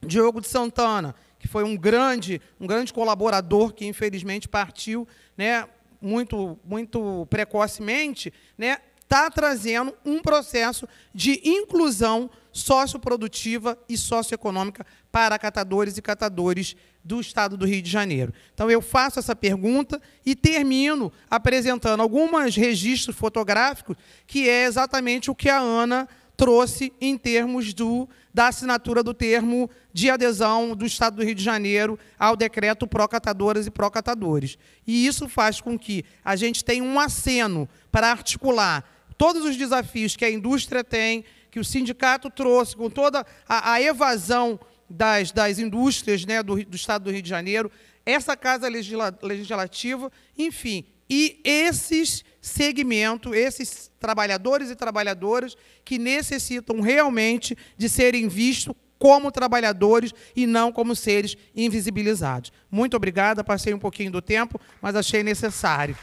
Speaker 8: Diogo de Santana, que foi um grande, um grande colaborador que infelizmente partiu, né, muito, muito precocemente, né, está trazendo um processo de inclusão socioprodutiva e socioeconômica para catadores e catadores do Estado do Rio de Janeiro. Então, eu faço essa pergunta e termino apresentando alguns registros fotográficos, que é exatamente o que a Ana trouxe em termos do, da assinatura do termo de adesão do Estado do Rio de Janeiro ao decreto pró-catadoras e pró-catadores. E isso faz com que a gente tenha um aceno para articular todos os desafios que a indústria tem, que o sindicato trouxe com toda a, a evasão das, das indústrias né, do, do Estado do Rio de Janeiro, essa Casa Legislativa, enfim, e esses segmentos, esses trabalhadores e trabalhadoras que necessitam realmente de serem vistos como trabalhadores e não como seres invisibilizados. Muito obrigada, passei um pouquinho do tempo, mas achei necessário.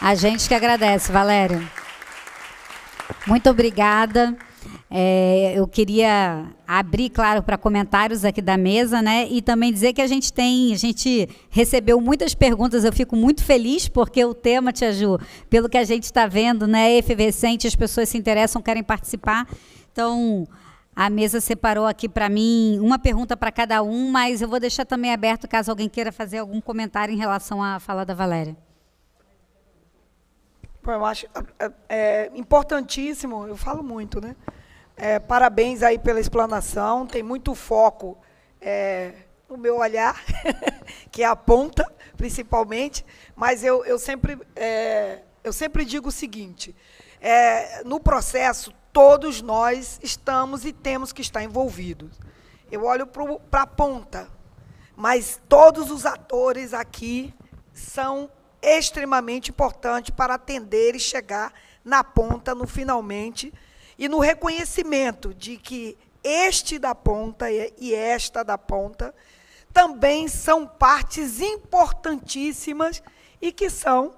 Speaker 6: A gente que agradece, Valério. Muito obrigada. É, eu queria abrir, claro, para comentários aqui da mesa, né? E também dizer que a gente tem, a gente recebeu muitas perguntas. Eu fico muito feliz porque o tema, Tia Ju, pelo que a gente está vendo, né, é efervescente, as pessoas se interessam, querem participar. Então, a mesa separou aqui para mim uma pergunta para cada um, mas eu vou deixar também aberto caso alguém queira fazer algum comentário em relação à fala da Valéria.
Speaker 1: Bom, eu acho é, é, é, importantíssimo, eu falo muito, né? É, parabéns aí pela explanação. Tem muito foco é, no meu olhar, que é a ponta, principalmente. Mas eu, eu, sempre, é, eu sempre digo o seguinte: é, no processo, todos nós estamos e temos que estar envolvidos. Eu olho para a ponta, mas todos os atores aqui são extremamente importantes para atender e chegar na ponta, no finalmente e no reconhecimento de que este da ponta e esta da ponta também são partes importantíssimas e que são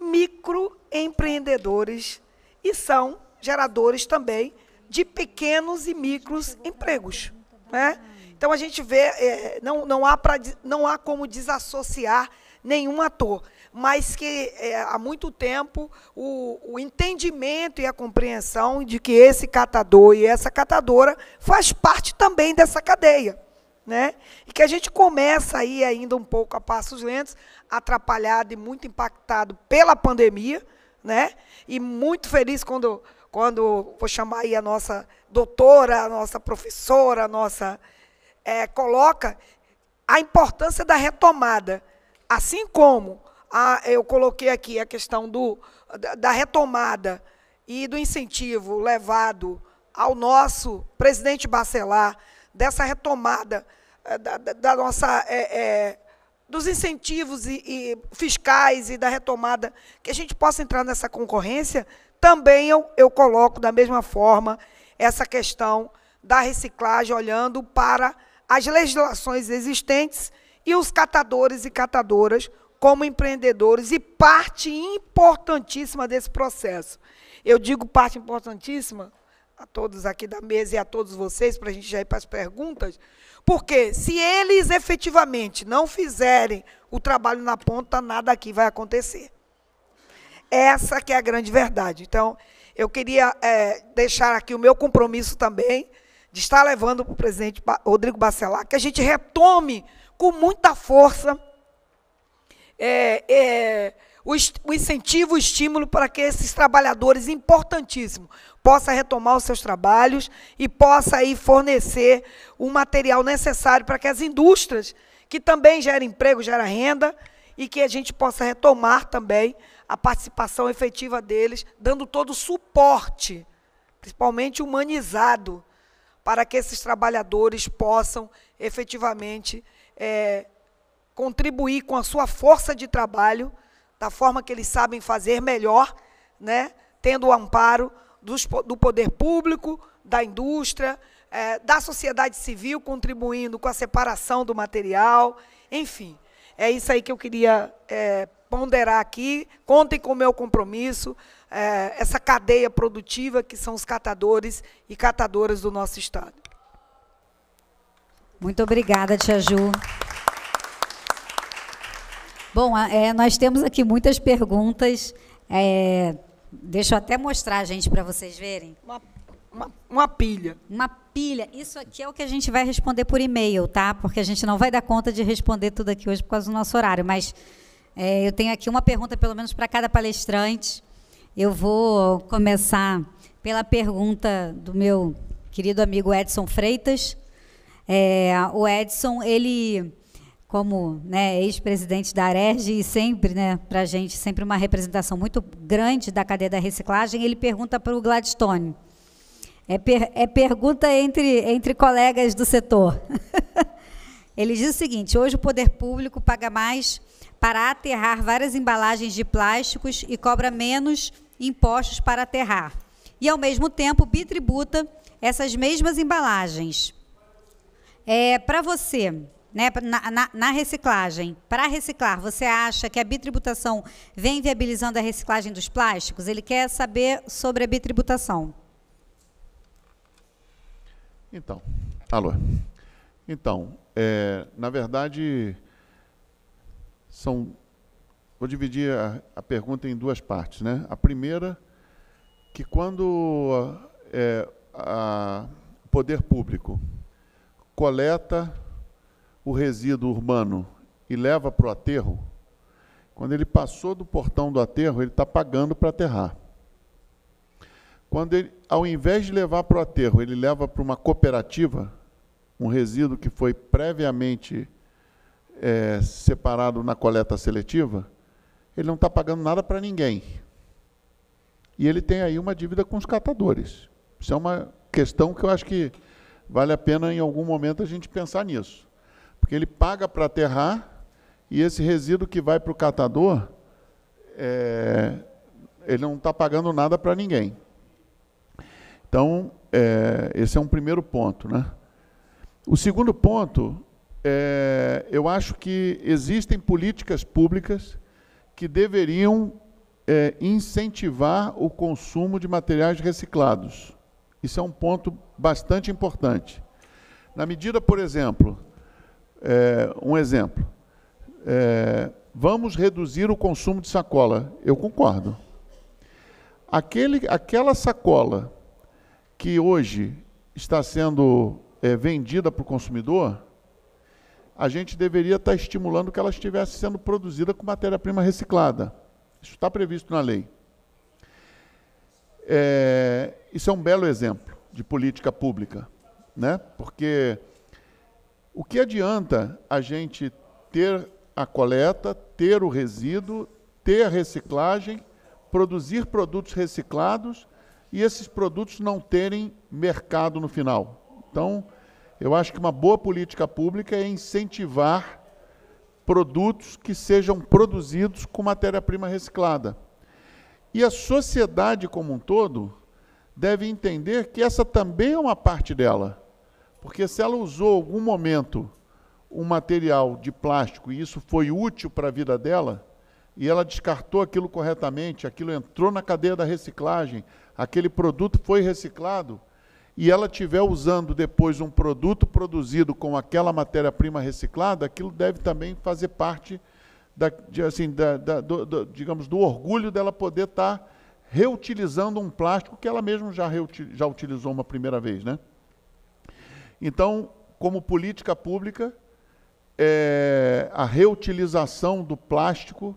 Speaker 1: microempreendedores e são geradores também de pequenos e micros empregos. Né? Então a gente vê, é, não, não, há pra, não há como desassociar nenhum ator mas que é, há muito tempo o, o, entendimento e a compreensão de que esse catador e essa catadora faz parte também dessa cadeia. Né? E que a gente começa aí ainda um pouco a passos lentos, atrapalhado e muito impactado pela pandemia, né? E muito feliz quando quando vou chamar aí a nossa doutora, a nossa professora, a nossa é, coloca a importância da retomada, assim como a, ah, eu coloquei aqui a questão do, da, retomada e do incentivo levado ao nosso presidente Bacelar, dessa retomada eh, da, da, da nossa, é, é, dos incentivos e, e fiscais e da retomada, que a gente possa entrar nessa concorrência, também eu, eu coloco da mesma forma essa questão da reciclagem, olhando para as legislações existentes e os catadores e catadoras, como empreendedores e parte importantíssima desse processo. Eu digo parte importantíssima a todos aqui da mesa e a todos vocês, para a gente já ir para as perguntas, porque se eles efetivamente não fizerem o trabalho na ponta, nada aqui vai acontecer. Essa que é a grande verdade. Então, eu queria é, deixar aqui o meu compromisso também de estar levando para o presidente Rodrigo Bacelar que a gente retome com muita força é, é, o, o incentivo, o estímulo para que esses trabalhadores, importantíssimo, possa retomar os seus trabalhos e possa aí fornecer o material necessário para que as indústrias, que também gerem emprego, gerem renda, e que a gente possa retomar também a participação efetiva deles, dando todo o suporte, principalmente humanizado, para que esses trabalhadores possam efetivamente é, contribuir com a sua força de trabalho, da forma que eles sabem fazer melhor, né? tendo o amparo dos, do poder público, da indústria, é, da sociedade civil, contribuindo com a separação do material, enfim. É isso aí que eu queria é, ponderar aqui. Contem com o meu compromisso, é, essa cadeia produtiva que são os catadores e catadoras do nosso Estado.
Speaker 6: Muito obrigada, Tia Ju. Bom, é, nós temos aqui muitas perguntas. É, deixa eu até mostrar, gente, para vocês verem. Uma, uma, uma, pilha. Uma pilha. Isso aqui é o que a gente vai responder por e-mail, tá? Porque a gente não vai dar conta de responder tudo aqui hoje por causa do nosso horário. Mas é, eu tenho aqui uma pergunta, pelo menos, para cada palestrante. Eu vou começar pela pergunta do meu querido amigo Edson Freitas. É, o Edson, ele como né, ex-presidente da ARERJ e sempre, né, para a gente, sempre uma representação muito grande da cadeia da reciclagem, ele pergunta para o Gladstone. É, per, é pergunta entre, entre colegas do setor. ele diz o seguinte: hoje o poder público paga mais para aterrar várias embalagens de plásticos e cobra menos impostos para aterrar. E, ao mesmo tempo, bitributa essas mesmas embalagens. É, para você, né, na, na, na reciclagem, para reciclar, você acha que a bitributação vem viabilizando a reciclagem dos plásticos? Ele quer saber sobre a bitributação.
Speaker 4: Então, alô. Então, é, na verdade, são. Vou dividir a, a, pergunta em duas partes. Né? A primeira, que quando é, o poder público coleta o resíduo urbano e leva para o aterro, quando ele passou do portão do aterro, ele está pagando para aterrar. Quando ele, ao invés de levar para o aterro, ele leva para uma cooperativa, um resíduo que foi previamente é, separado na coleta seletiva, ele não está pagando nada para ninguém. E ele tem aí uma dívida com os catadores. Isso é uma questão que eu acho que vale a pena, em algum momento, a gente pensar nisso. Porque ele paga para aterrar e esse resíduo que vai para o catador, é, ele não está pagando nada para ninguém. Então, é, esse é um primeiro ponto. Né? O segundo ponto, é, eu acho que existem políticas públicas que deveriam é, incentivar o consumo de materiais reciclados. Isso é um ponto bastante importante. Na medida, por exemplo, é, um exemplo. É, vamos reduzir o consumo de sacola. Eu concordo. Aquele, aquela sacola que hoje está sendo é, vendida para o consumidor, a gente deveria estar estimulando que ela estivesse sendo produzida com matéria-prima reciclada. Isso está previsto na lei. É, isso é um belo exemplo de política pública, né? porque o que adianta a gente ter a coleta, ter o resíduo, ter a reciclagem, produzir produtos reciclados e esses produtos não terem mercado no final? Então, eu acho que uma boa política pública é incentivar produtos que sejam produzidos com matéria-prima reciclada. E a sociedade como um todo deve entender que essa também é uma parte dela. Porque se ela usou algum momento um material de plástico e isso foi útil para a vida dela, e ela descartou aquilo corretamente, aquilo entrou na cadeia da reciclagem, aquele produto foi reciclado, e ela tiver usando depois um produto produzido com aquela matéria-prima reciclada, aquilo deve também fazer parte da, de, assim, da, da, do, do, digamos, do orgulho dela poder estar tá reutilizando um plástico que ela mesma já, já utilizou uma primeira vez, né? Então, como política pública, é, a reutilização do plástico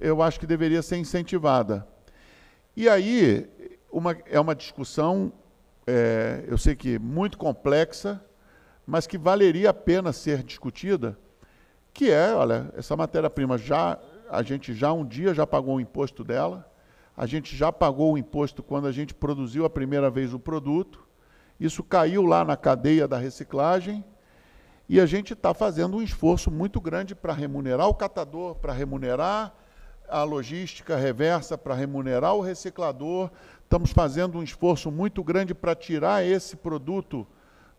Speaker 4: eu acho que deveria ser incentivada. E aí uma, é uma discussão, é, eu sei que muito complexa, mas que valeria a pena ser discutida, que é, olha, essa matéria-prima já a gente já um dia já pagou o imposto dela, a gente já pagou o imposto quando a gente produziu a primeira vez o produto, isso caiu lá na cadeia da reciclagem e a gente está fazendo um esforço muito grande para remunerar o catador, para remunerar a logística reversa, para remunerar o reciclador. Estamos fazendo um esforço muito grande para tirar esse produto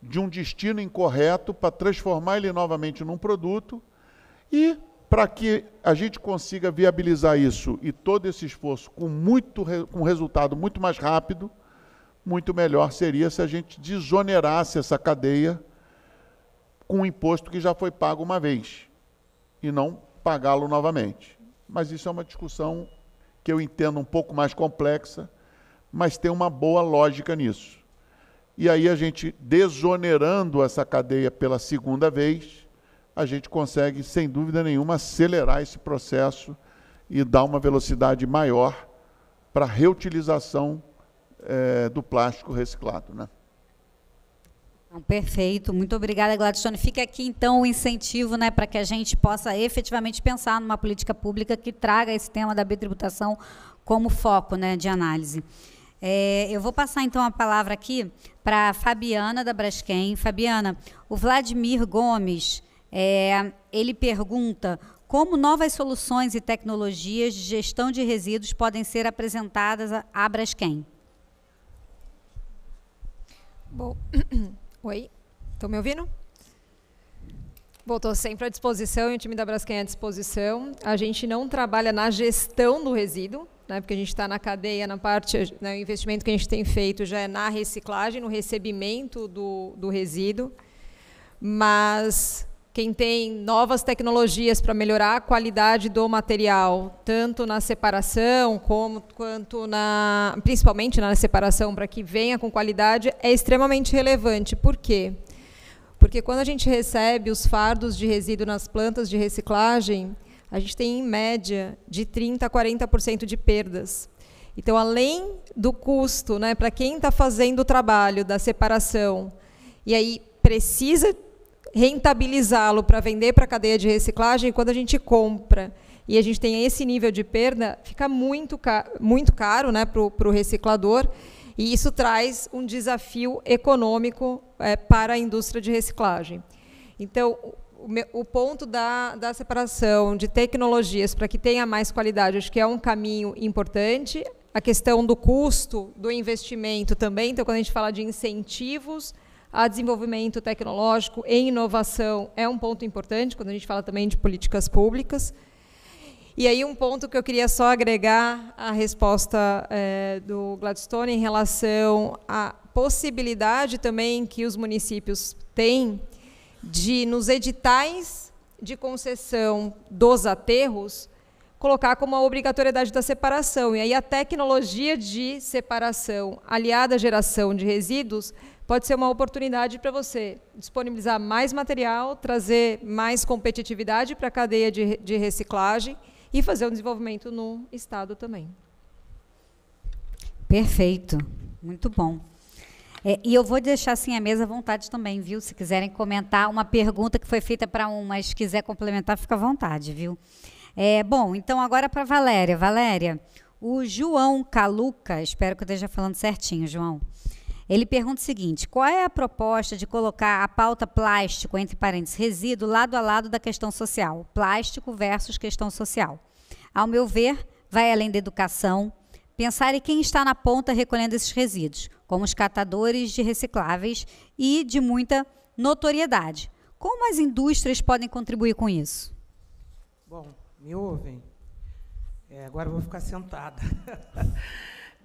Speaker 4: de um destino incorreto, para transformar ele novamente num produto. E para que a gente consiga viabilizar isso e todo esse esforço com muito com resultado muito mais rápido, muito melhor seria se a gente desonerasse essa cadeia com um imposto que já foi pago uma vez e não pagá-lo novamente. Mas isso é uma discussão que eu entendo um pouco mais complexa, mas tem uma boa lógica nisso. E aí a gente desonerando essa cadeia pela segunda vez, a gente consegue sem dúvida nenhuma acelerar esse processo e dar uma velocidade maior para a reutilização é, do plástico reciclado. Né?
Speaker 6: Então, perfeito, muito obrigada, Gladstone. Fica aqui então o incentivo né, para que a gente possa efetivamente pensar numa política pública que traga esse tema da bitributação como foco né, de análise. É, eu vou passar então a palavra aqui para a Fabiana da Braskem. Fabiana, o Vladimir Gomes, é, ele pergunta como novas soluções e tecnologias de gestão de resíduos podem ser apresentadas à Braskem.
Speaker 5: Bom, oi, estão me ouvindo? Bom, estou sempre à disposição e o time da Braskem é à disposição. A gente não trabalha na gestão do resíduo, né, porque a gente está na cadeia, na parte, né, o investimento que a gente tem feito já é na reciclagem, no recebimento do, do resíduo, mas quem tem novas tecnologias para melhorar a qualidade do material, tanto na separação como quanto na, principalmente na separação para que venha com qualidade, é extremamente relevante. Por quê? Porque quando a gente recebe os fardos de resíduo nas plantas de reciclagem, a gente tem em média de 30 a 40% de perdas. Então, além do custo, né, para quem está fazendo o trabalho da separação, e aí precisa rentabilizá-lo para vender para a cadeia de reciclagem, quando a gente compra e a gente tem esse nível de perda, fica muito, caro, muito caro né, para o reciclador. E isso traz um desafio econômico é, para a indústria de reciclagem. Então, o, o ponto da, da separação de tecnologias para que tenha mais qualidade, acho que é um caminho importante. A questão do custo do investimento também. Então, quando a gente fala de incentivos a desenvolvimento tecnológico e inovação é um ponto importante quando a gente fala também de políticas públicas. E aí um ponto que eu queria só agregar à resposta é, do Gladstone em relação à possibilidade também que os municípios têm de, nos editais de concessão dos aterros, colocar como a obrigatoriedade da separação. E aí a tecnologia de separação aliada à geração de resíduos pode ser uma oportunidade para você disponibilizar mais material, trazer mais competitividade para a cadeia de, de
Speaker 6: reciclagem e fazer um desenvolvimento no Estado também. Perfeito, muito bom. É, e eu vou deixar assim a mesa à vontade também, viu? Se quiserem comentar uma pergunta que foi feita para um, mas quiser complementar, fica à vontade, viu? É, bom, então agora para Valéria. Valéria, o João Caluca, espero que eu esteja falando certinho, João. Ele pergunta o seguinte: qual é a proposta de colocar a pauta plástico, entre parênteses, resíduo, lado a lado da questão social? Plástico versus questão social. Ao meu ver, vai além da educação, pensar em quem está na ponta recolhendo esses resíduos, como os catadores de recicláveis e de muita notoriedade. Como as indústrias podem contribuir com isso?
Speaker 8: Bom, me ouvem? É, agora eu vou ficar sentada.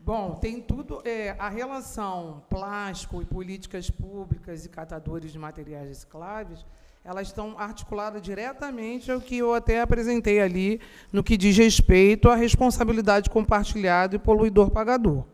Speaker 8: Bom, tem tudo. É, a relação plástico e políticas públicas e catadores de materiais recicláveis, elas estão articuladas diretamente ao que eu até apresentei ali, no que diz respeito à responsabilidade compartilhada e poluidor-pagador.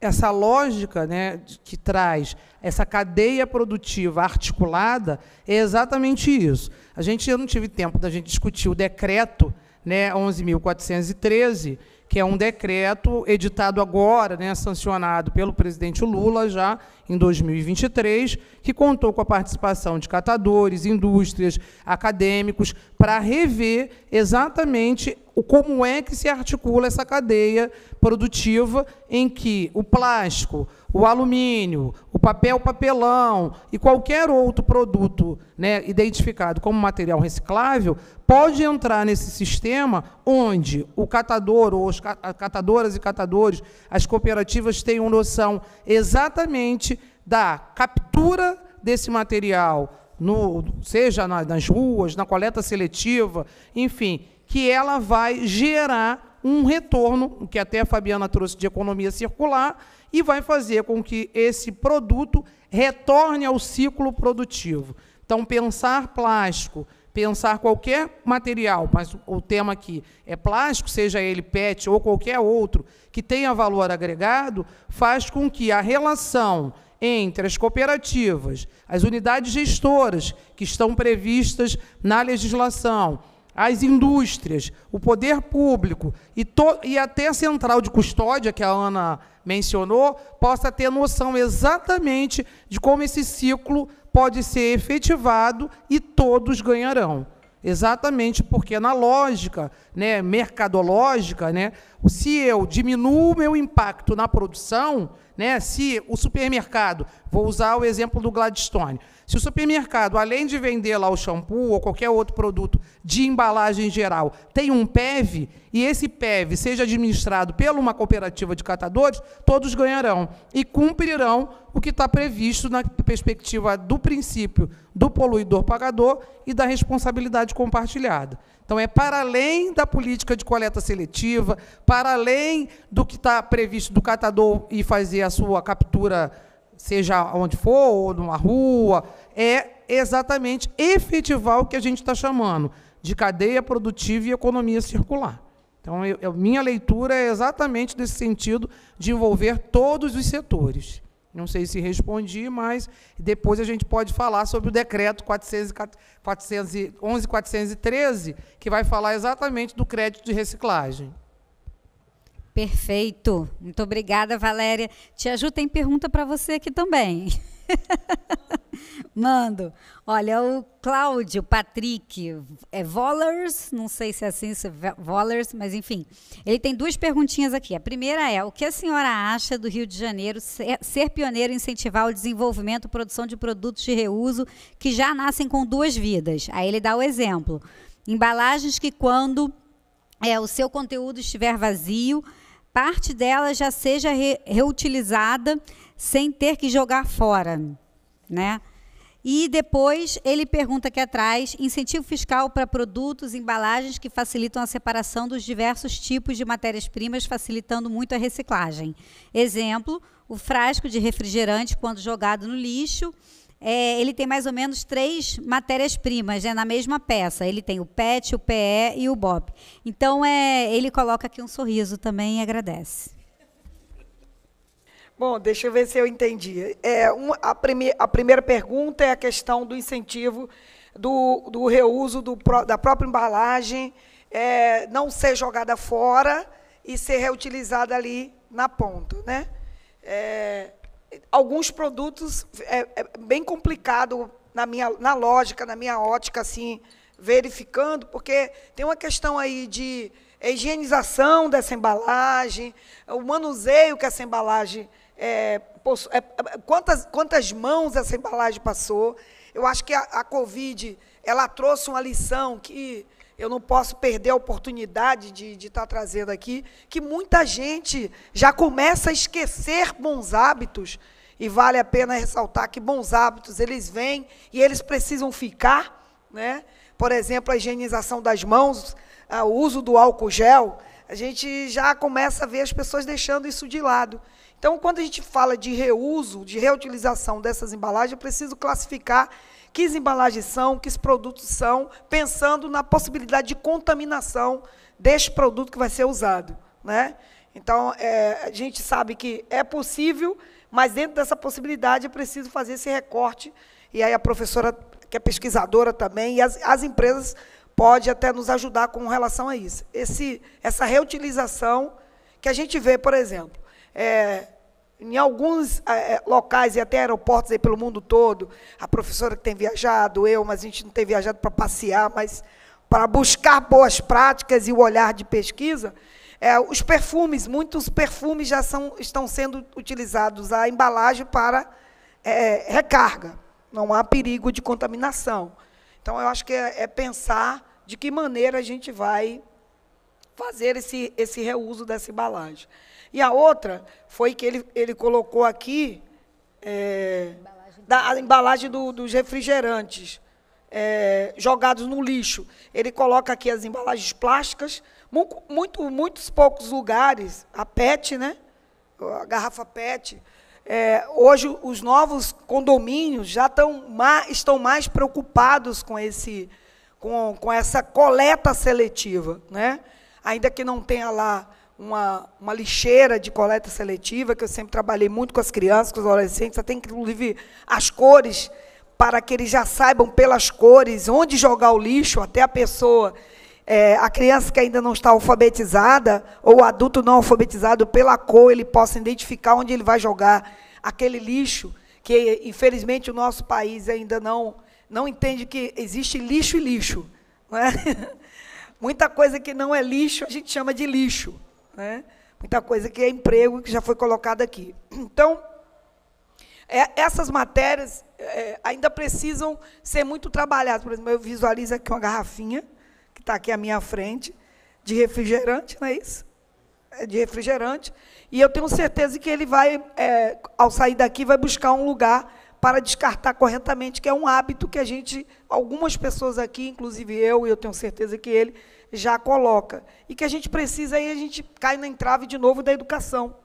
Speaker 8: Essa lógica né, que traz essa cadeia produtiva articulada é exatamente isso. A gente, eu não tive tempo da gente discutir o decreto né, 11.413, que é um decreto editado agora, né, sancionado pelo presidente Lula já em 2023, que contou com a participação de catadores, indústrias, acadêmicos, para rever exatamente como é que se articula essa cadeia produtiva em que o plástico, o alumínio, o papel papelão e qualquer outro produto né, identificado como material reciclável, pode entrar nesse sistema onde o catador ou as catadoras e catadores, as cooperativas tenham noção exatamente da captura desse material, no, seja nas ruas, na coleta seletiva, enfim, que ela vai gerar um retorno, que até a Fabiana trouxe de economia circular, e vai fazer com que esse produto retorne ao ciclo produtivo. Então, pensar plástico, pensar qualquer material, mas o tema aqui é plástico, seja ele PET ou qualquer outro que tenha valor agregado, faz com que a relação entre as cooperativas, as unidades gestoras que estão previstas na legislação, as indústrias, o poder público e, e, até a central de custódia, que a Ana mencionou, possa ter noção exatamente de como esse ciclo pode ser efetivado e todos ganharão. Exatamente porque, na lógica né, mercadológica, né, se eu diminuo meu impacto na produção, né, se o supermercado, vou usar o exemplo do Gladstone, se o supermercado, além de vender lá o shampoo ou qualquer outro produto de embalagem geral, tem um PEV e esse PEV seja administrado por uma cooperativa de catadores, todos ganharão e cumprirão o que está previsto na perspectiva do princípio do poluidor pagador e da responsabilidade compartilhada. Então, é para além da política de coleta seletiva, para além do que está previsto do catador e fazer a sua captura seja onde for, ou numa rua, é exatamente efetivar o que a gente está chamando de cadeia produtiva e economia circular. Então, eu, eu, minha leitura é exatamente nesse sentido de envolver todos os setores. Não sei se respondi, mas depois a gente pode falar sobre o decreto 411.413, que vai falar exatamente do crédito de reciclagem.
Speaker 6: Perfeito. Muito obrigada, Valéria. Te Ju tem pergunta para você aqui também. Mando. Olha, o Cláudio Patrick é Vollers, não sei se é assim, se é Vollers, mas enfim. Ele tem duas perguntinhas aqui. A primeira é: o que a senhora acha do Rio de Janeiro ser, pioneiro em incentivar o desenvolvimento e produção de produtos de reuso que já nascem com duas vidas? Aí ele dá o exemplo: embalagens que, quando é, o seu conteúdo estiver vazio, parte dela já seja re reutilizada sem ter que jogar fora, né? E depois ele pergunta aqui atrás: incentivo fiscal para produtos, embalagens que facilitam a separação dos diversos tipos de matérias-primas, facilitando muito a reciclagem. Exemplo: o frasco de refrigerante, quando jogado no lixo, é, ele tem mais ou menos três matérias-primas né, na mesma peça. Ele tem o PET, o PE e o BOP. Então, é, ele coloca aqui um sorriso também e agradece.
Speaker 1: Bom, deixa eu ver se eu entendi. É, um, a, prime, a primeira pergunta é a questão do incentivo do, do reuso do, da própria embalagem, é, não ser jogada fora e ser reutilizada ali na ponta. Né? É, alguns produtos é, é bem complicado na minha na lógica, na minha ótica assim, verificando, porque tem uma questão aí de higienização dessa embalagem, o manuseio que essa embalagem é, é, é quantas, quantas mãos essa embalagem passou. Eu acho que a, a Covid ela trouxe uma lição que eu não posso perder a oportunidade de estar tá trazendo aqui, que muita gente já começa a esquecer bons hábitos, e vale a pena ressaltar que bons hábitos, eles vêm e eles precisam ficar, né? Por exemplo, a higienização das mãos, ah, o uso do álcool gel, a gente já começa a ver as pessoas deixando isso de lado. Então, quando a gente fala de reuso, de reutilização dessas embalagens, eu preciso classificar que embalagens são, que produtos são, pensando na possibilidade de contaminação deste produto que vai ser usado. Né? Então, é, a gente sabe que é possível, mas dentro dessa possibilidade é preciso fazer esse recorte. E aí a professora, que é pesquisadora também, e as, as empresas pode até nos ajudar com relação a isso. Esse, essa reutilização que a gente vê, por exemplo, é, em alguns é, locais e até aeroportos aí pelo mundo todo, a professora que tem viajado, eu, mas a gente não tem viajado para passear, mas para buscar boas práticas e o olhar de pesquisa, é, os perfumes, muitos perfumes já são, estão sendo utilizados a embalagem para é, recarga. Não há perigo de contaminação. Então, eu acho que é, é pensar de que maneira a gente vai fazer esse, esse reuso dessa embalagem. E a outra foi que ele, ele colocou aqui é, Da, a embalagem do, dos refrigerantes é, jogados no lixo. Ele coloca aqui as embalagens plásticas. Muito, muito muitos poucos lugares, a PET, né? a garrafa PET. É, hoje, os novos condomínios já estão mais, estão mais preocupados com, esse, com, com essa coleta seletiva. Né? Ainda que não tenha lá uma, uma lixeira de coleta seletiva, que eu sempre trabalhei muito com as crianças, com os adolescentes, até inclusive as cores, para que eles já saibam pelas cores onde jogar o lixo, até a pessoa, é, a criança que ainda não está alfabetizada, ou o adulto não alfabetizado, pela cor, ele possa identificar onde ele vai jogar aquele lixo, que infelizmente o nosso país ainda não, não entende que existe lixo e lixo. Não é? Muita coisa que não é lixo, a gente chama de lixo. Né? Muita coisa que é emprego que já foi colocada aqui. Então, é, essas matérias é, ainda precisam ser muito trabalhadas. Por exemplo, eu visualizo aqui uma garrafinha, que está aqui à minha frente, de refrigerante, não é isso? É de refrigerante. E eu tenho certeza que ele vai, é, ao sair daqui, vai buscar um lugar para descartar corretamente, que é um hábito que a gente, algumas pessoas aqui, inclusive eu, e eu tenho certeza que ele, já coloca. E que a gente precisa, aí a gente cai na entrave de novo da educação.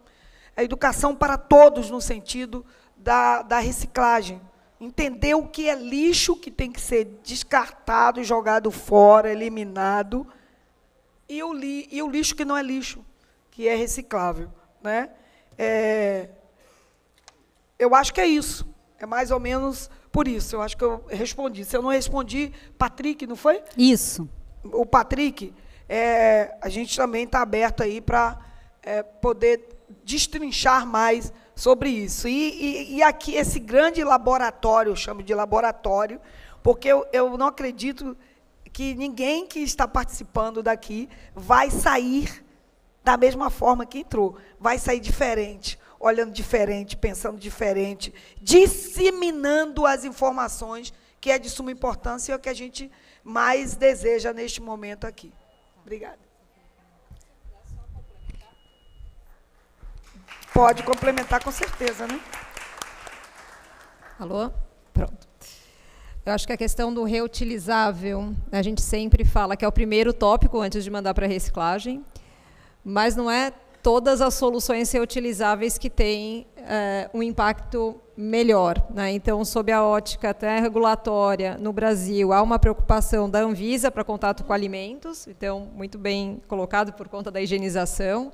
Speaker 1: A educação para todos, no sentido da, da reciclagem. Entender o que é lixo que tem que ser descartado, jogado fora, eliminado, e o, li, e o lixo que não é lixo, que é reciclável. Né? É, eu acho que é isso. É mais ou menos por isso. Eu acho que eu respondi. Se eu não respondi, Patrick, não foi? Isso o Patrick, é, a gente também está aberto aí para é, poder destrinchar mais sobre isso. E, e, e, aqui, esse grande laboratório, eu chamo de laboratório, porque eu, eu não acredito que ninguém que está participando daqui vai sair da mesma forma que entrou, vai sair diferente, olhando diferente, pensando diferente, disseminando as informações que é de suma importância e é o que a gente mais deseja neste momento aqui. Obrigada. Pode complementar com certeza, né?
Speaker 5: Alô? Pronto. Eu acho que a questão do reutilizável, a gente sempre fala que é o primeiro tópico antes de mandar para a reciclagem, mas não é todas as soluções reutilizáveis que têm é, um impacto melhor. Né? Então, sob a ótica até regulatória, no Brasil, há uma preocupação da Anvisa para contato com alimentos, então, muito bem colocado por conta da higienização.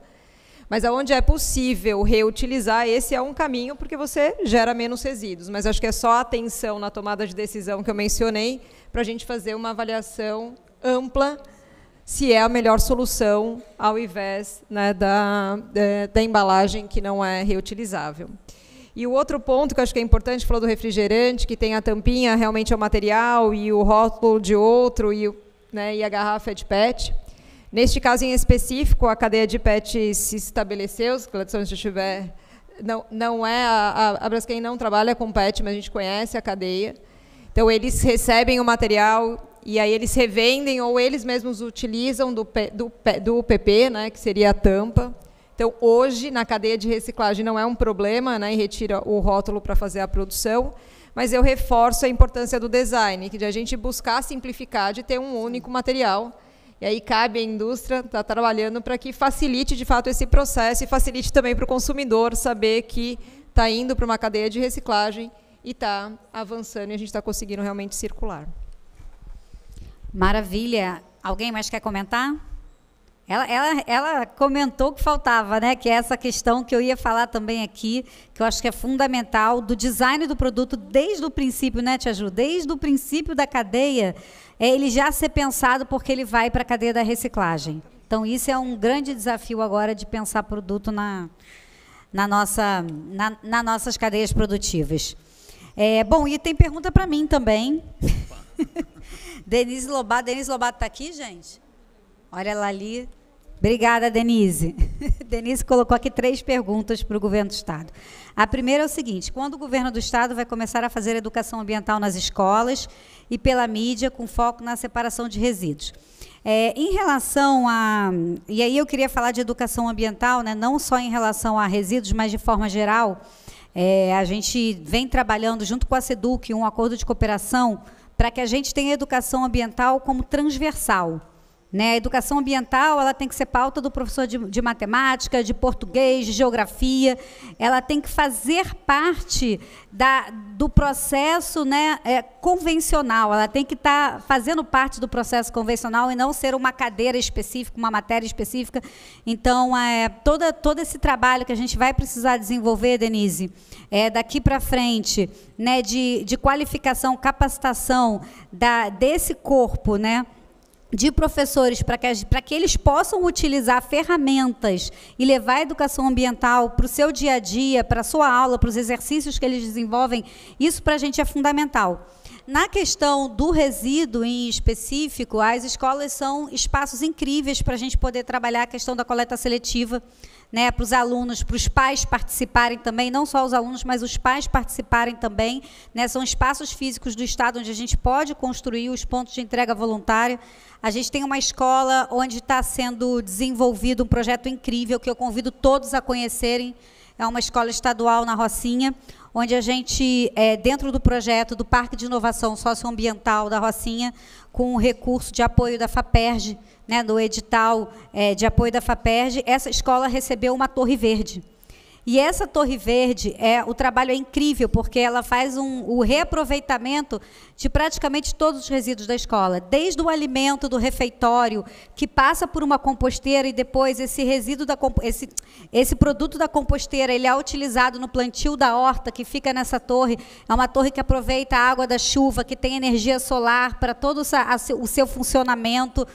Speaker 5: Mas aonde é possível reutilizar, esse é um caminho, porque você gera menos resíduos. Mas acho que é só atenção na tomada de decisão que eu mencionei, para a gente fazer uma avaliação ampla se é a melhor solução ao invés né, da, da, eh, da embalagem que não é reutilizável. E o outro ponto que eu acho que é importante, falou do refrigerante, que tem a tampinha, realmente é o material, e o rótulo de outro, e, né, e a garrafa é de PET. Neste caso em específico, a cadeia de PET se estabeleceu, Gladson, se estiver. Não, não é a, a Braskem não trabalha com PET, mas a gente conhece a cadeia. Então eles recebem o material e aí eles revendem ou eles mesmos utilizam do, do, do PP, né, que seria a tampa. Então, hoje, na cadeia de reciclagem, não é um problema, né, e retira o rótulo para fazer a produção, mas eu reforço a importância do design, que de a gente buscar simplificar, de ter um único material. E aí cabe à indústria estar tá trabalhando para que facilite, de fato, esse processo e facilite também para o consumidor saber que está indo para uma cadeia de reciclagem e está avançando e a gente está conseguindo
Speaker 6: realmente circular. Maravilha. Alguém mais quer comentar? Ela, ela, ela comentou que faltava, né? Que é essa questão que eu ia falar também aqui, que eu acho que é fundamental, do design do produto desde o princípio, né, Tia Ju? Desde o princípio da cadeia, é ele já ser pensado porque ele vai para a cadeia da reciclagem. Então, isso é um grande desafio agora de pensar produto na, na nossa, na, nas nossas cadeias produtivas. É, bom, e tem pergunta para mim também. Denise Lobato. Denise Lobato está aqui, gente? Olha ela ali, Obrigada, Denise. Denise colocou aqui três perguntas para o governo do Estado. A primeira é o seguinte: quando o governo do Estado vai começar a fazer educação ambiental nas escolas e pela mídia, com foco na separação de resíduos? É, em relação a. E aí eu queria falar de educação ambiental, né, não só em relação a resíduos, mas de forma geral. É, a gente vem trabalhando junto com a SEDUC um acordo de cooperação para que a gente tenha educação ambiental como transversal. Né? A educação ambiental ela tem que ser pauta do professor de, de, matemática, de português, de geografia. Ela tem que fazer parte da, do processo né, é, convencional. Ela tem que estar tá fazendo parte do processo convencional e não ser uma cadeira específica, uma matéria específica. Então, é, toda, todo esse trabalho que a gente vai precisar desenvolver, Denise, é, daqui para frente, né, de, de qualificação, capacitação da, desse corpo, né? de professores para que, para que eles possam utilizar ferramentas e levar a educação ambiental para o seu dia a dia, para a sua aula, para os exercícios que eles desenvolvem, isso para a gente é fundamental. Na questão do resíduo em específico, as escolas são espaços incríveis para a gente poder trabalhar a questão da coleta seletiva, né, para os alunos, para os pais participarem também, não só os alunos, mas os pais participarem também. Né, são espaços físicos do Estado onde a gente pode construir os pontos de entrega voluntária. A gente tem uma escola onde está sendo desenvolvido um projeto incrível que eu convido todos a conhecerem. É uma escola estadual na Rocinha, onde a gente, é, dentro do projeto do Parque de Inovação Socioambiental da Rocinha, com o recurso de apoio da FAPERJ, né, do edital é, de apoio da FAPERJ, essa escola recebeu uma torre verde. E essa Torre Verde, é, o trabalho é incrível, porque ela faz um, o reaproveitamento de praticamente todos os resíduos da escola, desde o alimento do refeitório, que passa por uma composteira e depois esse resíduo da esse, esse produto da composteira ele é utilizado no plantio da horta que fica nessa torre. É uma torre que aproveita a água da chuva, que tem energia solar para todo o seu funcionamento.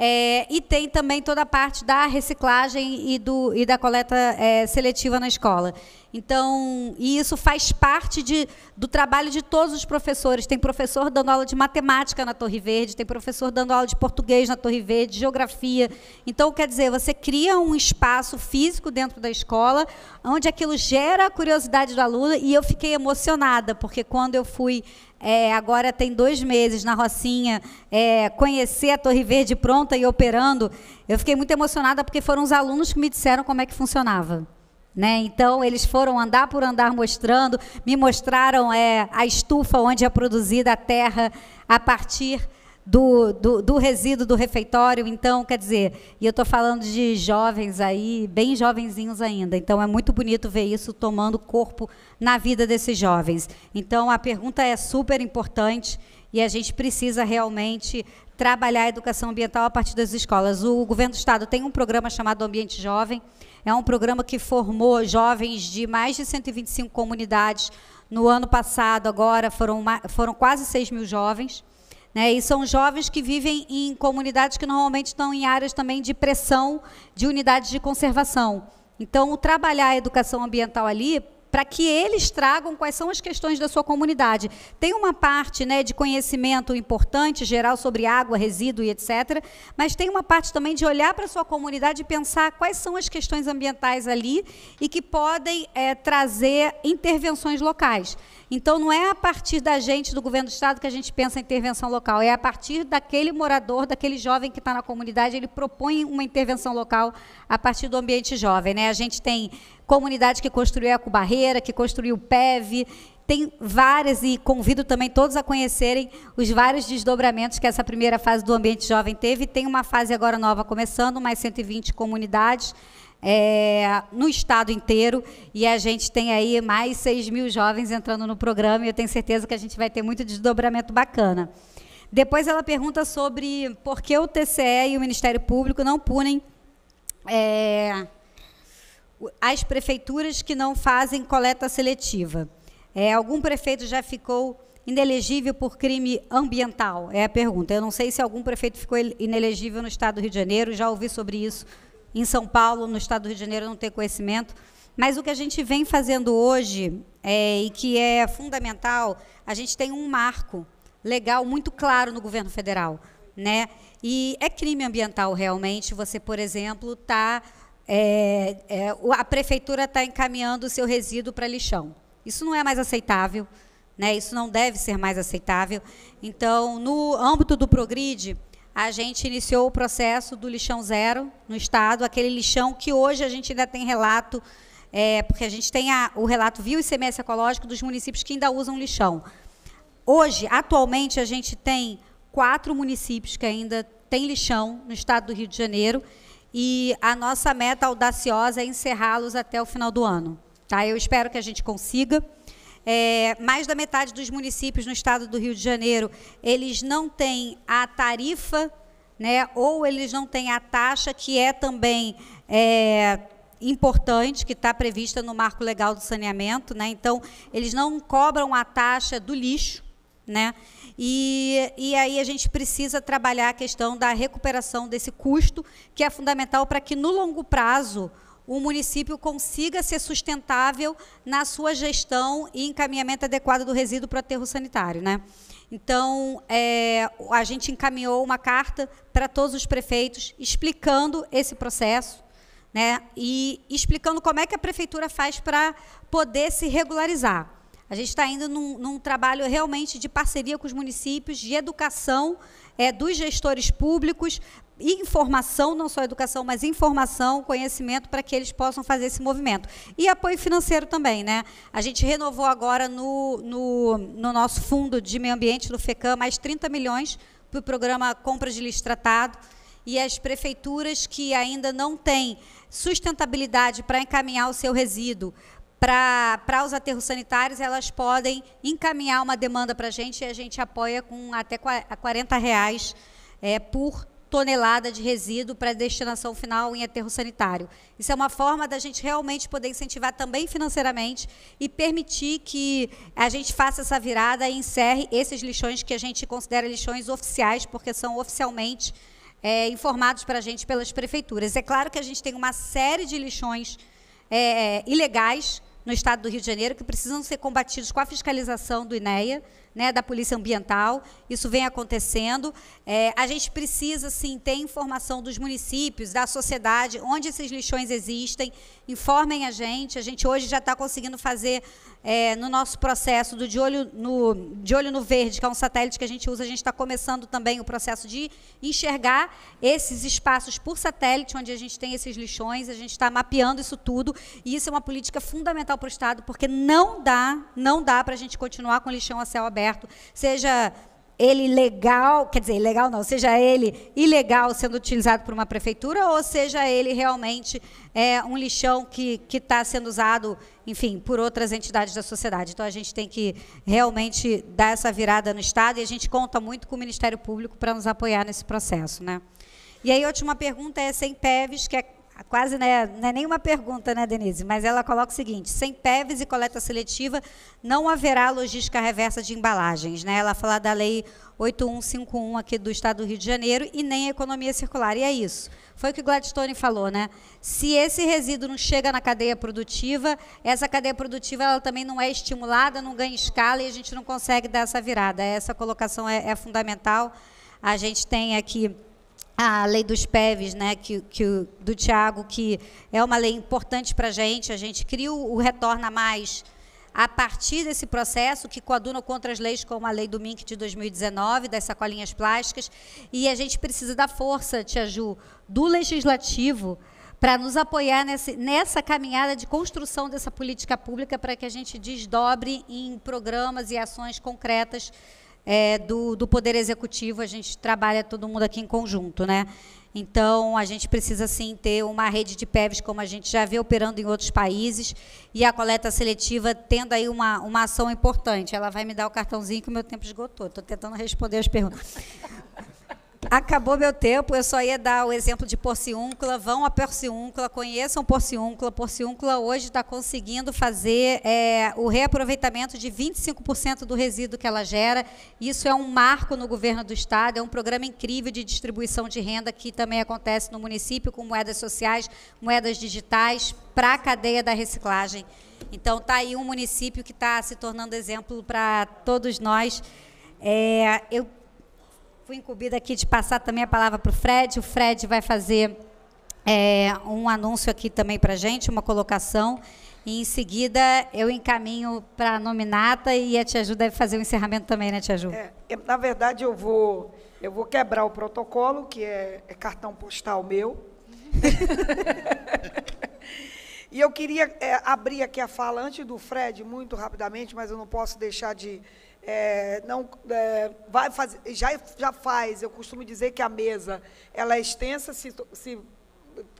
Speaker 6: É, e tem também toda a parte da reciclagem e, do, e da coleta é, seletiva na escola. Então, e isso faz parte de, do trabalho de todos os professores. Tem professor dando aula de matemática na Torre Verde, tem professor dando aula de português na Torre Verde, de geografia. Então, quer dizer, você cria um espaço físico dentro da escola, onde aquilo gera a curiosidade do aluno, e eu fiquei emocionada, porque quando eu fui é, agora tem dois meses na Rocinha, é, conhecer a Torre Verde pronta e operando, eu fiquei muito emocionada porque foram os alunos que me disseram como é que funcionava. Né? Então, eles foram andar por andar mostrando, me mostraram é, a estufa onde é produzida a terra a partir do, do, do resíduo do refeitório. Então, quer dizer, e eu estou falando de jovens aí, bem jovenzinhos ainda. Então, é muito bonito ver isso tomando corpo na vida desses jovens. Então, a pergunta é super importante e a gente precisa realmente trabalhar a educação ambiental a partir das escolas. O governo do estado tem um programa chamado Ambiente Jovem. É um programa que formou jovens de mais de 125 comunidades. No ano passado, agora, foram, foram quase 6 mil jovens. Né? E são jovens que vivem em comunidades que normalmente estão em áreas também de pressão de unidades de conservação. Então, trabalhar a educação ambiental ali para que eles tragam quais são as questões da sua comunidade. Tem uma parte né, de conhecimento importante, geral, sobre água, resíduo e etc., mas tem uma parte também de olhar para a sua comunidade e pensar quais são as questões ambientais ali e que podem é, trazer intervenções locais. Então, não é a partir da gente, do governo do Estado, que a gente pensa em intervenção local, é a partir daquele morador, daquele jovem que está na comunidade, ele propõe uma intervenção local a partir do ambiente jovem. Né? A gente tem comunidade que construiu a barreira, que construiu o PEV, tem várias, e convido também todos a conhecerem os vários desdobramentos que essa primeira fase do Ambiente Jovem teve. Tem uma fase agora nova começando, mais 120 comunidades é, no estado inteiro e a gente tem aí mais 6 mil jovens entrando no programa e eu tenho certeza que a gente vai ter muito desdobramento bacana. Depois ela pergunta sobre por que o TCE e o Ministério Público não punem é, as prefeituras que não fazem coleta seletiva. É, algum prefeito já ficou inelegível por crime ambiental? É a pergunta. Eu não sei se algum prefeito ficou inelegível no estado do Rio de Janeiro, já ouvi sobre isso em São Paulo, no estado do Rio de Janeiro, não ter conhecimento. Mas o que a gente vem fazendo hoje, é, e que é fundamental, a gente tem um marco legal muito claro no governo federal. Né? E é crime ambiental realmente você, por exemplo, tá, é, é, a prefeitura está encaminhando o seu resíduo para lixão. Isso não é mais aceitável, né? isso não deve ser mais aceitável. Então, no âmbito do Progrid, a gente iniciou o processo do lixão zero no estado, aquele lixão que hoje a gente ainda tem relato, é, porque a gente tem a, o relato viu e Semestre ecológico dos municípios que ainda usam lixão. Hoje, atualmente, a gente tem quatro municípios que ainda têm lixão no estado do Rio de Janeiro e a nossa meta audaciosa é encerrá-los até o final do ano. Tá? Eu espero que a gente consiga. É, mais da metade dos municípios no estado do Rio de Janeiro, eles não têm a tarifa, né, ou eles não têm a taxa, que é também é, importante, que está prevista no marco legal do saneamento. Né, então, eles não cobram a taxa do lixo, né? E, e, aí a gente precisa trabalhar a questão da recuperação desse custo, que é fundamental para que no longo prazo o município consiga ser sustentável na sua gestão e encaminhamento adequado do resíduo para o aterro sanitário. Né? Então, é, a gente encaminhou uma carta para todos os prefeitos explicando esse processo né, e explicando como é que a prefeitura faz para poder se regularizar. A gente está indo num, num, trabalho realmente de parceria com os municípios, de educação é, dos gestores públicos informação, não só educação, mas informação, conhecimento para que eles possam fazer esse movimento. E apoio financeiro também, né? A gente renovou agora no, no, no nosso fundo de meio ambiente, no FECAM, mais 30 milhões para o programa Compras de Lixo Tratado. E as prefeituras que ainda não têm sustentabilidade para encaminhar o seu resíduo para os aterros sanitários, elas podem encaminhar uma demanda para a gente e a gente apoia com até 40 reais é, por tonelada de resíduo para destinação final em aterro sanitário. Isso é uma forma da gente realmente poder incentivar também financeiramente e permitir que a gente faça essa virada e encerre esses lixões que a gente considera lixões oficiais, porque são oficialmente é, informados para a gente pelas prefeituras. É claro que a gente tem uma série de lixões é, é ilegais no estado do Rio de Janeiro que precisam ser combatidos com a fiscalização do INEA, né, da Polícia Ambiental. Isso vem acontecendo. É, a gente precisa, sim, ter informação dos municípios, da sociedade, onde esses lixões existem. Informem a gente. A gente hoje já está conseguindo fazer é, no nosso processo do de olho, no, de olho no verde, que é um satélite que a gente usa, a gente está começando também o processo de enxergar esses espaços por satélite, onde a gente tem esses lixões, a gente está mapeando isso tudo, e isso é uma política fundamental para o Estado, porque não dá, não dá para a gente continuar com lixão a céu aberto, seja ele legal, quer dizer, legal não, seja ele ilegal sendo utilizado por uma prefeitura ou seja ele realmente é um lixão que está sendo usado, enfim, por outras entidades da sociedade. Então a gente tem que realmente dar essa virada no Estado e a gente conta muito com o Ministério Público para nos apoiar nesse processo. Né? E aí a última pergunta é sem PEVs, que é quase né, não é nenhuma pergunta, né, Denise? Mas ela coloca o seguinte: sem PEVs e coleta seletiva, não haverá logística reversa de embalagens. Né? Ela fala da Lei 8151 aqui do Estado do Rio de Janeiro e nem economia circular. E é isso. Foi o que Gladstone falou, né? Se esse resíduo não chega na cadeia produtiva, essa cadeia produtiva ela também não é estimulada, não ganha escala e a gente não consegue dar essa virada. Essa colocação é, é fundamental. A gente tem aqui a lei dos PEVs, né, que, que, do Tiago, que é uma lei importante para a gente, a gente cria o, Retorna Mais a partir desse processo que coaduna contra as leis como a lei do MINC de 2019, das sacolinhas plásticas, e a gente precisa da força, Tia Ju, do Legislativo, para nos apoiar nessa, nessa, caminhada de construção dessa política pública para que a gente desdobre em programas e ações concretas é, do, do Poder Executivo, a gente trabalha todo mundo aqui em conjunto. Né? Então, a gente precisa sim ter uma rede de PEVs, como a gente já vê operando em outros países, e a coleta seletiva tendo aí uma, uma ação importante. Ela vai me dar o cartãozinho que o meu tempo esgotou. Estou tentando responder as perguntas. Acabou meu tempo, eu só ia dar o exemplo de porciúncula. Vão a porciúncula, conheçam porciúncula. Porciúncula hoje está conseguindo fazer é, o reaproveitamento de 25% do resíduo que ela gera. Isso é um marco no governo do estado, é um programa incrível de distribuição de renda que também acontece no município com moedas sociais, moedas digitais para a cadeia da reciclagem. Então está aí um município que está se tornando exemplo para todos nós. É, eu fui incumbida aqui de passar também a palavra para o Fred. O Fred vai fazer é, um anúncio aqui também para a gente, uma colocação. E em seguida eu encaminho para a nominata e a Tia Ju deve fazer o encerramento também, né, Tia Ju? É,
Speaker 1: é, na verdade, eu vou, eu vou quebrar o protocolo, que é, é cartão postal meu. e eu queria é, abrir aqui a fala antes do Fred, muito rapidamente, mas eu não posso deixar de é, não é, vai fazer, já, já faz. Eu costumo dizer que a mesa ela é extensa, se, se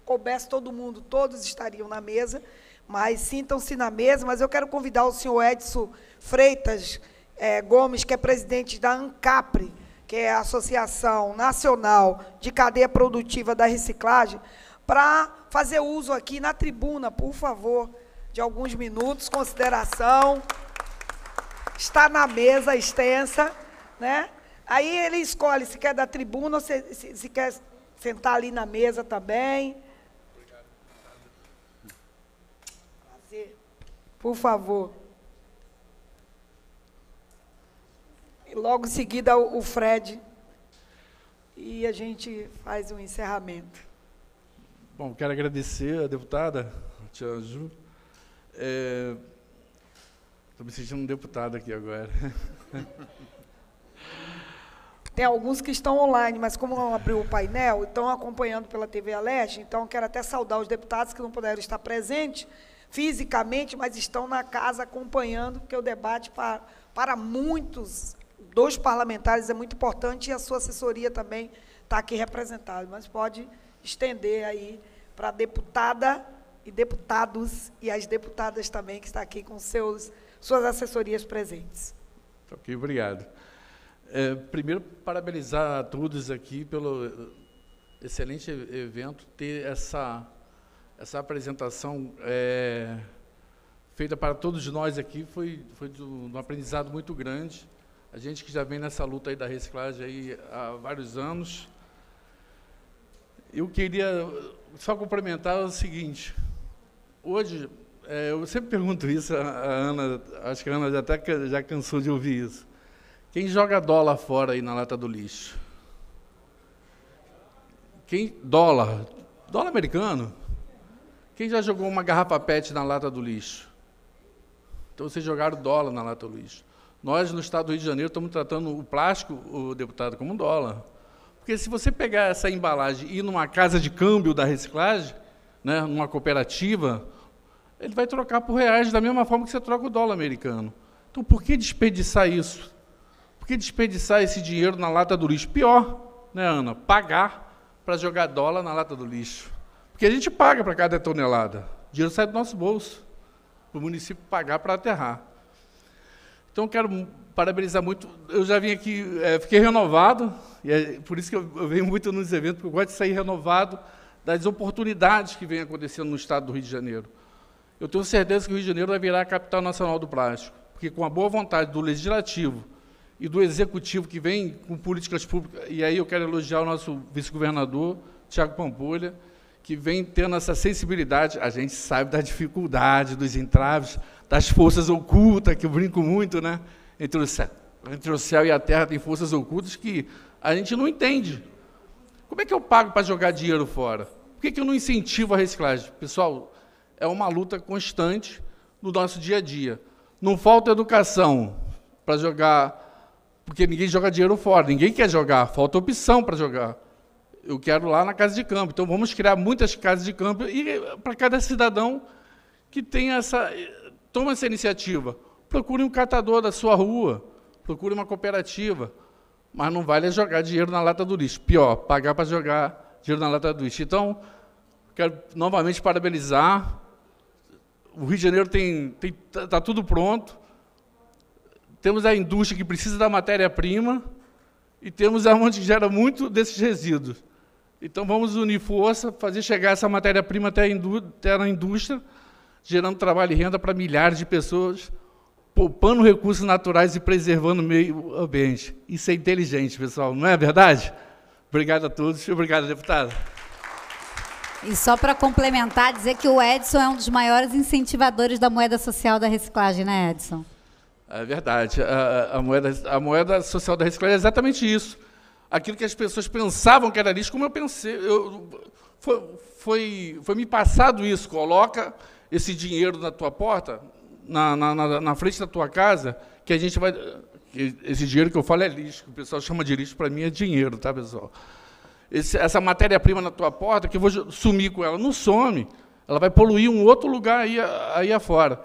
Speaker 1: coubesse todo mundo, todos estariam na mesa, mas sintam-se na mesa. Mas eu quero convidar o senhor Edson Freitas é, Gomes, que é presidente da ANCAPRE, que é a Associação Nacional de Cadeia Produtiva da Reciclagem, para fazer uso aqui na tribuna, por favor, de alguns minutos, consideração está na mesa extensa, né? Aí ele escolhe se quer da tribuna ou se, se, se quer sentar ali na mesa também. Por favor. E logo em seguida o, o Fred. E a gente faz um encerramento.
Speaker 9: Bom, quero agradecer a deputada, a tia Ju. É Estou me sentindo um deputado aqui agora.
Speaker 1: Tem alguns que estão online, mas como não abriu o painel, estão acompanhando pela TV Alerte, então quero até saudar os deputados que não puderam estar presentes fisicamente, mas estão na casa acompanhando, porque o debate para, para muitos dos parlamentares é muito importante e a sua assessoria também está aqui representada. Mas pode estender aí para a deputada e deputados e as deputadas também que está aqui com seus suas assessorias presentes.
Speaker 9: Ok, obrigado. É, primeiro, parabenizar a todos aqui pelo eh, excelente evento, ter essa, essa apresentação é, feita para todos nós aqui foi, foi um aprendizado muito grande. A gente que já vem nessa luta aí da reciclagem aí há vários anos. Eu queria só complementar o seguinte. Hoje, é, eu sempre pergunto isso, a, Ana, acho que a Ana já até já cansou de ouvir isso. Quem joga dólar fora aí na lata do lixo? Quem dólar, dólar americano? Quem já jogou uma garrafa PET na lata do lixo? Então vocês jogaram dólar na lata do lixo. Nós no estado do Rio de Janeiro estamos tratando o plástico, o deputado, como um dólar. Porque se você pegar essa embalagem e ir numa casa de câmbio da reciclagem, né, numa cooperativa, ele vai trocar por reais da mesma forma que você troca o dólar americano. Então, por que desperdiçar isso? Por que desperdiçar esse dinheiro na lata do lixo? Pior, né, Ana? Pagar para jogar dólar na lata do lixo. Porque a gente paga para cada tonelada. O dinheiro sai do nosso bolso, para o município pagar para aterrar. Então, quero parabenizar muito. Eu já vim aqui, é, fiquei renovado, e é por isso que eu, eu venho muito nos eventos, porque eu gosto de sair renovado das oportunidades que vem acontecendo no estado do Rio de Janeiro eu tenho certeza que o Rio de Janeiro vai virar a capital nacional do plástico, porque com a boa vontade do legislativo e do executivo que vem com políticas públicas, e aí eu quero elogiar o nosso vice-governador, Tiago Pampolha, que vem tendo essa sensibilidade, a gente sabe da dificuldade, dos entraves, das forças ocultas, que eu brinco muito, né? Entre o céu, entre o céu e a terra tem forças ocultas que a gente não entende. Como é que eu pago para jogar dinheiro fora? Por que, que eu não incentivo a reciclagem? Pessoal, é uma luta constante no nosso dia a dia. Não falta educação para jogar, porque ninguém joga dinheiro fora, ninguém quer jogar, falta opção para jogar. Eu quero lá na casa de campo. Então vamos criar muitas casas de campo e eh, para cada cidadão que tem essa eh, toma essa iniciativa. Procure um catador da sua rua, procure uma cooperativa, mas não vale é jogar dinheiro na lata do lixo. Pior, pagar para jogar dinheiro na lata do lixo. Então, quero novamente parabenizar o Rio de Janeiro tem está tá tudo pronto. Temos a indústria que precisa da matéria-prima e temos a onde gera muito desses resíduos. Então vamos unir força, fazer chegar essa matéria-prima até, até, a indústria, gerando trabalho e renda para milhares de pessoas, poupando recursos naturais e preservando o meio ambiente. Isso é inteligente, pessoal, não é verdade? Obrigado a todos obrigado, deputado.
Speaker 6: E só para complementar, dizer que o Edson é um dos maiores incentivadores da moeda social da reciclagem, né, Edson?
Speaker 9: É verdade. A, a, moeda, a moeda social da reciclagem é exatamente isso. Aquilo que as pessoas pensavam que era lixo, como eu pensei. Eu, foi, foi, foi me passado isso. Coloca esse dinheiro na tua porta, na, na, na, na frente da tua casa, que a gente vai. Esse dinheiro que eu falo é lixo, que o pessoal chama de lixo, para mim é dinheiro, tá, pessoal? esse, essa matéria-prima na tua porta que eu vou sumir com ela. Não some. Ela vai poluir um outro lugar aí, aí afora.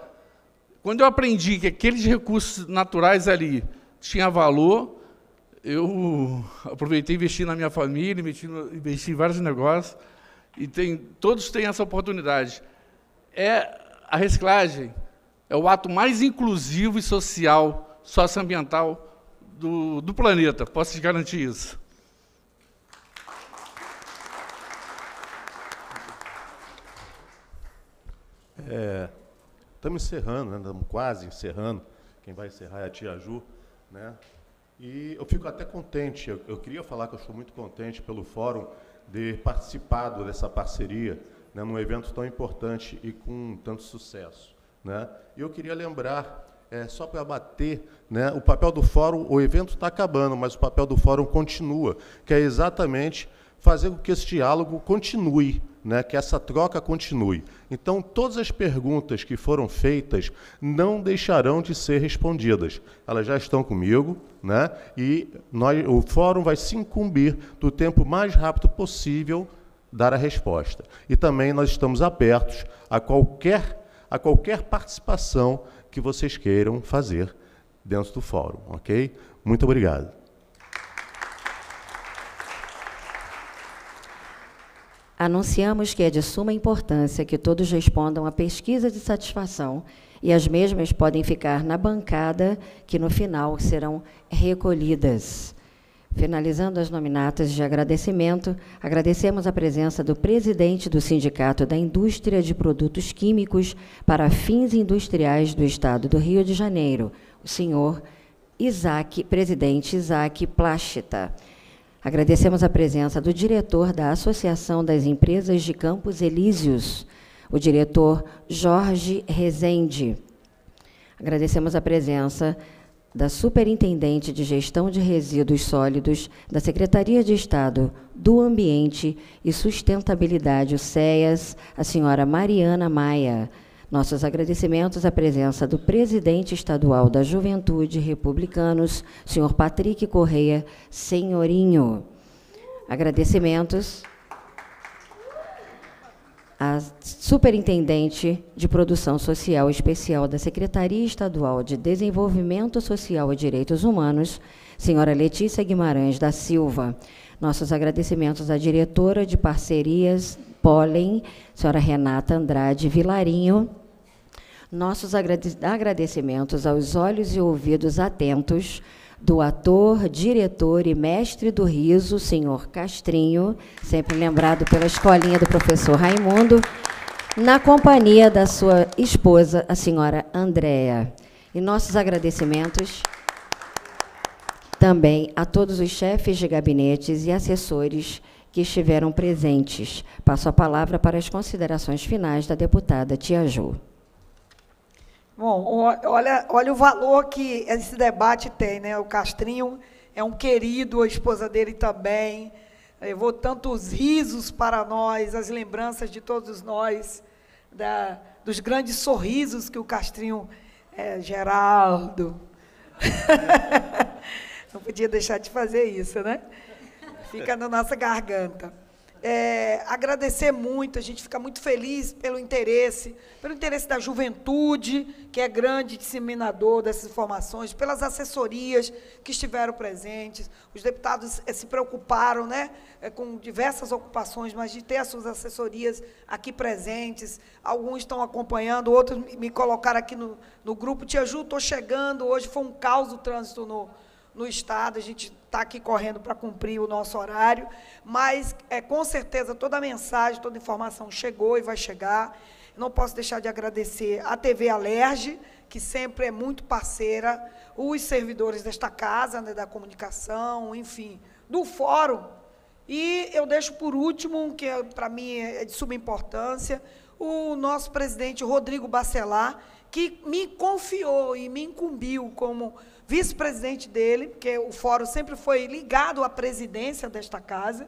Speaker 9: Quando eu aprendi que aqueles recursos naturais ali tinha valor, eu aproveitei e investi na minha família, investi, investi em vários negócios, e tem, todos têm essa oportunidade. É a reciclagem é o ato mais inclusivo e social, socioambiental do, do planeta, posso te garantir isso.
Speaker 3: Estamos é, encerrando, né? estamos quase encerrando. Quem vai encerrar é a tia Ju. Né? E eu fico até contente, eu, eu queria falar que eu estou muito contente pelo fórum de participado dessa parceria né, num evento tão importante e com tanto sucesso. Né? E eu queria lembrar, é, só para bater, né, o papel do fórum, o evento está acabando, mas o papel do fórum continua, que é exatamente fazer com que esse diálogo continue, né, que essa troca continue. Então, todas as perguntas que foram feitas não deixarão de ser respondidas. Elas já estão comigo, né, e nós, o fórum vai se incumbir do tempo mais rápido possível dar a resposta. E também nós estamos abertos a qualquer, a qualquer participação que vocês queiram fazer dentro do fórum, ok? Muito obrigado.
Speaker 2: Anunciamos que é de suma importância que todos respondam à pesquisa de satisfação e as mesmas podem ficar na bancada, que no final serão recolhidas. Finalizando as nominatas de agradecimento, agradecemos a presença do presidente do Sindicato da Indústria de Produtos Químicos para Fins Industriais do Estado do Rio de Janeiro, o senhor Isaac, presidente Isaac Plachita. Agradecemos a presença do diretor da Associação das Empresas de Campos Elíseos, o diretor Jorge Rezende. Agradecemos a presença da Superintendente de Gestão de Resíduos Sólidos da Secretaria de Estado do Ambiente e Sustentabilidade, o SEAS, a senhora Mariana Maia. Nossos agradecimentos à presença do presidente estadual da Juventude Republicanos, senhor Patrick Correia, senhorinho. Agradecimentos à Superintendente de Produção Social Especial da Secretaria Estadual de Desenvolvimento Social e Direitos Humanos, senhora Letícia Guimarães da Silva. Nossos agradecimentos à diretora de parcerias Pollen, senhora Renata Andrade Vilarinho, nossos agradecimentos aos olhos e ouvidos atentos do ator, diretor e mestre do riso, senhor Castrinho, sempre lembrado pela escolinha do professor Raimundo, na companhia da sua esposa, a senhora Andréa. E nossos agradecimentos também a todos os chefes de gabinetes e assessores que estiveram presentes. Passo a palavra para as considerações finais da deputada Tia Ju.
Speaker 1: Bom, olha, olha o valor que esse debate tem, né? O Castrinho é um querido, a esposa dele também. Levou tantos risos para nós, as lembranças de todos nós, da, dos grandes sorrisos que o Castrinho. É, Geraldo. Não podia deixar de fazer isso, né? Fica na nossa garganta é, agradecer muito, a gente fica muito feliz pelo interesse, pelo interesse da juventude, que é grande disseminador dessas informações, pelas assessorias que estiveram presentes. Os deputados é, se preocuparam né, é, com diversas ocupações, mas de ter as suas assessorias aqui presentes. Alguns estão acompanhando, outros me colocaram aqui no, no grupo. Tia Ju, estou chegando, hoje foi um caos o trânsito no, no Estado, a gente está aqui correndo para cumprir o nosso horário, mas é, com certeza toda a mensagem, toda a informação chegou e vai chegar. Não posso deixar de agradecer a TV Alerge, que sempre é muito parceira, os servidores desta casa, né, da comunicação, enfim, do fórum. E eu deixo por último, que é, para mim é, é de suma importância, o nosso presidente Rodrigo Bacelar, que me confiou e me incumbiu como vice-presidente dele, porque o fórum sempre foi ligado à presidência desta casa,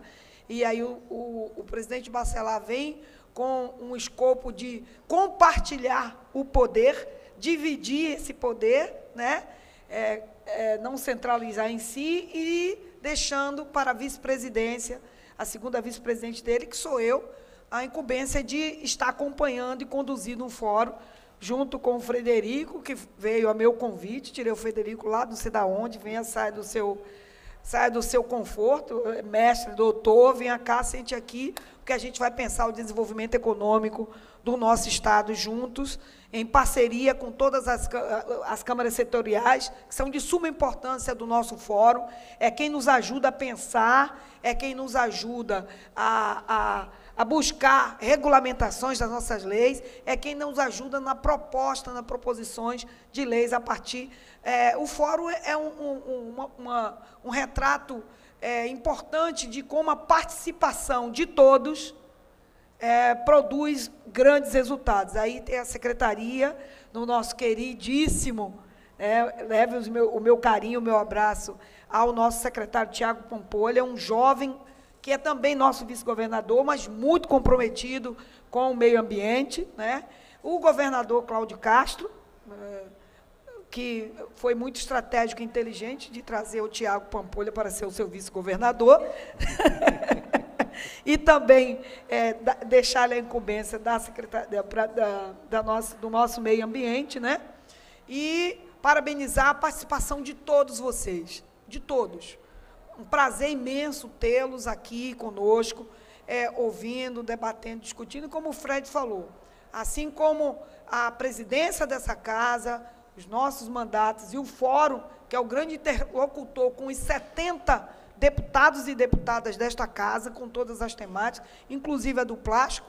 Speaker 1: e aí o, o, o presidente Bacelar vem com um escopo de compartilhar o poder, dividir esse poder, né? É, é, não centralizar em si e deixando para a vice-presidência, a segunda vice-presidente dele, que sou eu, a incumbência de estar acompanhando e conduzindo um fórum junto com o Frederico, que veio a meu convite, tirei o Frederico lá, não sei da onde, venha, sai do seu saia do seu conforto, eh, mestre, doutor, venha cá, sente aqui, porque a gente vai pensar o desenvolvimento econômico do nosso Estado juntos, em parceria com todas as, as câmaras setoriais, que são de suma importância do nosso fórum, é quem nos ajuda a pensar, é quem nos ajuda a, a a buscar regulamentações das nossas leis, é quem nos ajuda na proposta, nas proposições de leis a partir. É, o fórum é, é um, um, uma, uma, um retrato é, importante de como a participação de todos é, produz grandes resultados. Aí tem a secretaria, no nosso queridíssimo, é, leve meu, o meu carinho, o meu abraço ao nosso secretário Tiago é um jovem que é também nosso vice-governador, mas muito comprometido com o meio ambiente, né? O governador Cláudio Castro, eh, que foi muito estratégico e inteligente de trazer o Tiago Pampolha para ser o seu vice-governador. e também é, eh, deixar a incumbência da secretaria da, da, da nosso, do nosso meio ambiente, né? E parabenizar a participação de todos vocês, de todos um prazer imenso tê-los aqui conosco, é, ouvindo, debatendo, discutindo, como o Fred falou. Assim como a presidência dessa casa, os nossos mandatos e o fórum, que é o grande interlocutor com os 70 deputados e deputadas desta casa, com todas as temáticas, inclusive a do plástico,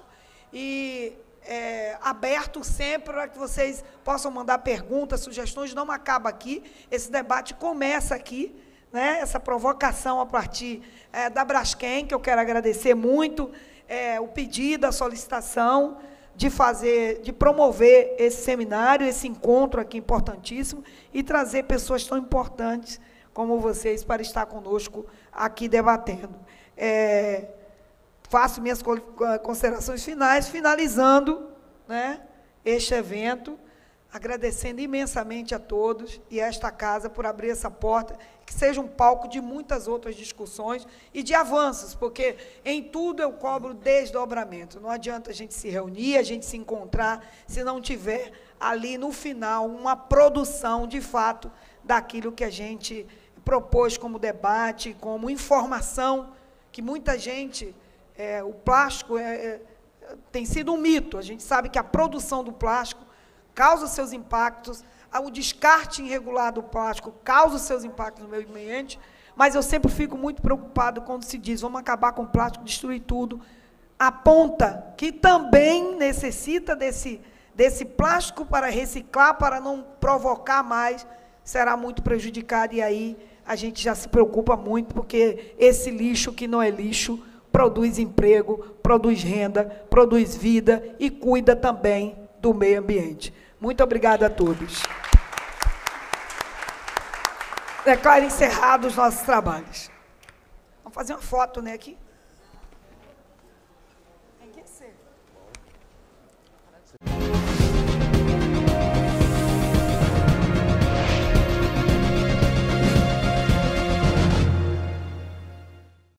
Speaker 1: e é, aberto sempre para que vocês possam mandar perguntas, sugestões, não acaba aqui, esse debate começa aqui, né, essa provocação a partir é, da Braskem, que eu quero agradecer muito, é, o pedido, a solicitação de fazer, de promover esse seminário, esse encontro aqui importantíssimo e trazer pessoas tão importantes como vocês para estar conosco aqui debatendo. É, faço minhas considerações finais, finalizando né, este evento, agradecendo imensamente a todos e a esta casa por abrir essa porta que seja um palco de muitas outras discussões e de avanços, porque em tudo eu cobro desdobramento. Não adianta a gente se reunir, a gente se encontrar, se não tiver ali no final uma produção de fato daquilo que a gente propôs como debate, como informação, que muita gente, é, o plástico é, é, tem sido um mito. A gente sabe que a produção do plástico causa seus impactos o descarte irregular do plástico causa seus impactos no meio ambiente, mas eu sempre fico muito preocupado quando se diz vamos acabar com o plástico, destruir tudo. Aponta que também necessita desse, desse plástico para reciclar, para não provocar mais, será muito prejudicado. E aí a gente já se preocupa muito, porque esse lixo que não é lixo produz emprego, produz renda, produz vida e cuida também do meio ambiente. Muito obrigada a todos. Declaro encerrados os nossos trabalhos. Vamos fazer uma foto, né, aqui?